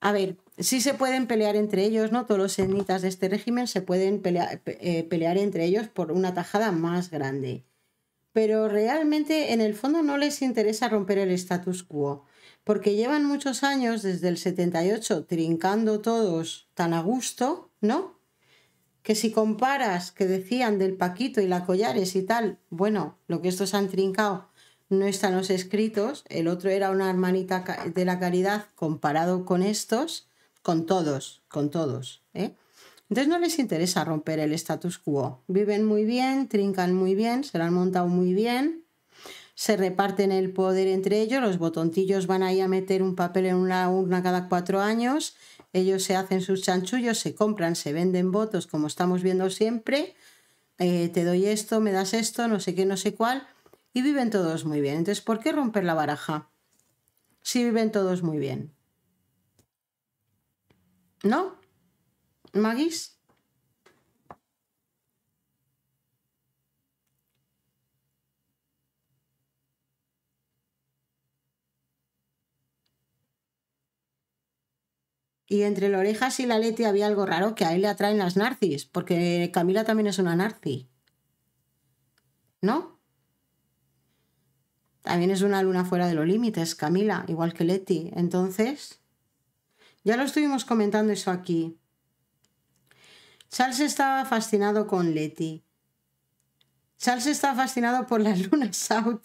Speaker 1: A ver, sí se pueden pelear entre ellos, ¿no? Todos los enitas de este régimen se pueden pelear, eh, pelear entre ellos por una tajada más grande. Pero realmente en el fondo no les interesa romper el status quo, porque llevan muchos años, desde el 78, trincando todos tan a gusto, ¿no? que si comparas que decían del Paquito y la Collares y tal, bueno, lo que estos han trincado no están los escritos, el otro era una hermanita de la caridad comparado con estos, con todos, con todos. ¿eh? Entonces no les interesa romper el status quo. Viven muy bien, trincan muy bien, se lo han montado muy bien se reparten el poder entre ellos, los botontillos van ahí a meter un papel en una urna cada cuatro años, ellos se hacen sus chanchullos, se compran, se venden votos, como estamos viendo siempre, eh, te doy esto, me das esto, no sé qué, no sé cuál, y viven todos muy bien. Entonces, ¿por qué romper la baraja? Si viven todos muy bien. ¿No? ¿Magis? Y entre la orejas y la Leti había algo raro que a él le atraen las narcis, porque Camila también es una narci. ¿No? También es una luna fuera de los límites, Camila, igual que Leti. Entonces, ya lo estuvimos comentando eso aquí. Charles estaba fascinado con Leti. Charles estaba fascinado por las lunas out.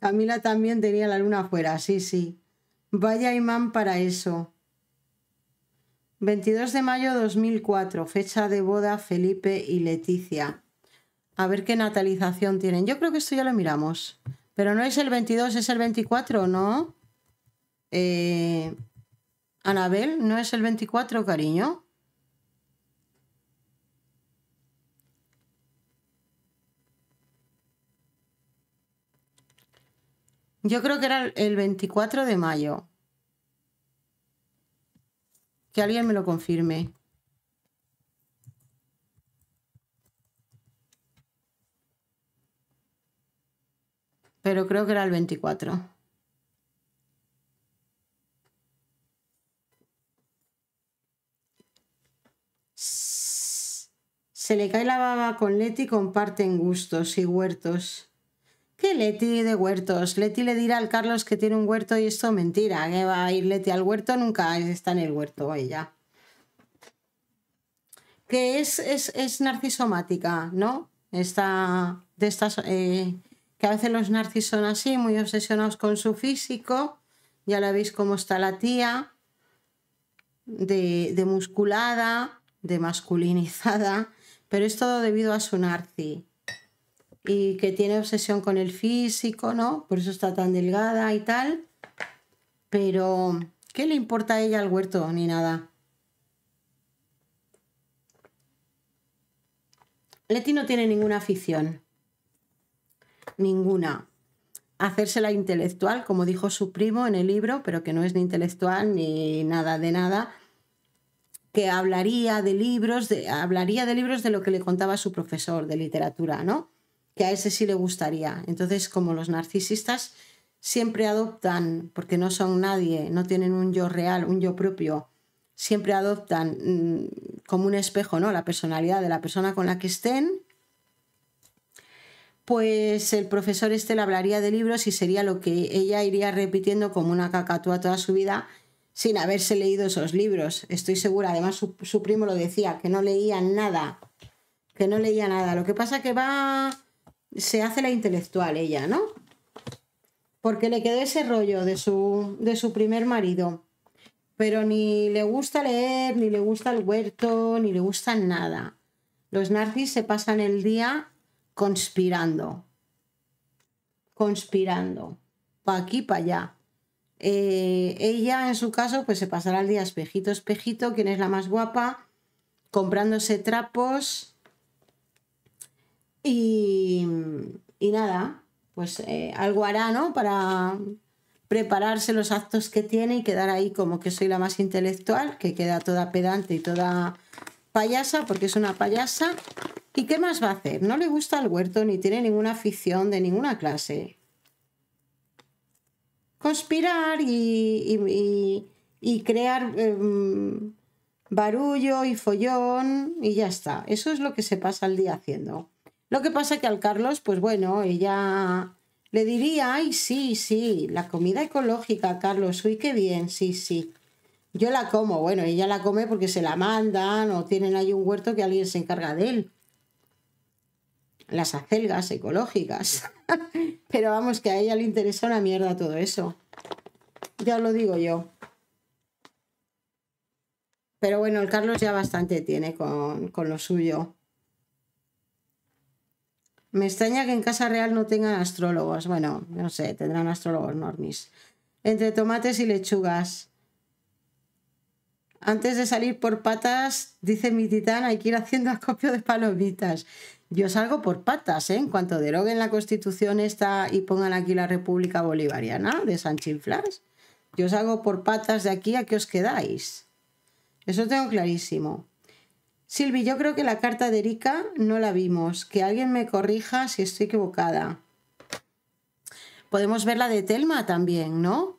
Speaker 1: Camila también tenía la luna afuera, sí, sí. Vaya imán para eso. 22 de mayo 2004, fecha de boda Felipe y Leticia. A ver qué natalización tienen. Yo creo que esto ya lo miramos. Pero no es el 22, es el 24, ¿no? Eh, Anabel, ¿no es el 24, cariño? Yo creo que era el 24 de mayo. Que alguien me lo confirme. Pero creo que era el 24. Se le cae la baba con Leti, comparten gustos y huertos que Leti de huertos. Leti le dirá al Carlos que tiene un huerto y esto mentira. Que va a ir Leti al huerto, nunca está en el huerto ella. Que es, narcisomática, ¿no? Esta de estas. Eh, que a veces los narcis son así, muy obsesionados con su físico. Ya la veis cómo está la tía. De, de musculada, de masculinizada. Pero es todo debido a su narci y que tiene obsesión con el físico, ¿no? Por eso está tan delgada y tal. Pero, ¿qué le importa a ella al huerto ni nada? Leti no tiene ninguna afición. Ninguna. Hacérsela intelectual, como dijo su primo en el libro, pero que no es ni intelectual ni nada de nada que hablaría de libros, hablaría de libros de lo que le contaba su profesor de literatura, ¿no? que a ese sí le gustaría. Entonces, como los narcisistas siempre adoptan, porque no son nadie, no tienen un yo real, un yo propio, siempre adoptan mm, como un espejo, ¿no? La personalidad de la persona con la que estén, pues el profesor este le hablaría de libros y sería lo que ella iría repitiendo como una cacatúa toda su vida sin haberse leído esos libros. Estoy segura, además su, su primo lo decía, que no leía nada, que no leía nada. Lo que pasa que va se hace la intelectual ella, ¿no? Porque le quedó ese rollo de su, de su primer marido. Pero ni le gusta leer, ni le gusta el huerto, ni le gusta nada. Los narcis se pasan el día conspirando. Conspirando. Pa' aquí, pa' allá. Eh, ella, en su caso, pues se pasará el día espejito, espejito, quién es la más guapa, comprándose trapos, y, nada, pues eh, algo hará, ¿no? Para prepararse los actos que tiene y quedar ahí como que soy la más intelectual, que queda toda pedante y toda payasa, porque es una payasa. ¿Y qué más va a hacer? No le gusta el huerto ni tiene ninguna afición de ninguna clase. Conspirar y, crear em, barullo y follón y ya está. Eso es lo que se pasa el día haciendo. Lo que pasa que al Carlos, pues bueno, ella le diría, ay, sí, sí, la comida ecológica, Carlos, uy, qué bien, sí, sí. Yo la como, bueno, ella la come porque se la mandan o tienen ahí un huerto que alguien se encarga de él. Las acelgas ecológicas. Pero vamos, que a ella le interesa una mierda todo eso. Ya lo digo yo. Pero bueno, el Carlos ya bastante tiene con, con lo suyo. Me extraña que en Casa Real no tengan astrólogos. Bueno, no sé, tendrán astrólogos normis. Entre tomates y lechugas. Antes de salir por patas, dice mi titán, hay que ir haciendo acopio de palomitas. Yo salgo por patas, ¿eh? En cuanto deroguen la constitución esta y pongan aquí la República Bolivariana de San Chinflas. yo salgo por patas de aquí a que os quedáis. Eso tengo clarísimo. Silvi, yo creo que la carta de Erika no la vimos. Que alguien me corrija si estoy equivocada. Podemos ver la de Telma también, ¿no?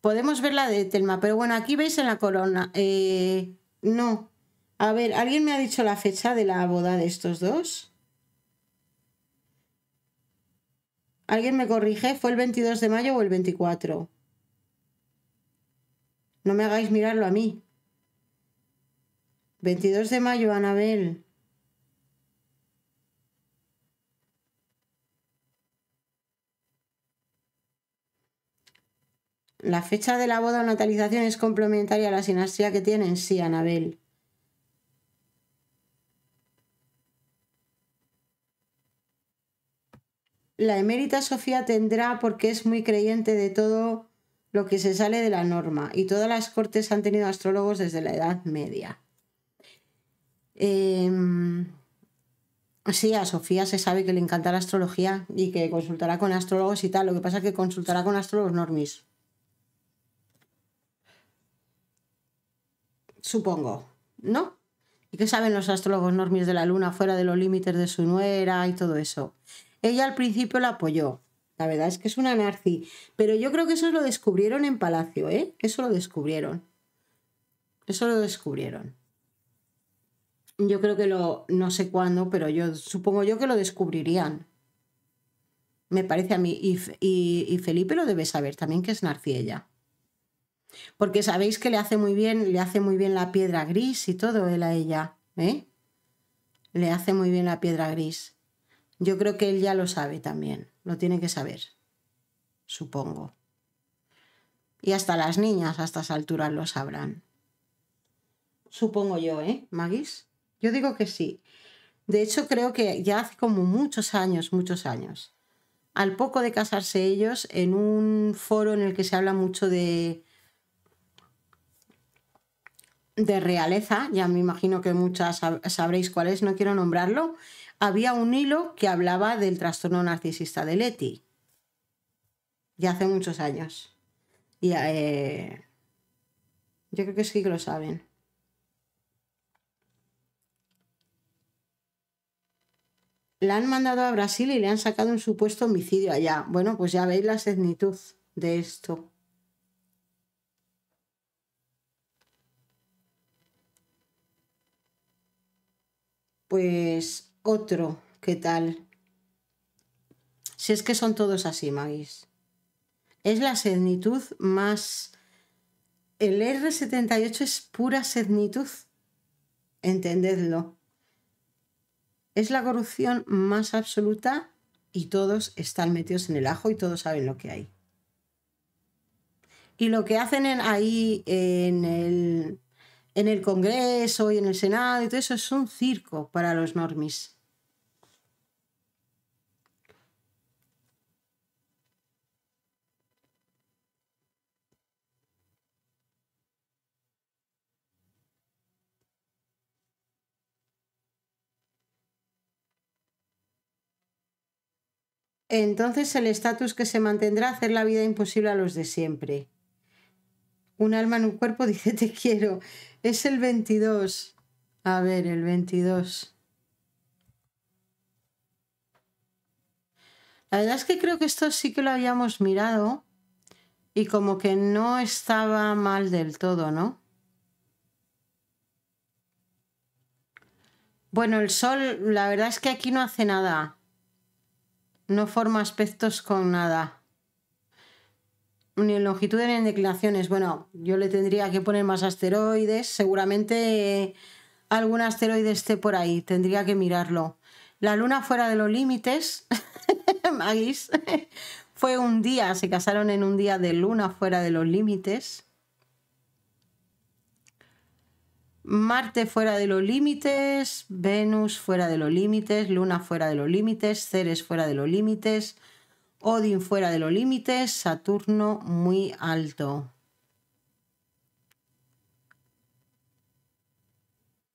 Speaker 1: Podemos ver la de Telma, pero bueno, aquí veis en la corona. Eh, no. A ver, ¿alguien me ha dicho la fecha de la boda de estos dos? ¿Alguien me corrige? ¿Fue el 22 de mayo o el 24? No me hagáis mirarlo a mí. 22 de mayo, Anabel. ¿La fecha de la boda o natalización es complementaria a la sinastría que tienen? Sí, Anabel. La emérita Sofía tendrá porque es muy creyente de todo lo que se sale de la norma y todas las cortes han tenido astrólogos desde la Edad Media. Em, sí, a Sofía se sabe que le encanta la astrología y que consultará con astrólogos y tal. Lo que pasa es que consultará con astrólogos normis. Supongo, ¿no? ¿Y qué saben los astrólogos normis de la luna fuera de los límites de su nuera y todo eso? Ella al principio la apoyó. La verdad es que es una narci. Pero yo creo que eso lo descubrieron en Palacio, ¿eh? Eso lo descubrieron. Eso lo descubrieron. Yo creo que lo, no sé cuándo, pero yo supongo yo que lo descubrirían. Me parece a mí. Y, y, Felipe lo debe saber también que es Narciella. Porque sabéis que le hace muy bien, le hace muy bien la piedra gris y todo él a ella, ¿eh? Le hace muy bien la piedra gris. Yo creo que él ya lo sabe también, lo tiene que saber, supongo. Y hasta las niñas a estas alturas lo sabrán. Supongo yo, ¿eh, Magis? Yo digo que sí. De hecho, creo que ya hace como muchos años, muchos años, al poco de casarse ellos, en un foro en el que se habla mucho de, de realeza, ya me imagino que muchas sabréis cuál es, no quiero nombrarlo, había un hilo que hablaba del trastorno narcisista de Leti, ya hace muchos años. Y eh, yo creo que sí que lo saben. Le han mandado a Brasil y le han sacado un supuesto homicidio allá. Bueno, pues ya veis la sednitud de esto. Pues otro, ¿qué tal? Si es que son todos así, Magis. Es la sednitud más... El R78 es pura sednitud. Entendedlo. Es la corrupción más absoluta y todos están metidos en el ajo y todos saben lo que hay. Y lo que hacen en, ahí en el, en el Congreso y en el Senado y todo eso es un circo para los normis. entonces el estatus que se mantendrá hacer la vida imposible a los de siempre. Un alma en un cuerpo dice te quiero. Es el 22. A ver, el 22. La verdad es que creo que esto sí que lo habíamos mirado y como que no estaba mal del todo, ¿no? Bueno, el sol, la verdad es que aquí no hace nada. No forma aspectos con nada. Ni en longitud ni en declinaciones. Bueno, yo le tendría que poner más asteroides. Seguramente algún asteroide esté por ahí. Tendría que mirarlo. La luna fuera de los límites. Magis. Fue un día, se casaron en un día de luna fuera de los límites. Marte fuera de los límites, Venus fuera de los límites, Luna fuera de los límites, Ceres fuera de los límites, Odin fuera de los límites, Saturno muy alto.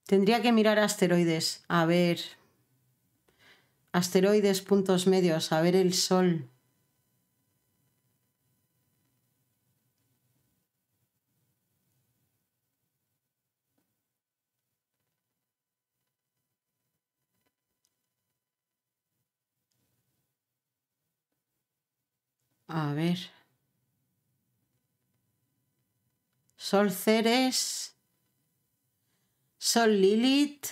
Speaker 1: Tendría que mirar asteroides, a ver. Asteroides, puntos medios, a ver el Sol. A ver. Sol Ceres. Sol Lilith.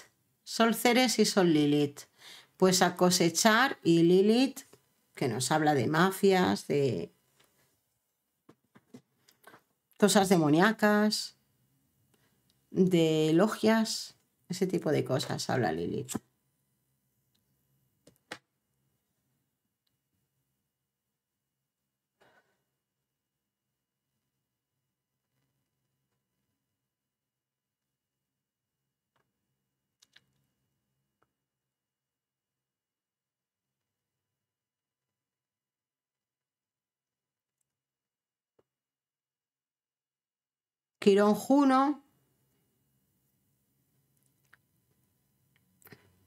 Speaker 1: Sol Ceres y Sol Lilith. Pues a cosechar y Lilith, que nos habla de mafias, de cosas demoníacas, de logias, ese tipo de cosas habla Lilith. Quirón Juno,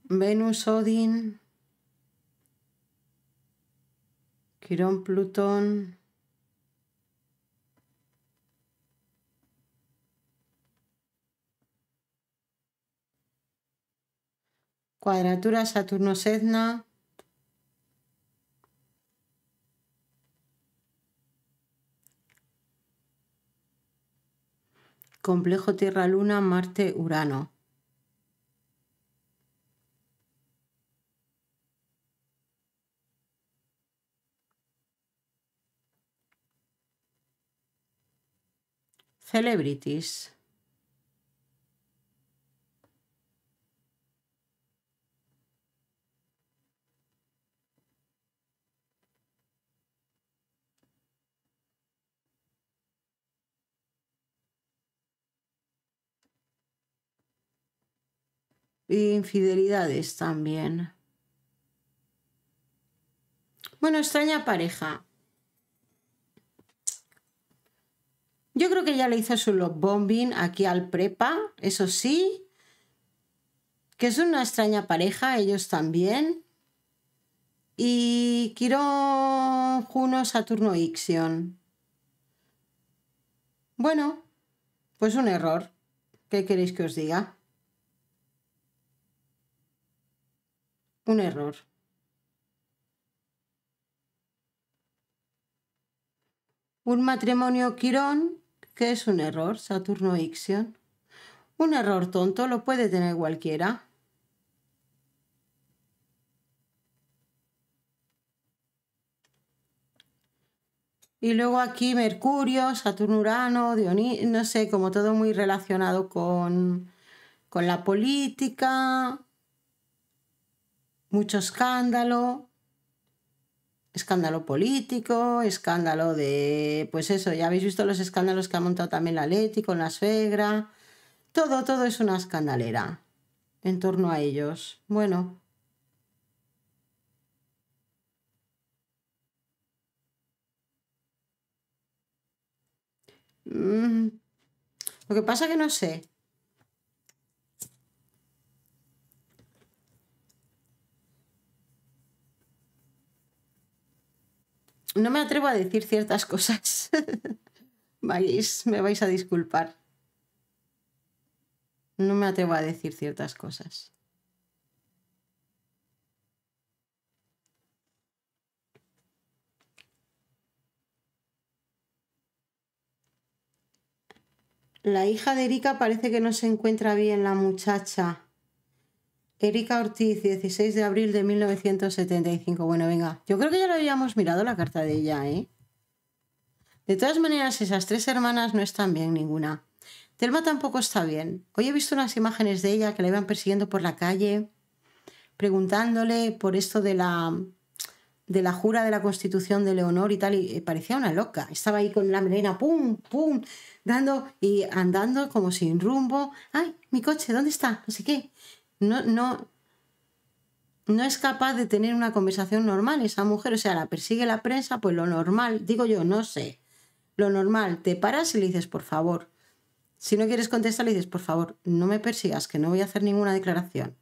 Speaker 1: Venus Odín, Quirón Plutón, cuadratura Saturno-Sedna, complejo Tierra-Luna-Marte-Urano. Celebrities. Infidelidades también. Bueno, extraña pareja. Yo creo que ya le hizo su love bombing aquí al prepa, eso sí. Que es una extraña pareja, ellos también. Y Quirón, Juno, Saturno, Ixion. Bueno, pues un error. ¿Qué queréis que os diga? un error. Un matrimonio Quirón, que es un error, Saturno Ixion. Un error tonto lo puede tener cualquiera. Y luego aquí Mercurio, Saturno Urano, Dionis, no sé, como todo muy relacionado con, con la política, mucho escándalo, escándalo político, escándalo de, pues eso, ya habéis visto los escándalos que ha montado también la Leti con la suegra, todo, todo es una escandalera en torno a ellos. Bueno. Mm. Lo que pasa que no sé, no me atrevo a decir ciertas cosas. vais, me vais a disculpar. No me atrevo a decir ciertas cosas. La hija de Erika parece que no se encuentra bien la muchacha. Erika Ortiz, 16 de abril de 1975. Bueno, venga, yo creo que ya lo habíamos mirado la carta de ella, ¿eh? De todas maneras, esas tres hermanas no están bien ninguna. Telma tampoco está bien. Hoy he visto unas imágenes de ella que la iban persiguiendo por la calle, preguntándole por esto de la, de la jura de la Constitución de Leonor y tal, y eh, parecía una loca. Estaba ahí con la melena, pum, pum, dando y andando como sin rumbo. ¡Ay, mi coche, ¿dónde está? No sé qué no, no, es capaz de tener una conversación normal esa mujer. O sea, la persigue la prensa, pues lo normal, digo yo, no sé. Lo normal, te paras y le dices, por favor. Si no quieres contestar, le dices, por favor, no me persigas, que no voy a hacer ninguna declaración.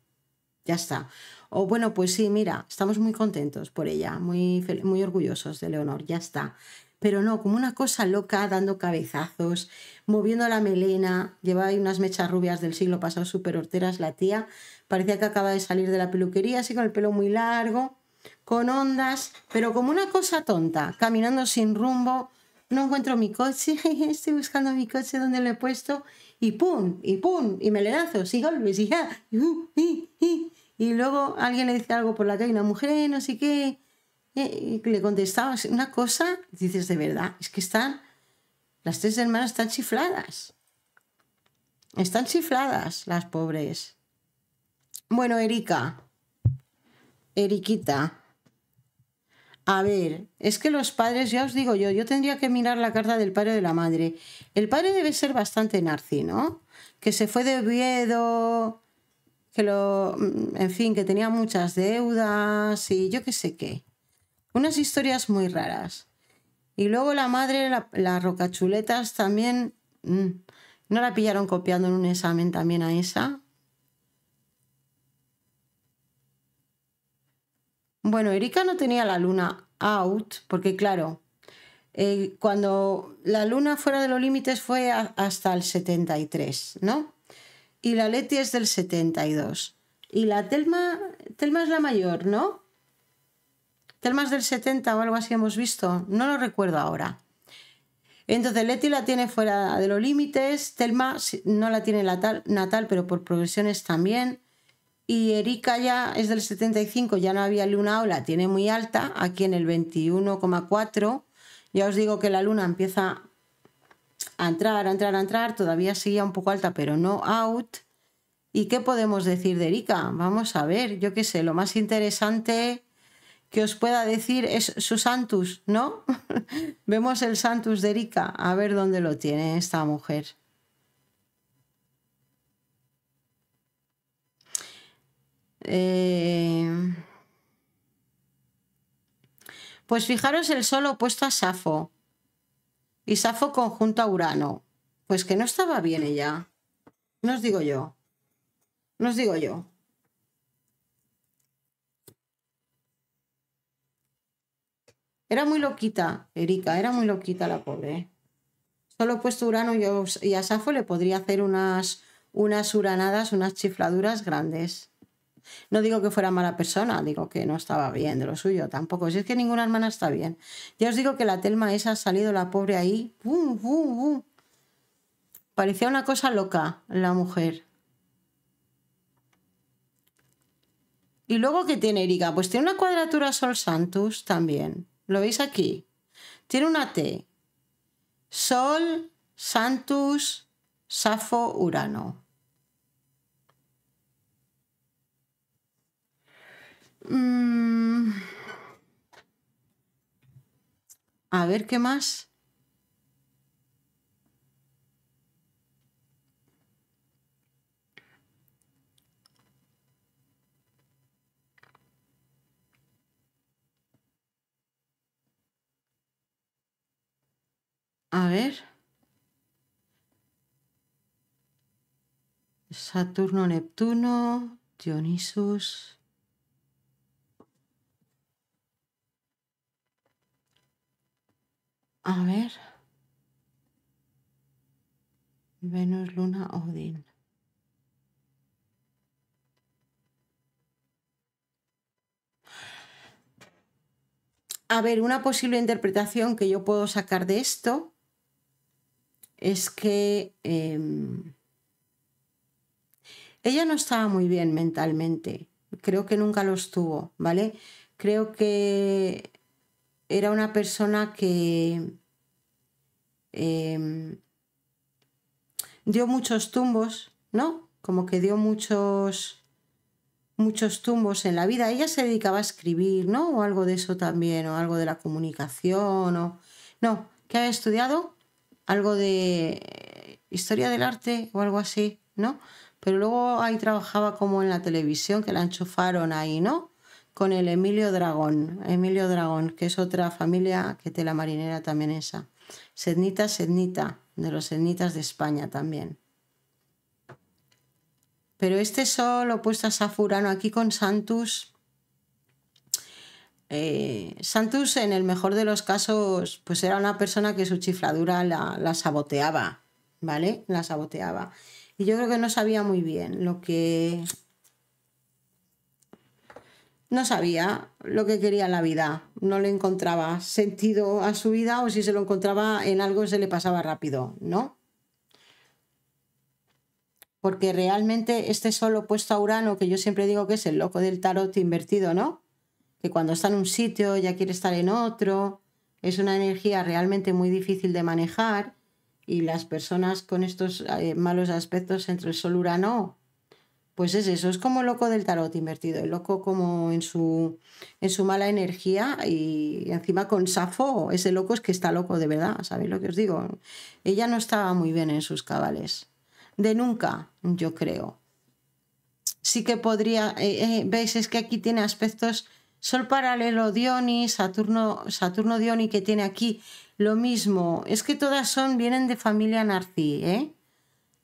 Speaker 1: Ya está. O bueno, pues sí, mira, estamos muy contentos por ella, muy, muy orgullosos de Leonor, ya está. Pero no, como una cosa loca, dando cabezazos, moviendo la melena, llevaba ahí unas mechas rubias del siglo pasado súper horteras la tía, parecía que acaba de salir de la peluquería, así con el pelo muy largo, con ondas, pero como una cosa tonta, caminando sin rumbo, no encuentro mi coche, estoy buscando mi coche ¿dónde lo he puesto, y pum, y pum, y me le lanzo, y golpes, y ya, y, luego alguien le dice algo por la calle, una mujer, no sé qué, eh, y le contestaba una cosa, dices, de verdad, es que están las tres hermanas están chifladas. Están chifladas las pobres. Bueno, Erika. Eriquita. A ver, es que los padres, ya os digo yo, yo tendría que mirar la carta del padre de la madre. El padre debe ser bastante narci, ¿no? Que se fue de miedo, que lo. Mm, en fin, que tenía muchas deudas y yo qué sé qué. Unas historias muy raras. Y luego la madre, las rocachuletas también, mm, ¿no la pillaron copiando en un examen también a esa? Bueno, Erika no tenía la luna out, porque claro, eh, cuando la luna fuera de los límites fue hasta el 73, ¿no? Y la Leti es del 72. Y la Telma, Telma es la mayor, ¿no? es del 70 o algo así hemos visto, no lo recuerdo ahora. Entonces Leti la tiene fuera de los límites, Telma no la tiene natal, natal, pero por progresiones también. Y Erika ya es del 75, ya no había luna o la tiene muy alta, aquí en el 21,4. Ya os digo que la luna empieza a entrar, a entrar, a entrar, todavía sigue un poco alta, pero no out. ¿Y qué podemos decir de Erika? Vamos a ver, yo qué sé, lo más interesante que os pueda decir es su Santus, ¿no? Vemos el Santus de Erika, a ver dónde lo tiene esta mujer. Eh, pues fijaros el sol opuesto a Safo y Safo conjunto a Urano. Pues que no estaba bien ella. No os digo yo. No os digo yo. Era muy loquita, Erika, era muy loquita la pobre. ¿eh? Solo puesto Urano y a Safo le podría hacer unas, unas uranadas, unas chifladuras grandes. No digo que fuera mala persona, digo que no estaba bien de lo suyo tampoco. Si es que ninguna hermana está bien. Ya os digo que la telma esa ha salido la pobre ahí. Parecía una cosa loca la mujer. ¿Y luego qué tiene Erika? Pues tiene una cuadratura Sol Santus también. ¿Lo veis aquí? Tiene una T. Sol, Santus, Safo, Urano. Mm. A ver qué más. A ver. Saturno, Neptuno, Dionisus. A ver. Venus, Luna, Odín. A ver, una posible interpretación que yo puedo sacar de esto es que em, ella no estaba muy bien mentalmente. Creo que nunca lo estuvo, ¿vale? Creo que era una persona que em, dio muchos tumbos, ¿no? Como que dio muchos muchos tumbos en la vida. Ella se dedicaba a escribir, ¿no? O algo de eso también, o algo de la comunicación, o... No, ¿qué había estudiado? algo de historia del arte o algo así, ¿no? Pero luego ahí trabajaba como en la televisión, que la enchufaron ahí, ¿no? Con el Emilio Dragón, Emilio Dragón, que es otra familia que la marinera también esa. Sednita, Sednita, de los Sednitas de España también. Pero este solo puesto a Safurano aquí con Santos... Eh, Santus, en el mejor de los casos, pues era una persona que su chifladura la, la, saboteaba, ¿vale? La saboteaba. Y yo creo que no sabía muy bien lo que... No sabía lo que quería en la vida, no le encontraba sentido a su vida o si se lo encontraba en algo se le pasaba rápido, ¿no? Porque realmente este solo puesto a Urano, que yo siempre digo que es el loco del tarot invertido, ¿no? que cuando está en un sitio ya quiere estar en otro. Es una energía realmente muy difícil de manejar y las personas con estos eh, malos aspectos entre el Sol Urano, pues es eso, es como el loco del tarot invertido, el loco como en su, en su mala energía y encima con Safo, ese loco es que está loco de verdad, ¿sabéis lo que os digo? Ella no estaba muy bien en sus cabales, de nunca, yo creo. Sí que podría, eh, eh, veis, es que aquí tiene aspectos Sol paralelo Dioni, Saturno, Saturno Dioni que tiene aquí, lo mismo. Es que todas son, vienen de familia Narci, ¿eh?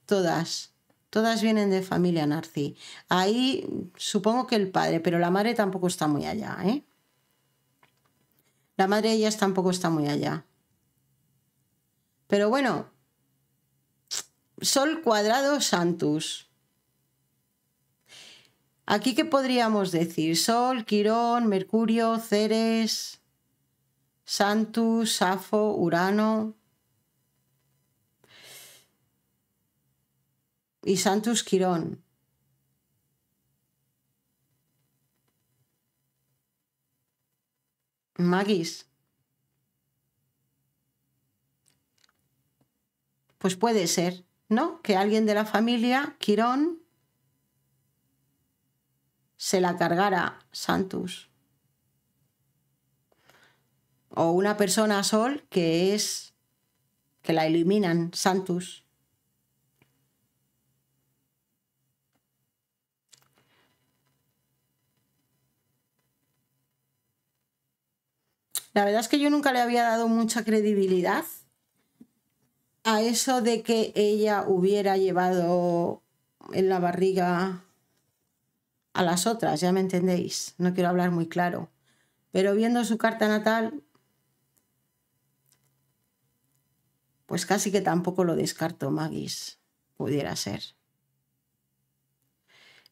Speaker 1: Todas. Todas vienen de familia Narci. Ahí supongo que el padre, pero la madre tampoco está muy allá, ¿eh? La madre de ellas tampoco está muy allá. Pero bueno, Sol cuadrado Santus. Aquí, ¿qué podríamos decir? Sol, Quirón, Mercurio, Ceres, Santus, Safo, Urano. Y Santus, Quirón. Magis. Pues puede ser, ¿no? Que alguien de la familia, Quirón, se la cargara Santus. O una persona sol que es que la eliminan Santus. La verdad es que yo nunca le había dado mucha credibilidad a eso de que ella hubiera llevado en la barriga a las otras, ya me entendéis, no quiero hablar muy claro. Pero viendo su carta natal, pues casi que tampoco lo descarto, Magis, pudiera ser.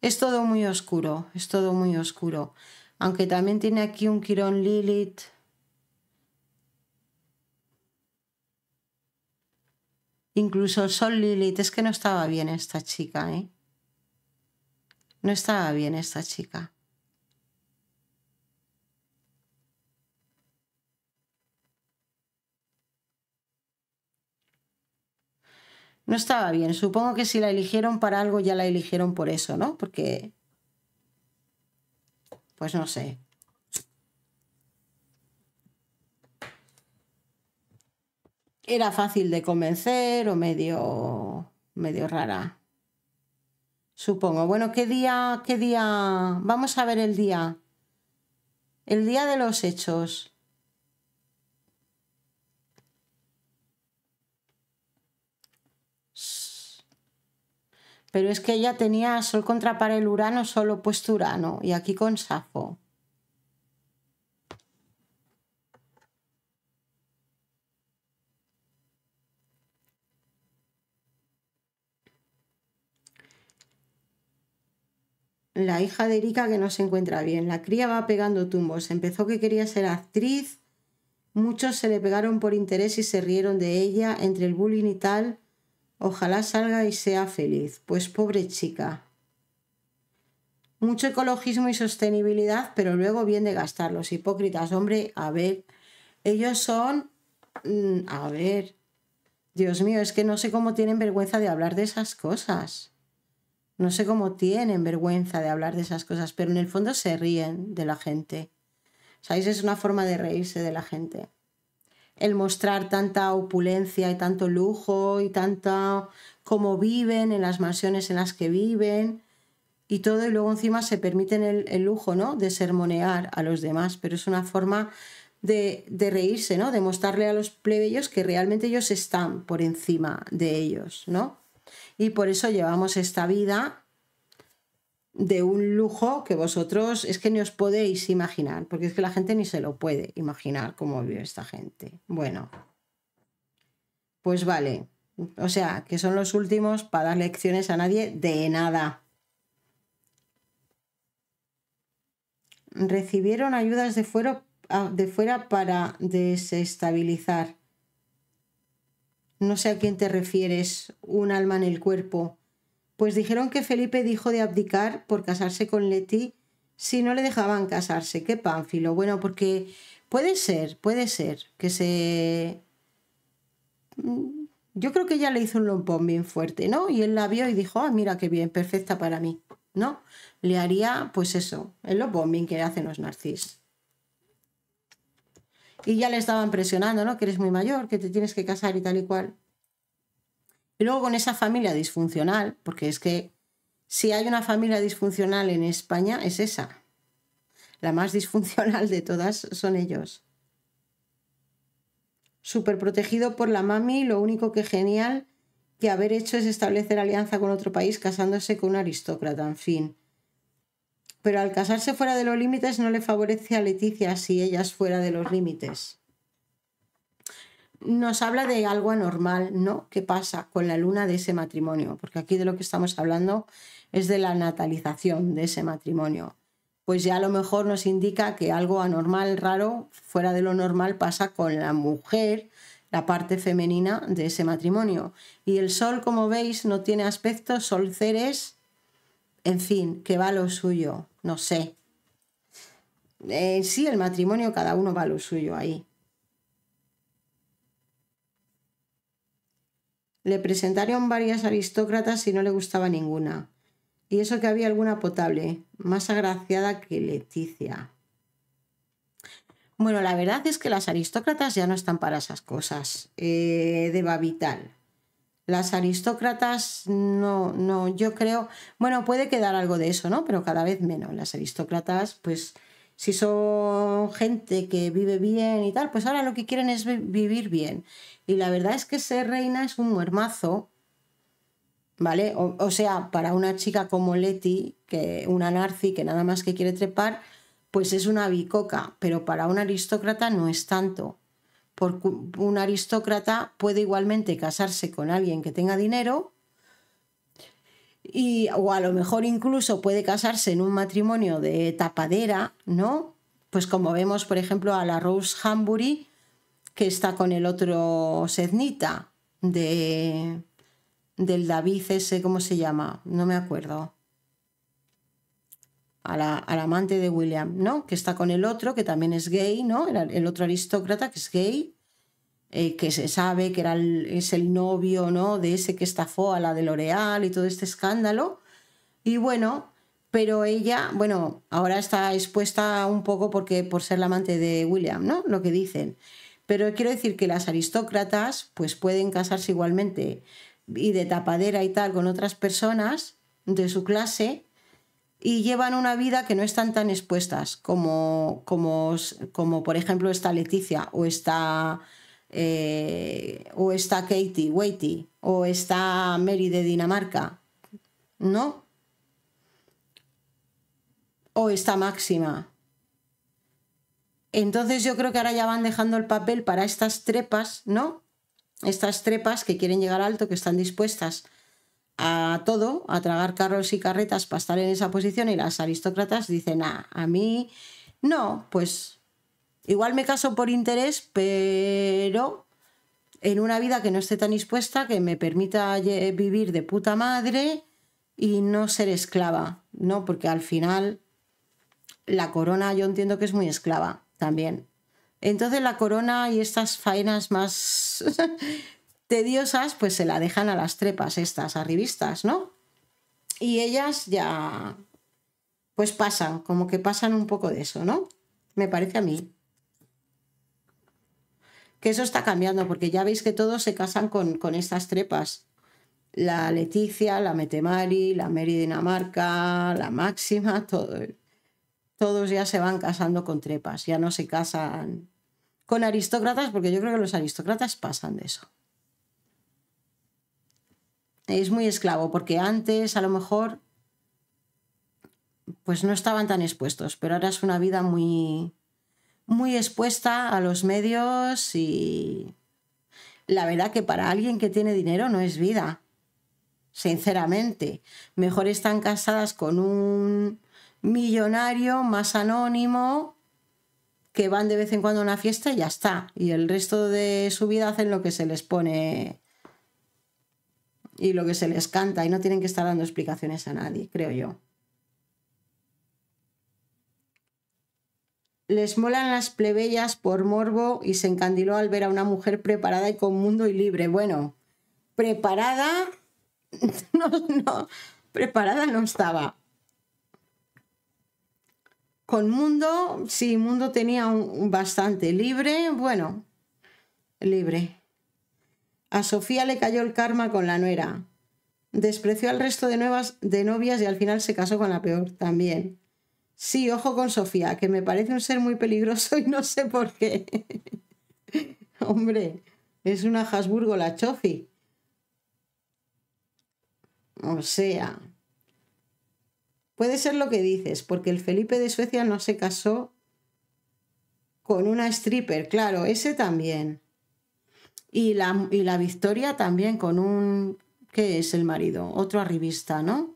Speaker 1: Es todo muy oscuro, es todo muy oscuro. Aunque también tiene aquí un Quirón Lilith. Incluso el Sol Lilith, es que no estaba bien esta chica, ¿eh? No estaba bien esta chica. No estaba bien. Supongo que si la eligieron para algo ya la eligieron por eso, ¿no? Porque... Pues no sé. Era fácil de convencer o medio... medio rara supongo. Bueno, ¿qué día, qué día? Vamos a ver el día. El día de los hechos. Pero es que ella tenía Sol contra el Urano, solo puesto Urano, y aquí con Safo. la hija de Erika que no se encuentra bien. La cría va pegando tumbos. Empezó que quería ser actriz. Muchos se le pegaron por interés y se rieron de ella entre el bullying y tal. Ojalá salga y sea feliz. Pues pobre chica. Mucho ecologismo y sostenibilidad, pero luego bien de gastar. Los hipócritas, hombre, a ver. Ellos son... Mm, a ver. Dios mío, es que no sé cómo tienen vergüenza de hablar de esas cosas. No sé cómo tienen vergüenza de hablar de esas cosas, pero en el fondo se ríen de la gente. ¿Sabéis? Es una forma de reírse de la gente. El mostrar tanta opulencia y tanto lujo y tanta cómo viven en las mansiones en las que viven y todo, y luego encima se permiten el, lujo, ¿no? De sermonear a los demás, pero es una forma de, de, reírse, ¿no? De mostrarle a los plebeyos que realmente ellos están por encima de ellos, ¿no? y por eso llevamos esta vida de un lujo que vosotros es que ni os podéis imaginar, porque es que la gente ni se lo puede imaginar cómo vive esta gente. Bueno, pues vale, o sea, que son los últimos para dar lecciones a nadie de nada. Recibieron ayudas de fuera, ah, de fuera para desestabilizar. No sé a quién te refieres, un alma en el cuerpo. Pues dijeron que Felipe dijo de abdicar por casarse con Leti si no le dejaban casarse. Qué pánfilo. Bueno, porque puede ser, puede ser que se... Mm, yo creo que ella le hizo un lompón bien fuerte, ¿no? Y él la vio y dijo, ah, mira qué bien, perfecta para mí, ¿no? Le haría, pues eso, el lompón que hacen los narcis. Y ya le estaban presionando, ¿no? Que eres muy mayor, que te tienes que casar y tal y cual. Y luego con esa familia disfuncional, porque es que si hay una familia disfuncional en España, es esa. La más disfuncional de todas son ellos. Súper protegido por la mami, lo único que genial que haber hecho es establecer alianza con otro país casándose con un aristócrata, en fin pero al casarse fuera de los límites no le favorece a Leticia si ella es fuera de los límites. Nos habla de algo anormal, ¿no? ¿Qué pasa con la luna de ese matrimonio? Porque aquí de lo que estamos hablando es de la natalización de ese matrimonio. Pues ya a lo mejor nos indica que algo anormal, raro, fuera de lo normal pasa con la mujer, la parte femenina de ese matrimonio. Y el sol, como veis, no tiene aspecto, sol Ceres, en fin, que va lo suyo, no sé. Eh, sí, el matrimonio, cada uno va lo suyo ahí. Le presentaron varias aristócratas y no le gustaba ninguna. Y eso que había alguna potable, más agraciada que Leticia. Bueno, la verdad es que las aristócratas ya no están para esas cosas. Eh, de Babital. Las aristócratas no, no, yo creo, bueno, puede quedar algo de eso, ¿no? Pero cada vez menos. Las aristócratas, pues, si son gente que vive bien y tal, pues ahora lo que quieren es vivir bien. Y la verdad es que ser reina es un muermazo, ¿vale? O, sea, para una chica como Leti, que una narci que nada más que quiere trepar, pues es una bicoca, pero para una aristócrata no es tanto por un aristócrata puede igualmente casarse con alguien que tenga dinero y, o a lo mejor incluso puede casarse en un matrimonio de tapadera, ¿no? Pues como vemos, por ejemplo, a la Rose Hambury, que está con el otro sednita de, del David ese, ¿cómo se llama? No me acuerdo a la, amante de William, ¿no? Que está con el otro, que también es gay, ¿no? El, otro aristócrata que es gay, eh, que se sabe que era es el novio, ¿no? De ese que estafó a la de L'Oreal y todo este escándalo. Y bueno, pero ella, bueno, ahora está expuesta un poco porque por ser la amante de William, ¿no? Lo que dicen. Pero quiero decir que las aristócratas, pues pueden casarse igualmente y de tapadera y tal con otras personas de su clase y llevan una vida que no están tan expuestas como, como, como por ejemplo, está Leticia o está, eh, o está Katie o está Mary de Dinamarca, ¿no? O está Máxima. Entonces yo creo que ahora ya van dejando el papel para estas trepas, ¿no? Estas trepas que quieren llegar alto, que están dispuestas a todo, a tragar carros y carretas para estar en esa posición y las aristócratas dicen, ah, a mí no, pues igual me caso por interés, pero en una vida que no esté tan dispuesta que me permita vivir de puta madre y no ser esclava, ¿no? Porque al final la corona yo entiendo que es muy esclava también. Entonces la corona y estas faenas más diosas pues se la dejan a las trepas estas, arribistas ¿no? Y ellas ya, pues pasan, como que pasan un poco de eso, ¿no? Me parece a mí. Que eso está cambiando, porque ya veis que todos se casan con, con estas trepas. La Leticia, la Metemari, la Mary Dinamarca, la Máxima, todo, todos ya se van casando con trepas, ya no se casan con aristócratas, porque yo creo que los aristócratas pasan de eso es muy esclavo, porque antes a lo mejor pues no estaban tan expuestos, pero ahora es una vida muy, muy expuesta a los medios y la verdad que para alguien que tiene dinero no es vida, sinceramente. Mejor están casadas con un millonario más anónimo que van de vez en cuando a una fiesta y ya está. Y el resto de su vida hacen lo que se les pone y lo que se les canta y no tienen que estar dando explicaciones a nadie, creo yo. Les molan las plebeyas por morbo y se encandiló al ver a una mujer preparada y con mundo y libre. Bueno, preparada no, no, preparada no estaba. Con mundo, sí, mundo tenía bastante libre, bueno, libre. A Sofía le cayó el karma con la nuera. Despreció al resto de, nuevas, de novias y al final se casó con la peor también. Sí, ojo con Sofía, que me parece un ser muy peligroso y no sé por qué. Hombre, es una Hasburgo la Chofi. O sea, puede ser lo que dices, porque el Felipe de Suecia no se casó con una stripper, claro, ese también. Y la, Victoria también con un... ¿Qué es el marido? Otro arribista, ¿no?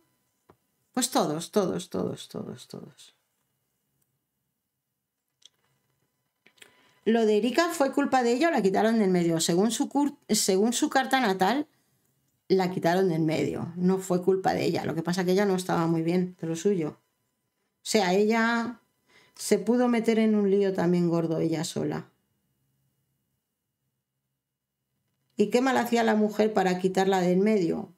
Speaker 1: Pues todos, todos, todos, todos, todos. Lo de Erika fue culpa de ella o la quitaron del medio. Según su, según su carta natal, la quitaron del medio. No fue culpa de ella. Lo que pasa que ella no estaba muy bien de lo suyo. O sea, ella se pudo meter en un lío también gordo ella sola. ¿Y qué mal hacía la mujer para quitarla del medio?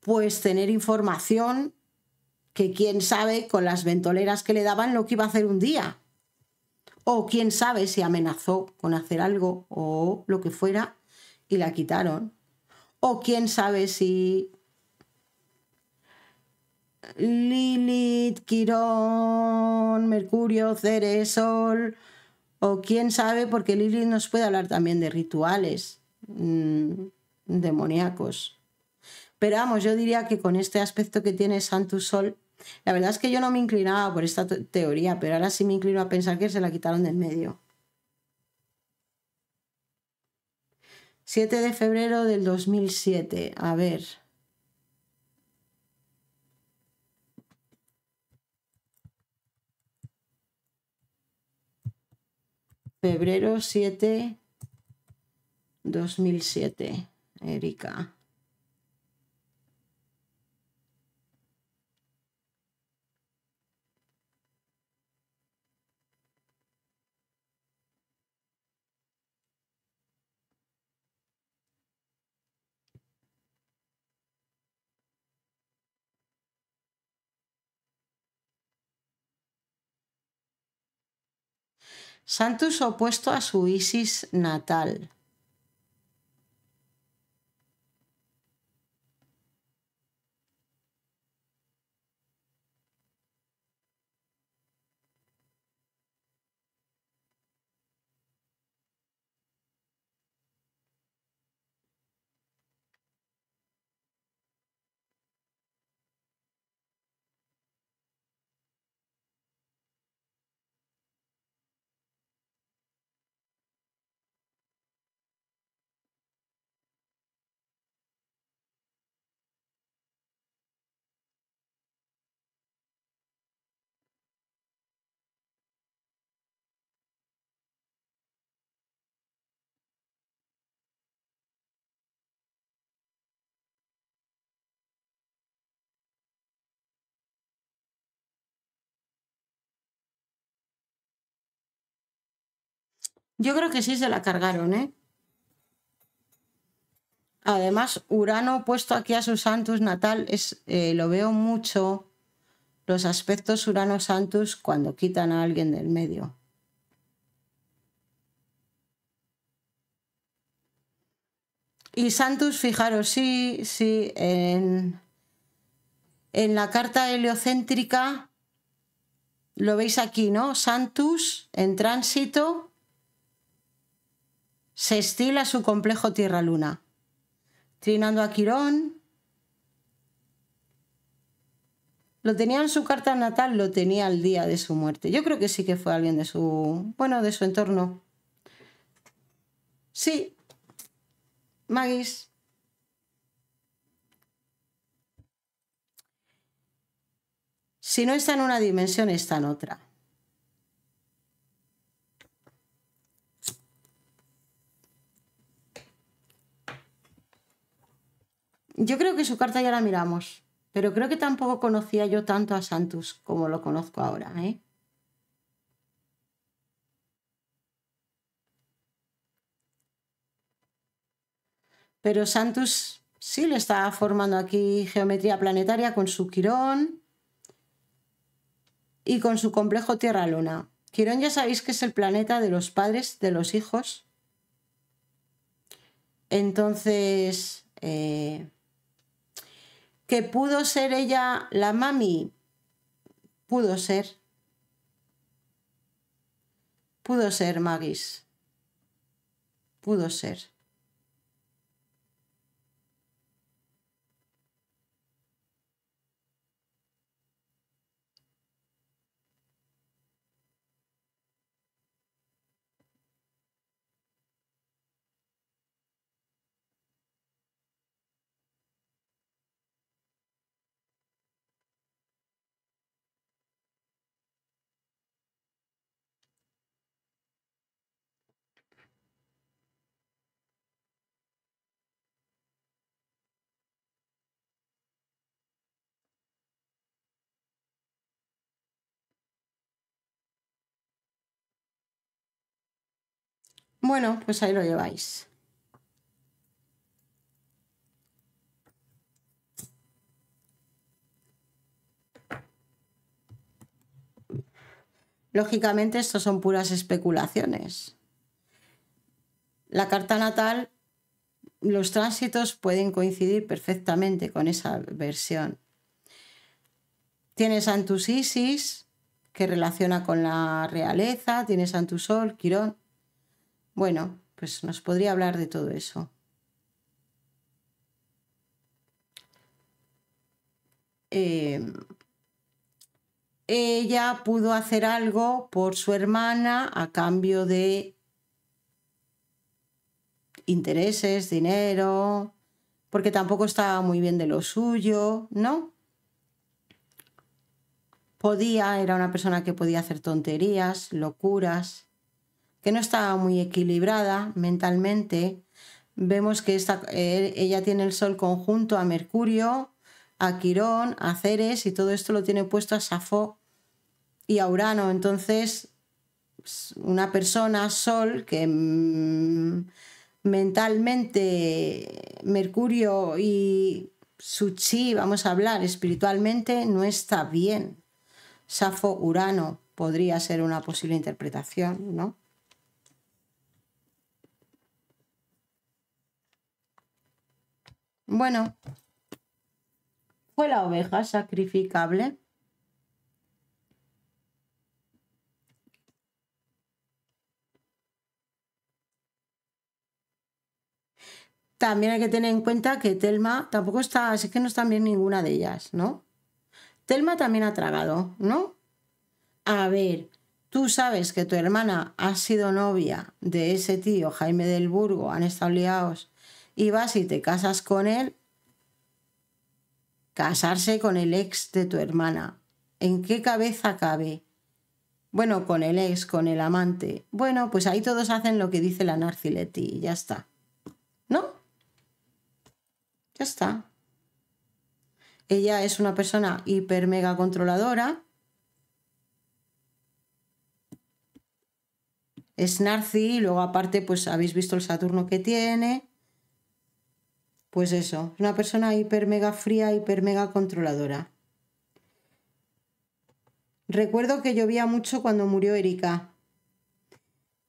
Speaker 1: Pues tener información que quién sabe con las ventoleras que le daban lo que iba a hacer un día. O quién sabe si amenazó con hacer algo o lo que fuera y la quitaron. O quién sabe si Lilith, Quirón, Mercurio, Ceres, Sol, o quién sabe, porque Lili nos puede hablar también de rituales mm, demoníacos. Pero vamos, yo diría que con este aspecto que tiene Santo Sol, la verdad es que yo no me inclinaba por esta teoría, pero ahora sí me inclino a pensar que se la quitaron del medio. 7 de febrero del 2007. A ver. febrero 7, 2007, Erika. Santos opuesto a su Isis natal. Yo creo que sí se la cargaron, ¿eh? Además, Urano puesto aquí a su Santos natal, es, eh, lo veo mucho los aspectos Urano-Santus cuando quitan a alguien del medio. Y Santos, fijaros, sí, sí, en, en la carta heliocéntrica lo veis aquí, ¿no? Santus en tránsito se estila su complejo Tierra-Luna, trinando a Quirón. Lo tenía en su carta natal, lo tenía el día de su muerte. Yo creo que sí que fue alguien de su, bueno, de su entorno. Sí, Magis. Si no está en una dimensión, está en otra. Yo creo que su carta ya la miramos, pero creo que tampoco conocía yo tanto a Santos como lo conozco ahora, ¿eh? Pero Santos sí le está formando aquí geometría planetaria con su Quirón y con su complejo Tierra-Luna. Quirón ya sabéis que es el planeta de los padres, de los hijos. Entonces, eh, ¿Que pudo ser ella la mami? Pudo ser. Pudo ser, Magis. Pudo ser. Bueno, pues ahí lo lleváis. Lógicamente, esto son puras especulaciones. La carta natal, los tránsitos pueden coincidir perfectamente con esa versión. Tienes Santus que relaciona con la realeza, tienes Antusol, Quirón. Bueno, pues nos podría hablar de todo eso. Em, ella pudo hacer algo por su hermana a cambio de intereses, dinero, porque tampoco estaba muy bien de lo suyo, ¿no? Podía, era una persona que podía hacer tonterías, locuras que no está muy equilibrada mentalmente. Vemos que eh, ella tiene el Sol conjunto a Mercurio, a Quirón, a Ceres y todo esto lo tiene puesto a Safo y a Urano. Entonces, una persona Sol que mm, mentalmente Mercurio y su chi, vamos a hablar espiritualmente, no está bien. Safo Urano podría ser una posible interpretación, ¿no? Bueno, fue la oveja sacrificable. También hay que tener en cuenta que Telma tampoco está, así que no está bien ninguna de ellas, ¿no? Telma también ha tragado, ¿no? A ver, tú sabes que tu hermana ha sido novia de ese tío Jaime del Burgo, han estado liados y vas y te casas con él, casarse con el ex de tu hermana. ¿En qué cabeza cabe? Bueno, con el ex, con el amante. Bueno, pues ahí todos hacen lo que dice la Narciletti y ya está. ¿No? Ya está. Ella es una persona hiper mega controladora. Es narci, y luego aparte pues habéis visto el Saturno que tiene. Pues eso, una persona hiper mega fría, hiper mega controladora. Recuerdo que llovía mucho cuando murió Erika.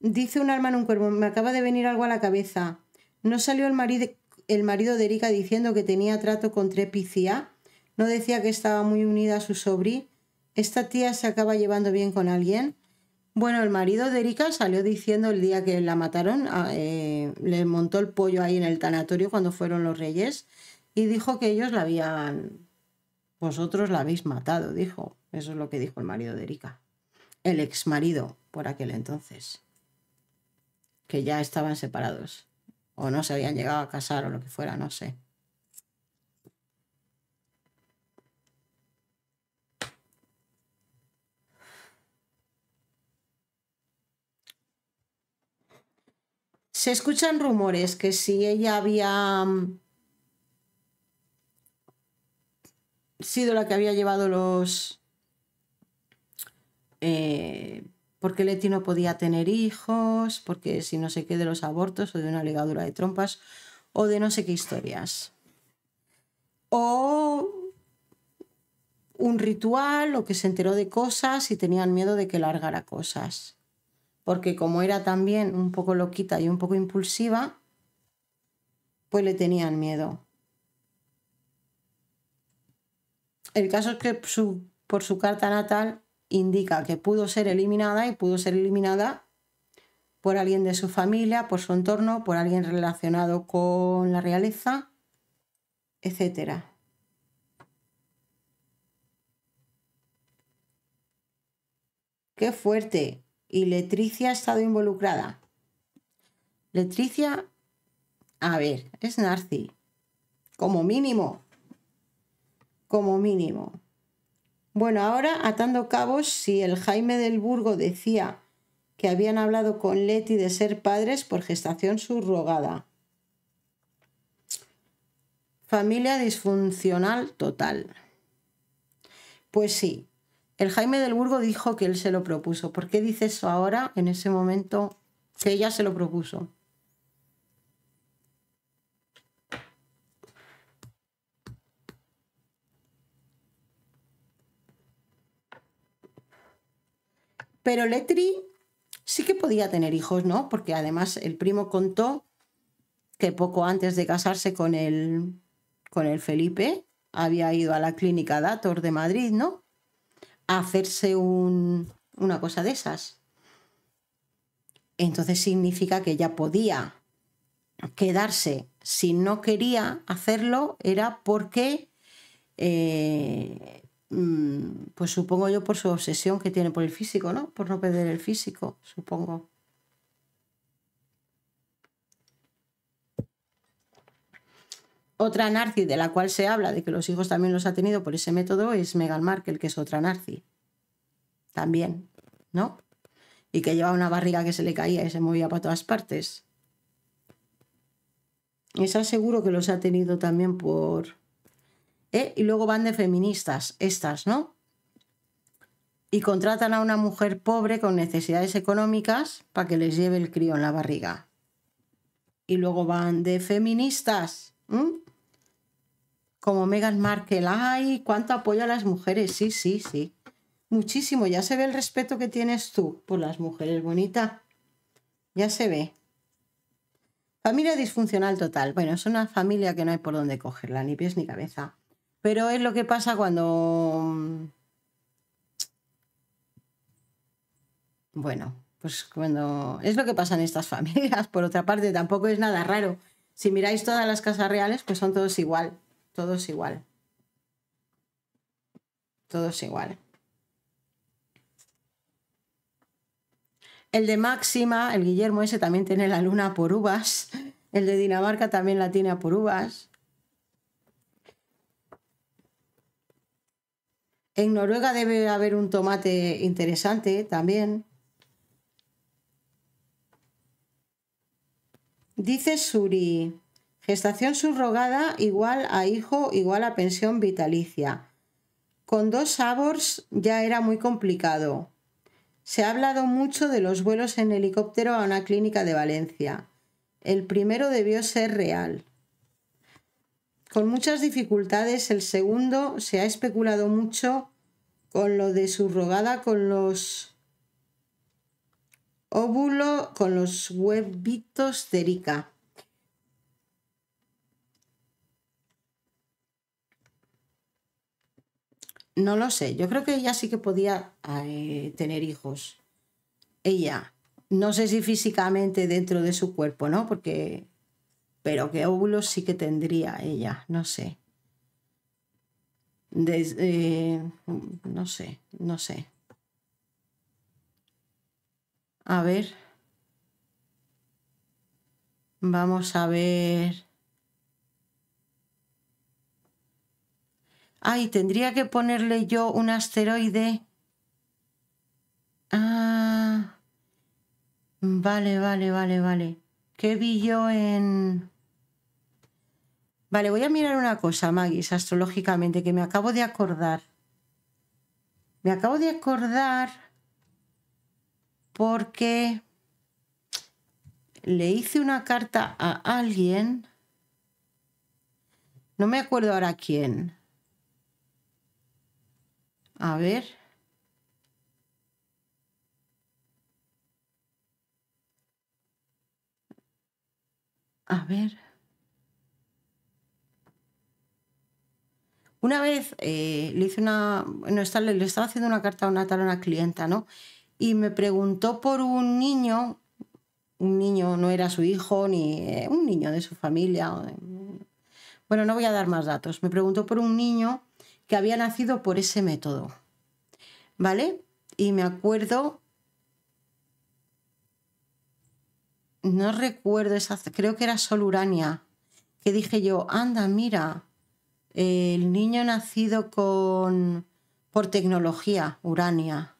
Speaker 1: Dice un alma en un cuervo, me acaba de venir algo a la cabeza. ¿No salió el marido, el marido de Erika diciendo que tenía trato con Trepicia? ¿No decía que estaba muy unida a su sobri? ¿Esta tía se acaba llevando bien con alguien? Bueno, el marido de Erika salió diciendo el día que la mataron, ah, eh, le montó el pollo ahí en el tanatorio cuando fueron los reyes y dijo que ellos la habían, vosotros la habéis matado, dijo. Eso es lo que dijo el marido de Erika, el ex marido por aquel entonces, que ya estaban separados o no se habían llegado a casar o lo que fuera, no sé. Se escuchan rumores que si ella había mm, sido la que había llevado los... Eh, porque Leti no podía tener hijos, porque si no sé qué de los abortos o de una ligadura de trompas o de no sé qué historias. O un ritual o que se enteró de cosas y tenían miedo de que largara cosas porque como era también un poco loquita y un poco impulsiva, pues le tenían miedo. El caso es que su, por su carta natal indica que pudo ser eliminada y pudo ser eliminada por alguien de su familia, por su entorno, por alguien relacionado con la realeza, etcétera. ¡Qué fuerte! y Letricia ha estado involucrada. Letricia, a ver, es Narci. Como mínimo. Como mínimo. Bueno, ahora atando cabos, si el Jaime del Burgo decía que habían hablado con Leti de ser padres por gestación subrogada. Familia disfuncional total. Pues sí, el Jaime del Burgo dijo que él se lo propuso. ¿Por qué dice eso ahora, en ese momento, que ella se lo propuso? Pero Letri sí que podía tener hijos, ¿no? Porque además el primo contó que poco antes de casarse con el, con el Felipe había ido a la clínica Dator de Madrid, ¿no? hacerse un, una cosa de esas. Entonces significa que ella podía quedarse. Si no quería hacerlo, era porque, eh, mm, pues supongo yo, por su obsesión que tiene por el físico, ¿no? Por no perder el físico, supongo. Otra narci de la cual se habla de que los hijos también los ha tenido por ese método es Meghan Markle, que es otra narci. También, ¿no? Y que lleva una barriga que se le caía y se movía para todas partes. Es seguro que los ha tenido también por... ¿eh? Y luego van de feministas, estas, ¿no? Y contratan a una mujer pobre con necesidades económicas para que les lleve el crío en la barriga. Y luego van de feministas como Meghan Markle. ¡Ay, cuánto apoyo a las mujeres! Sí, sí, sí. Muchísimo. Ya se ve el respeto que tienes tú por las mujeres, bonita. Ya se ve. Familia disfuncional total. Bueno, es una familia que no hay por dónde cogerla, ni pies ni cabeza. Pero es lo que pasa cuando... Mm, bueno, pues cuando... Es lo que pasa en estas familias. Por otra parte, tampoco es nada raro. Si miráis todas las casas reales, pues son todos igual es igual. Todos igual. El de Máxima, el Guillermo ese también tiene la luna por uvas. El de Dinamarca también la tiene por uvas. En Noruega debe haber un tomate interesante también. Dice Suri. Gestación subrogada igual a hijo igual a pensión vitalicia. Con dos sabores ya era muy complicado. Se ha hablado mucho de los vuelos en helicóptero a una clínica de Valencia. El primero debió ser real. Con muchas dificultades el segundo se ha especulado mucho con lo de subrogada con los óvulo con los huevitos de Erika. No lo sé, yo creo que ella sí que podía eh, tener hijos. Ella, no sé si físicamente dentro de su cuerpo, ¿no? Porque, pero qué óvulos sí que tendría ella, no sé. Eh, no sé, no sé. A ver. Vamos a ver. Ay, tendría que ponerle yo un asteroide. Ah. Vale, vale, vale, vale. ¿Qué vi yo en...? Vale, voy a mirar una cosa, Magis, astrológicamente, que me acabo de acordar. Me acabo de acordar porque le hice una carta a alguien. No me acuerdo ahora quién. A ver. A ver. Una vez eh, le hice una. No, le estaba haciendo una carta a una clienta, ¿no? Y me preguntó por un niño. Un niño no era su hijo, ni eh, un niño de su familia. Bueno, no voy a dar más datos. Me preguntó por un niño que había nacido por ese método. ¿Vale? Y me acuerdo... No recuerdo esa... Creo que era Urania Que dije yo, anda, mira, el niño nacido con... por tecnología, Urania.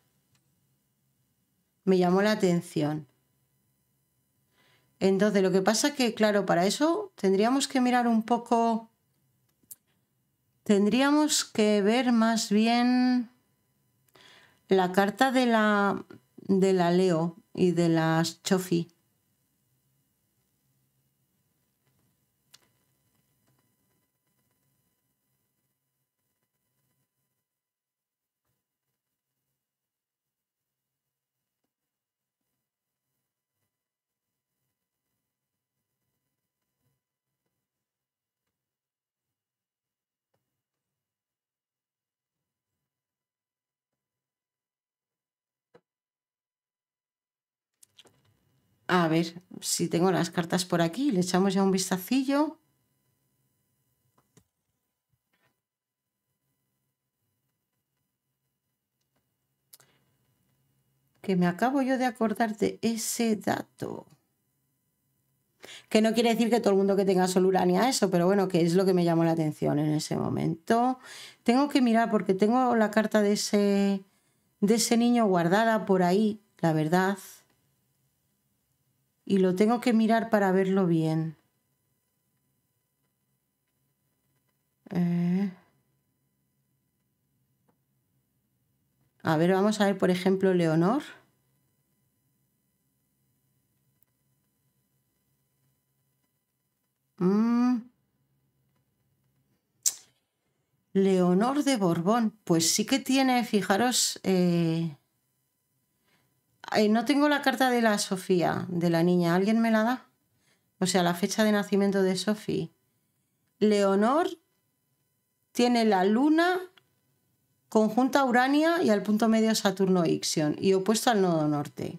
Speaker 1: Me llamó la atención. Entonces, lo que pasa es que, claro, para eso tendríamos que mirar un poco Tendríamos que ver más bien la carta de la, de la Leo y de las Chofi. A ver si tengo las cartas por aquí. Le echamos ya un vistacillo. Que me acabo yo de acordar de ese dato. Que no quiere decir que todo el mundo que tenga solura ni a eso, pero bueno, que es lo que me llamó la atención en ese momento. Tengo que mirar porque tengo la carta de ese, de ese niño guardada por ahí, la verdad y lo tengo que mirar para verlo bien. Eh. A ver, vamos a ver, por ejemplo, Leonor. Mm. Leonor de Borbón. Pues sí que tiene, fijaros, eh, no tengo la carta de la Sofía, de la niña. ¿Alguien me la da? O sea, la fecha de nacimiento de Sofía. Leonor tiene la luna conjunta Urania y al punto medio Saturno-Ixion e y opuesto al nodo norte.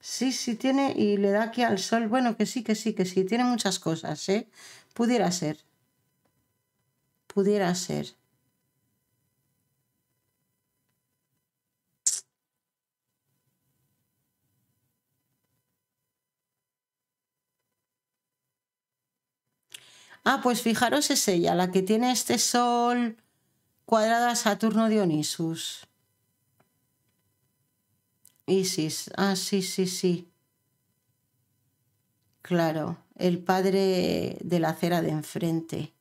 Speaker 1: Sí, sí tiene y le da aquí al sol. Bueno, que sí, que sí, que sí. Tiene muchas cosas, ¿eh? Pudiera ser. Pudiera ser. Ah, pues fijaros, es ella, la que tiene este sol cuadrado a Saturno Dionisus. Isis, ah, sí, sí, sí. Claro, el padre de la acera de enfrente.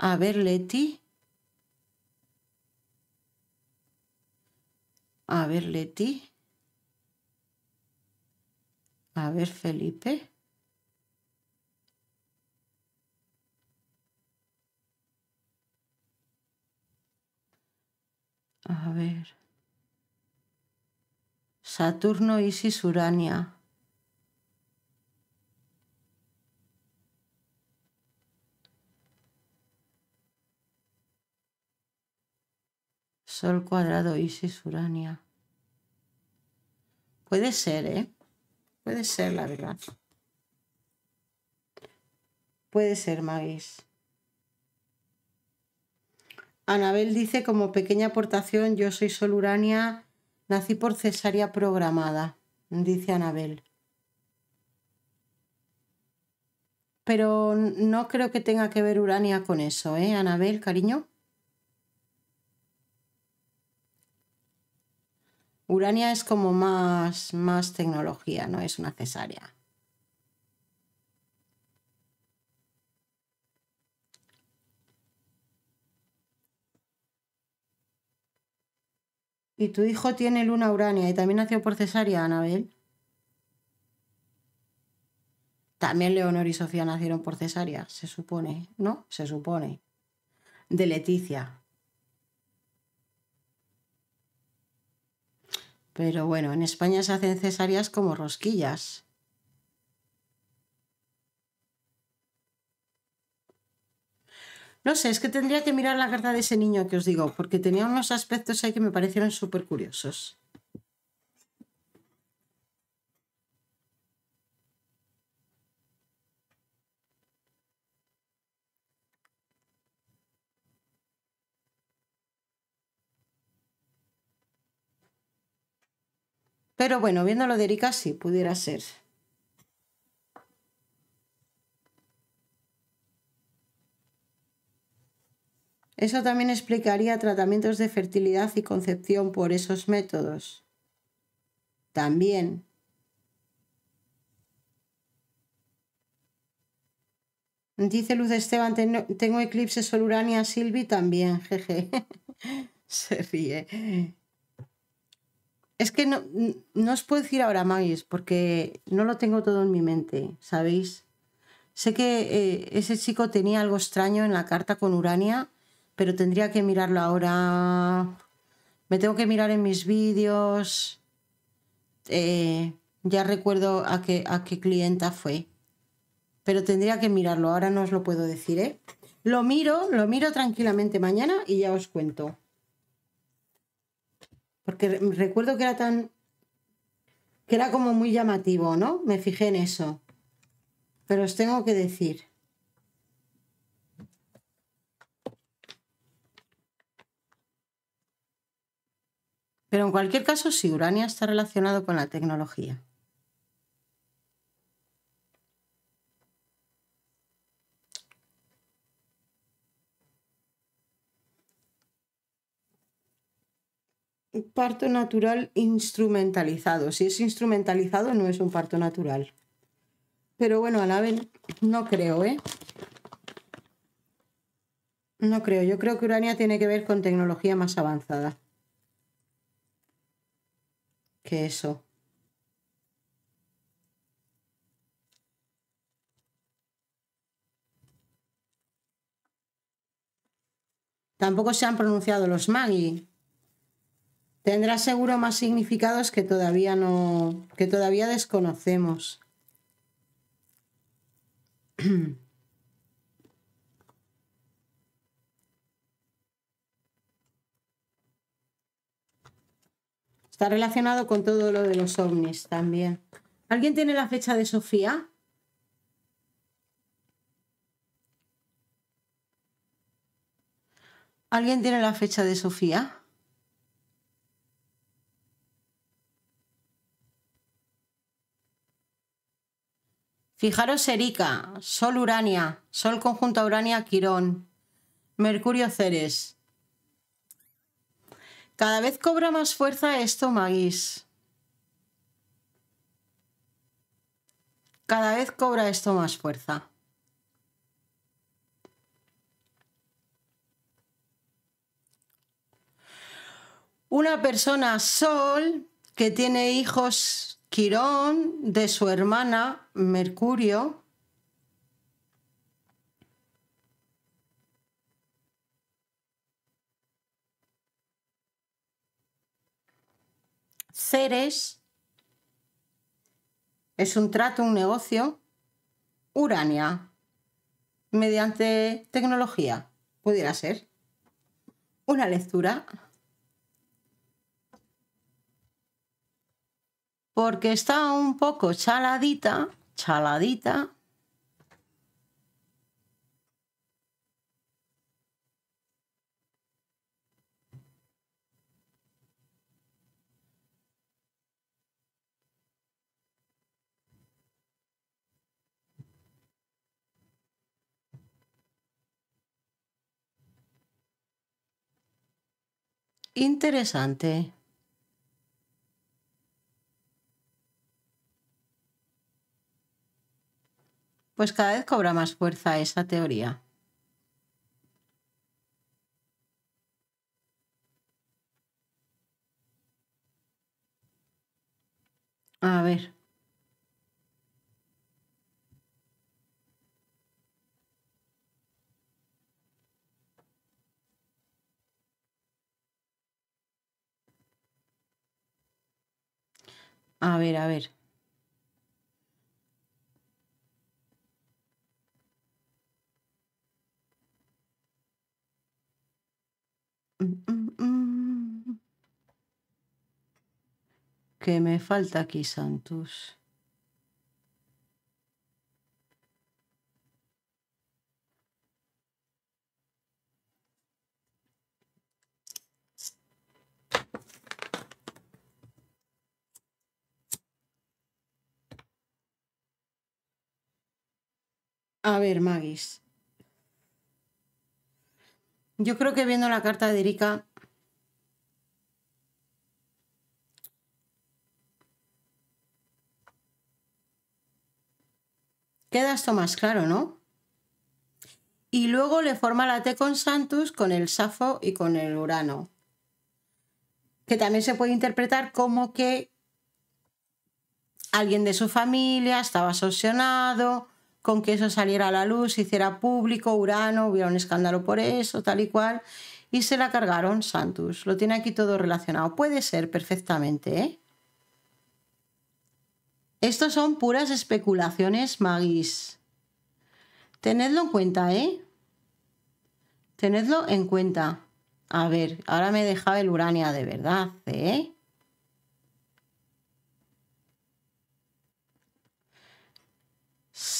Speaker 1: A ver, Leti. A ver, Leti. A ver, Felipe. A ver. Saturno, Isis, Urania. Sol cuadrado Isis Urania. Puede ser, ¿eh? Puede ser, la verdad. Puede ser, Magis. Anabel dice, como pequeña aportación, yo soy Sol Urania, nací por cesárea programada, dice Anabel. Pero no creo que tenga que ver Urania con eso, ¿eh, Anabel, cariño? Urania es como más, más tecnología, no es una cesárea. ¿Y tu hijo tiene luna urania y también nació por cesárea, Anabel? También Leonor y Sofía nacieron por cesárea, se supone, ¿no? Se supone. De Leticia. Pero bueno, en España se hacen cesáreas como rosquillas. No sé, es que tendría que mirar la carta de ese niño que os digo, porque tenía unos aspectos ahí que me parecieron súper curiosos. Pero bueno, viéndolo de Erika, sí, pudiera ser. Eso también explicaría tratamientos de fertilidad y concepción por esos métodos. También. Dice Luz Esteban, tengo eclipses sol Urania Silvi también, jeje. Se ríe. Es que no, no os puedo decir ahora más porque no lo tengo todo en mi mente, ¿sabéis? Sé que eh, ese chico tenía algo extraño en la carta con Urania, pero tendría que mirarlo ahora. Me tengo que mirar en mis vídeos. Eh, ya recuerdo a qué, a qué clienta fue. Pero tendría que mirarlo, ahora no os lo puedo decir, ¿eh? Lo miro, lo miro tranquilamente mañana y ya os cuento. Porque recuerdo que era tan. que era como muy llamativo, ¿no? Me fijé en eso. Pero os tengo que decir. Pero en cualquier caso, sí, Urania está relacionado con la tecnología. parto natural instrumentalizado. Si es instrumentalizado, no es un parto natural. Pero bueno, a no creo, ¿eh? No creo. Yo creo que Urania tiene que ver con tecnología más avanzada. Que eso. Tampoco se han pronunciado los Maggi. Tendrá seguro más significados que todavía no. que todavía desconocemos. Está relacionado con todo lo de los ovnis también. ¿Alguien tiene la fecha de Sofía? ¿Alguien tiene la fecha de Sofía? Fijaros Erika, Sol Urania, Sol conjunto Urania Quirón, Mercurio Ceres. Cada vez cobra más fuerza esto, Magis. Cada vez cobra esto más fuerza. Una persona sol que tiene hijos Quirón de su hermana Mercurio. Ceres es un trato, un negocio. Urania, mediante tecnología, pudiera ser. Una lectura. porque está un poco chaladita, chaladita. Interesante. pues cada vez cobra más fuerza esa teoría. A ver. A ver, a ver. Mm, mm, mm. ¿Qué me falta aquí, Santos? A ver, Magis. Yo creo que viendo la carta de Erika... Queda esto más claro, ¿no? Y luego le forma la T con Santos, con el Safo y con el Urano. Que también se puede interpretar como que alguien de su familia estaba obsesionado con que eso saliera a la luz, hiciera público, Urano, hubiera un escándalo por eso, tal y cual, y se la cargaron Santos, Lo tiene aquí todo relacionado. Puede ser perfectamente, ¿eh? Estos son puras especulaciones, magis. Tenedlo en cuenta, ¿eh? Tenedlo en cuenta. A ver, ahora me dejaba el Urania de verdad, ¿eh?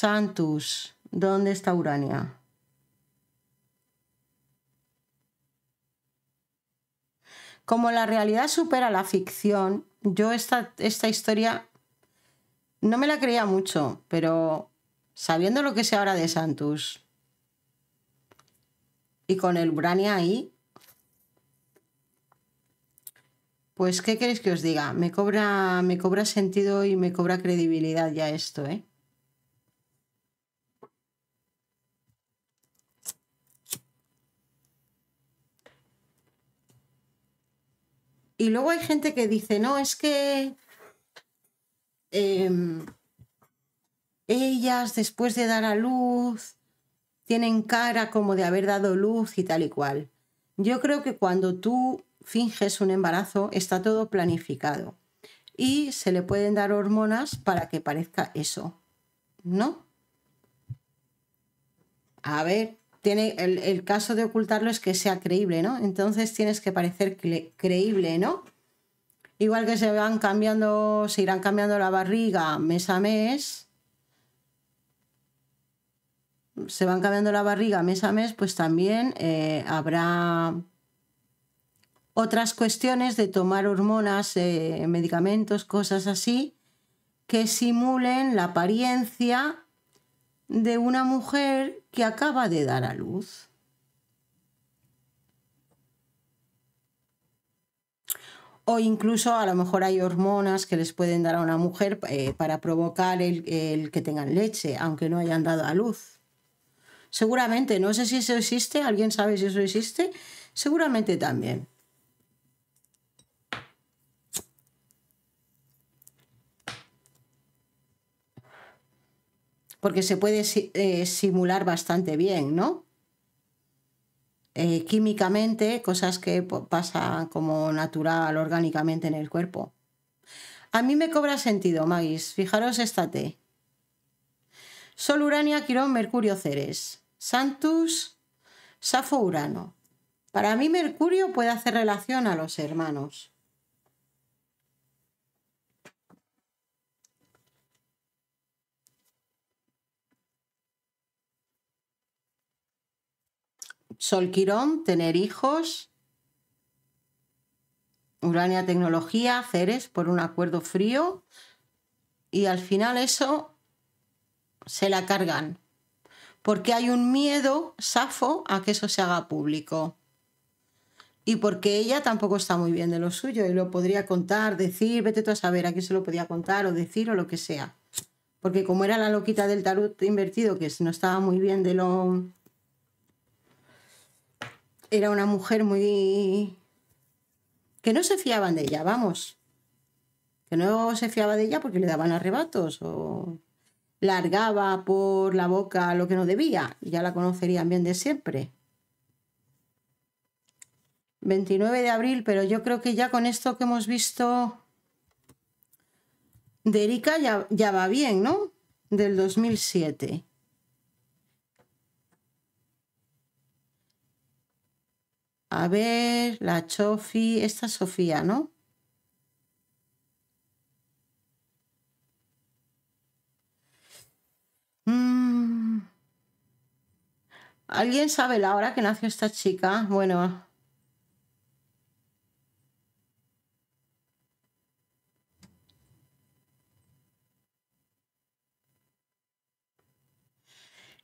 Speaker 1: Santus. ¿Dónde está Urania? Como la realidad supera la ficción, yo esta, esta historia no me la creía mucho, pero sabiendo lo que se ahora de Santos y con el Urania ahí, pues ¿qué queréis que os diga? Me cobra, me cobra sentido y me cobra credibilidad ya esto, ¿eh? Y luego hay gente que dice, no, es que em, ellas después de dar a luz tienen cara como de haber dado luz y tal y cual. Yo creo que cuando tú finges un embarazo está todo planificado y se le pueden dar hormonas para que parezca eso, ¿no? A ver, el, caso de ocultarlo es que sea creíble, ¿no? Entonces tienes que parecer creíble, ¿no? Igual que se van cambiando, se irán cambiando la barriga mes a mes, se van cambiando la barriga mes a mes, pues también eh, habrá otras cuestiones de tomar hormonas, eh, medicamentos, cosas así, que simulen la apariencia de una mujer que acaba de dar a luz. O incluso a lo mejor hay hormonas que les pueden dar a una mujer eh, para provocar el que tengan leche, aunque no hayan dado a luz. Seguramente, no sé si eso existe, ¿alguien sabe si eso existe? Seguramente también. porque se puede eh, simular bastante bien, ¿no? Eh, químicamente, cosas que pasan como natural, orgánicamente en el cuerpo. A mí me cobra sentido, Magis. Fijaros esta T. Sol, Urania, Quirón, Mercurio, Ceres. Santus, Safo, Urano. Para mí Mercurio puede hacer relación a los hermanos. Sol Quirón, tener hijos. Urania Tecnología, Ceres, por un acuerdo frío. Y al final eso se la cargan. Porque hay un miedo, Safo, a que eso se haga público. Y porque ella tampoco está muy bien de lo suyo y lo podría contar, decir, vete tú a saber a quién se lo podía contar o decir o lo que sea. Porque como era la loquita del tarot invertido, que no estaba muy bien de lo era una mujer muy... que no se fiaban de ella, vamos. Que no se fiaba de ella porque le daban arrebatos o largaba por la boca lo que no debía. ya la conocerían bien de siempre. 29 de abril, pero yo creo que ya con esto que hemos visto de Erika ya, ya va bien, ¿no? Del 2007. A ver, la Chofi, esta Sofía, ¿no? Mm. ¿Alguien sabe la hora que nació esta chica? Bueno.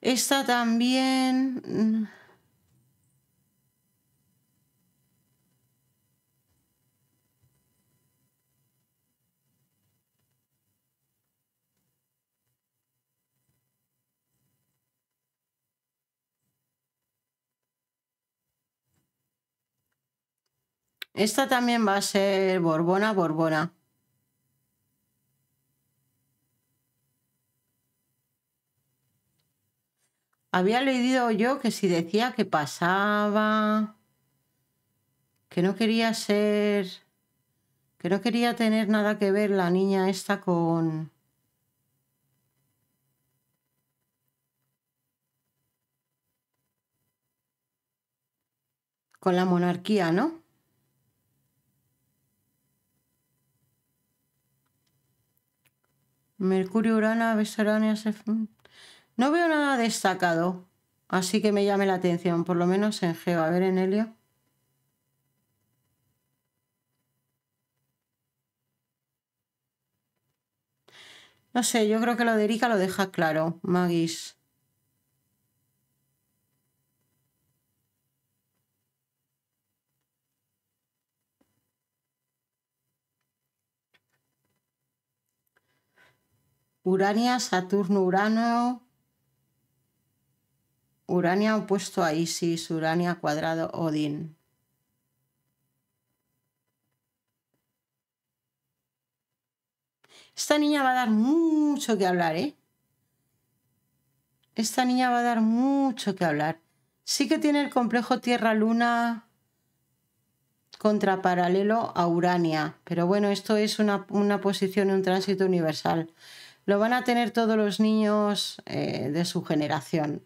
Speaker 1: Esta también... Mm. Esta también va a ser Borbona, Borbona. Había leído yo que si decía que pasaba, que no quería ser, que no quería tener nada que ver la niña esta con... con la monarquía, ¿no? Mercurio, Urano, se No veo nada destacado, así que me llame la atención, por lo menos en Geo. A ver, en Helio. No sé, yo creo que lo de Erika lo deja claro, Magis. Urania, Saturno, Urano. Urania opuesto a Isis, Urania cuadrado, Odín. Esta niña va a dar mucho que hablar, ¿eh? Esta niña va a dar mucho que hablar. Sí que tiene el complejo Tierra-Luna contra paralelo a Urania, pero bueno, esto es una, una posición, un tránsito universal lo van a tener todos los niños eh, de su generación.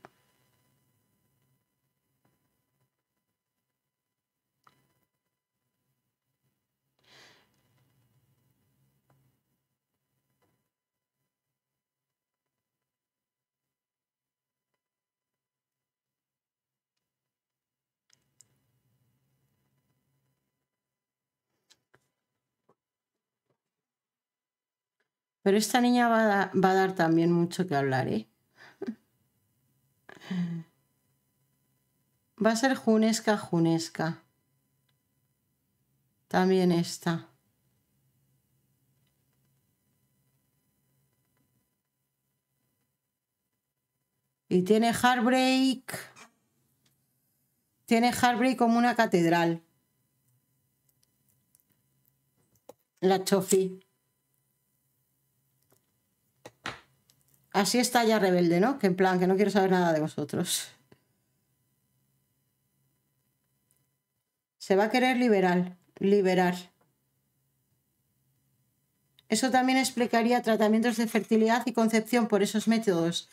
Speaker 1: Pero esta niña va a, dar también mucho que hablar, ¿eh? Mm. Va a ser junesca, junesca. También esta. Y tiene Heartbreak. Tiene Heartbreak como una catedral. La Chofi. Así está ya rebelde, ¿no? Que en plan, que no quiero saber nada de vosotros. Se va a querer liberal, liberar. Eso también explicaría tratamientos de fertilidad y concepción por esos métodos.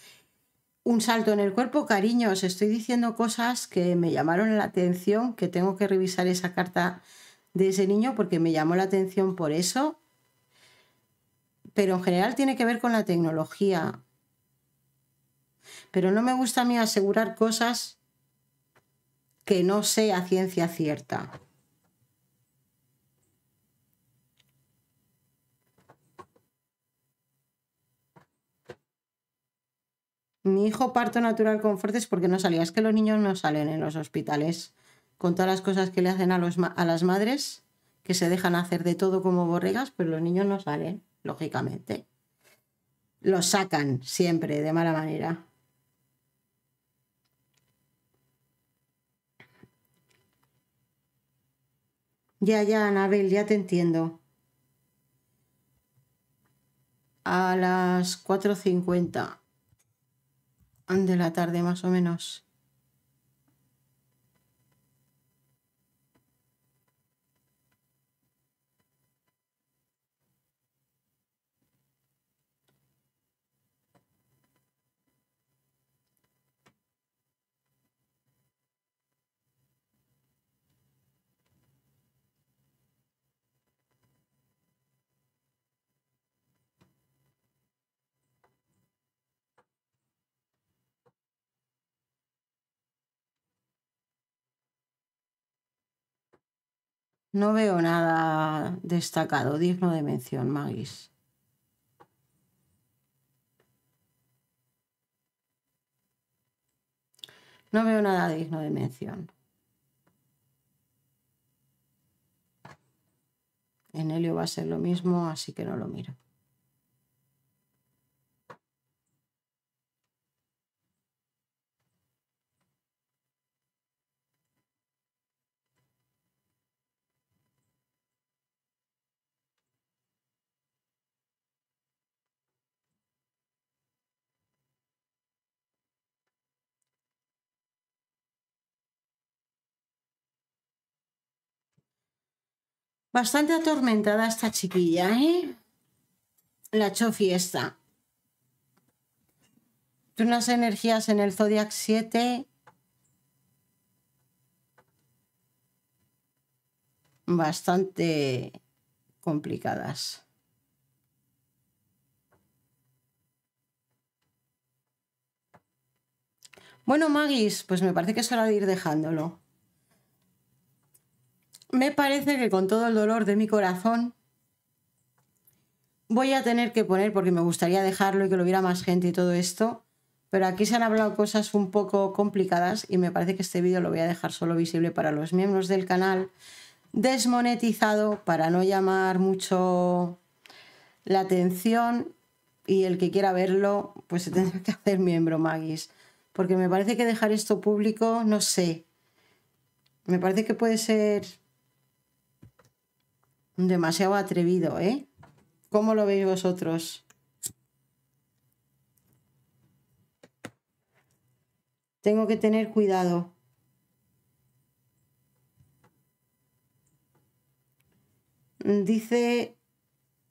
Speaker 1: Un salto en el cuerpo, cariño, os estoy diciendo cosas que me llamaron la atención, que tengo que revisar esa carta de ese niño porque me llamó la atención por eso pero en general tiene que ver con la tecnología. Pero no me gusta a mí asegurar cosas que no sé a ciencia cierta. Mi hijo parto natural con fuertes porque no salía. Es que los niños no salen en los hospitales con todas las cosas que le hacen a, a las madres, que se dejan hacer de todo como borregas, pero los niños no salen lógicamente. Lo sacan siempre de mala manera. Ya, ya, Anabel, ya te entiendo. A las 4.50 de la tarde más o menos. No veo nada destacado, digno de mención, Magis. No veo nada digno de mención. En Helio va a ser lo mismo, así que no lo miro. Bastante atormentada esta chiquilla, ¿eh? La chofi esta. Unas energías en el Zodiac 7. Bastante complicadas. Bueno, Magis, pues me parece que es hora de ir dejándolo me parece que con todo el dolor de mi corazón voy a tener que poner, porque me gustaría dejarlo y que lo viera más gente y todo esto, pero aquí se han hablado cosas un poco complicadas y me parece que este vídeo lo voy a dejar solo visible para los miembros del canal, desmonetizado para no llamar mucho la atención y el que quiera verlo, pues se tendrá que hacer miembro, Magis. Porque me parece que dejar esto público, no sé. Me parece que puede ser demasiado atrevido, ¿eh? ¿Cómo lo veis vosotros? Tengo que tener cuidado. Dice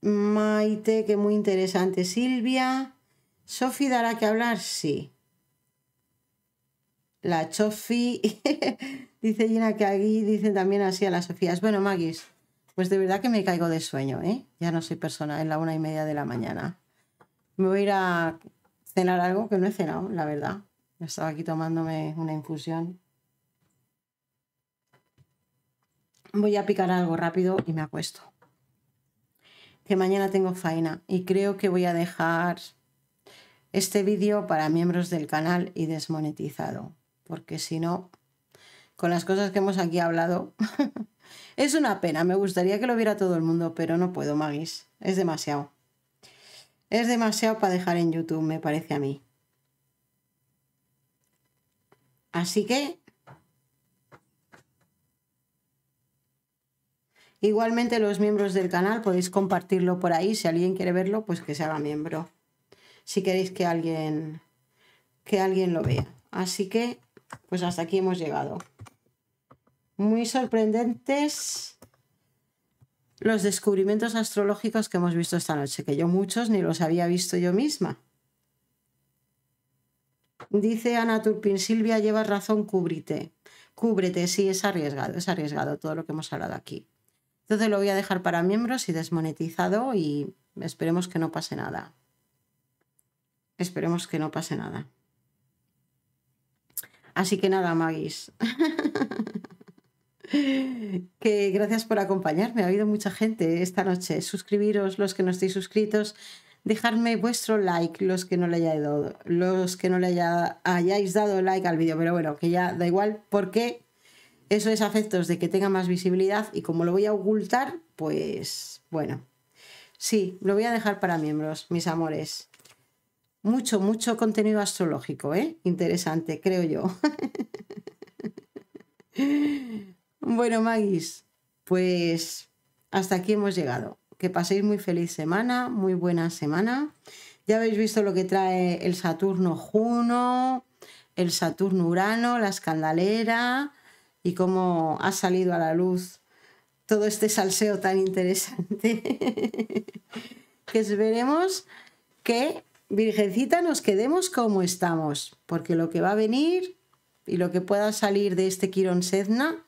Speaker 1: Maite que muy interesante. Silvia, ¿Sofi dará que hablar? Sí. La Chofi, dice Gina que aquí dicen también así a las Sofías. Bueno, Magis, pues de verdad que me caigo de sueño, ¿eh? Ya no soy persona, es la una y media de la mañana. Me voy a ir a cenar algo que no he cenado, la verdad. Estaba aquí tomándome una infusión. Voy a picar algo rápido y me acuesto. Que mañana tengo faena y creo que voy a dejar este vídeo para miembros del canal y desmonetizado, porque si no, con las cosas que hemos aquí hablado, Es una pena, me gustaría que lo viera todo el mundo, pero no puedo, Magis. Es demasiado. Es demasiado para dejar en YouTube, me parece a mí. Así que... Igualmente los miembros del canal podéis compartirlo por ahí. Si alguien quiere verlo, pues que se haga miembro. Si queréis que alguien, que alguien lo vea. Así que, pues hasta aquí hemos llegado muy sorprendentes los descubrimientos astrológicos que hemos visto esta noche, que yo muchos ni los había visto yo misma. Dice Ana Turpin, Silvia, llevas razón, cúbrete. Cúbrete, sí, es arriesgado, es arriesgado todo lo que hemos hablado aquí. Entonces lo voy a dejar para miembros y desmonetizado y esperemos que no pase nada. Esperemos que no pase nada. Así que nada, Magis. que gracias por acompañarme. Ha habido mucha gente esta noche. Suscribiros los que no estéis suscritos. Dejarme vuestro like, los que no le, haya dado, los que no le haya, hayáis dado like al vídeo. Pero bueno, que ya da igual porque eso es afectos de que tenga más visibilidad y como lo voy a ocultar, pues bueno. Sí, lo voy a dejar para miembros, mis amores. Mucho, mucho contenido astrológico, ¿eh? Interesante, creo yo. Bueno, Magis, pues hasta aquí hemos llegado. Que paséis muy feliz semana, muy buena semana. Ya habéis visto lo que trae el Saturno Juno, el Saturno Urano, la escandalera y cómo ha salido a la luz todo este salseo tan interesante. que esperemos que, Virgencita, nos quedemos como estamos, porque lo que va a venir y lo que pueda salir de este Quirón Sedna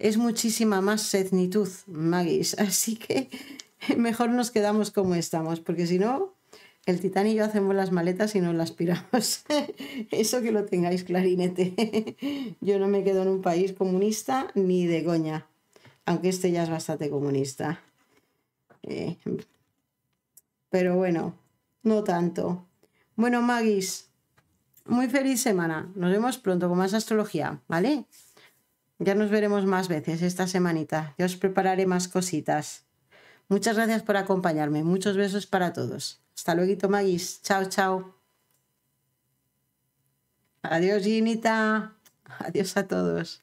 Speaker 1: es muchísima más etnitud, Magis. Así que mejor nos quedamos como estamos, porque si no, el titán y yo hacemos las maletas y nos las piramos. Eso que lo tengáis clarinete. Yo no me quedo en un país comunista ni de goña, aunque este ya es bastante comunista. Eh, pero bueno, no tanto. Bueno, Magis, muy feliz semana. Nos vemos pronto con más astrología, ¿vale? Ya nos veremos más veces esta semanita. Ya os prepararé más cositas. Muchas gracias por acompañarme. Muchos besos para todos. Hasta luego, Magis. Chao, chao. Adiós, Ginita. Adiós a todos.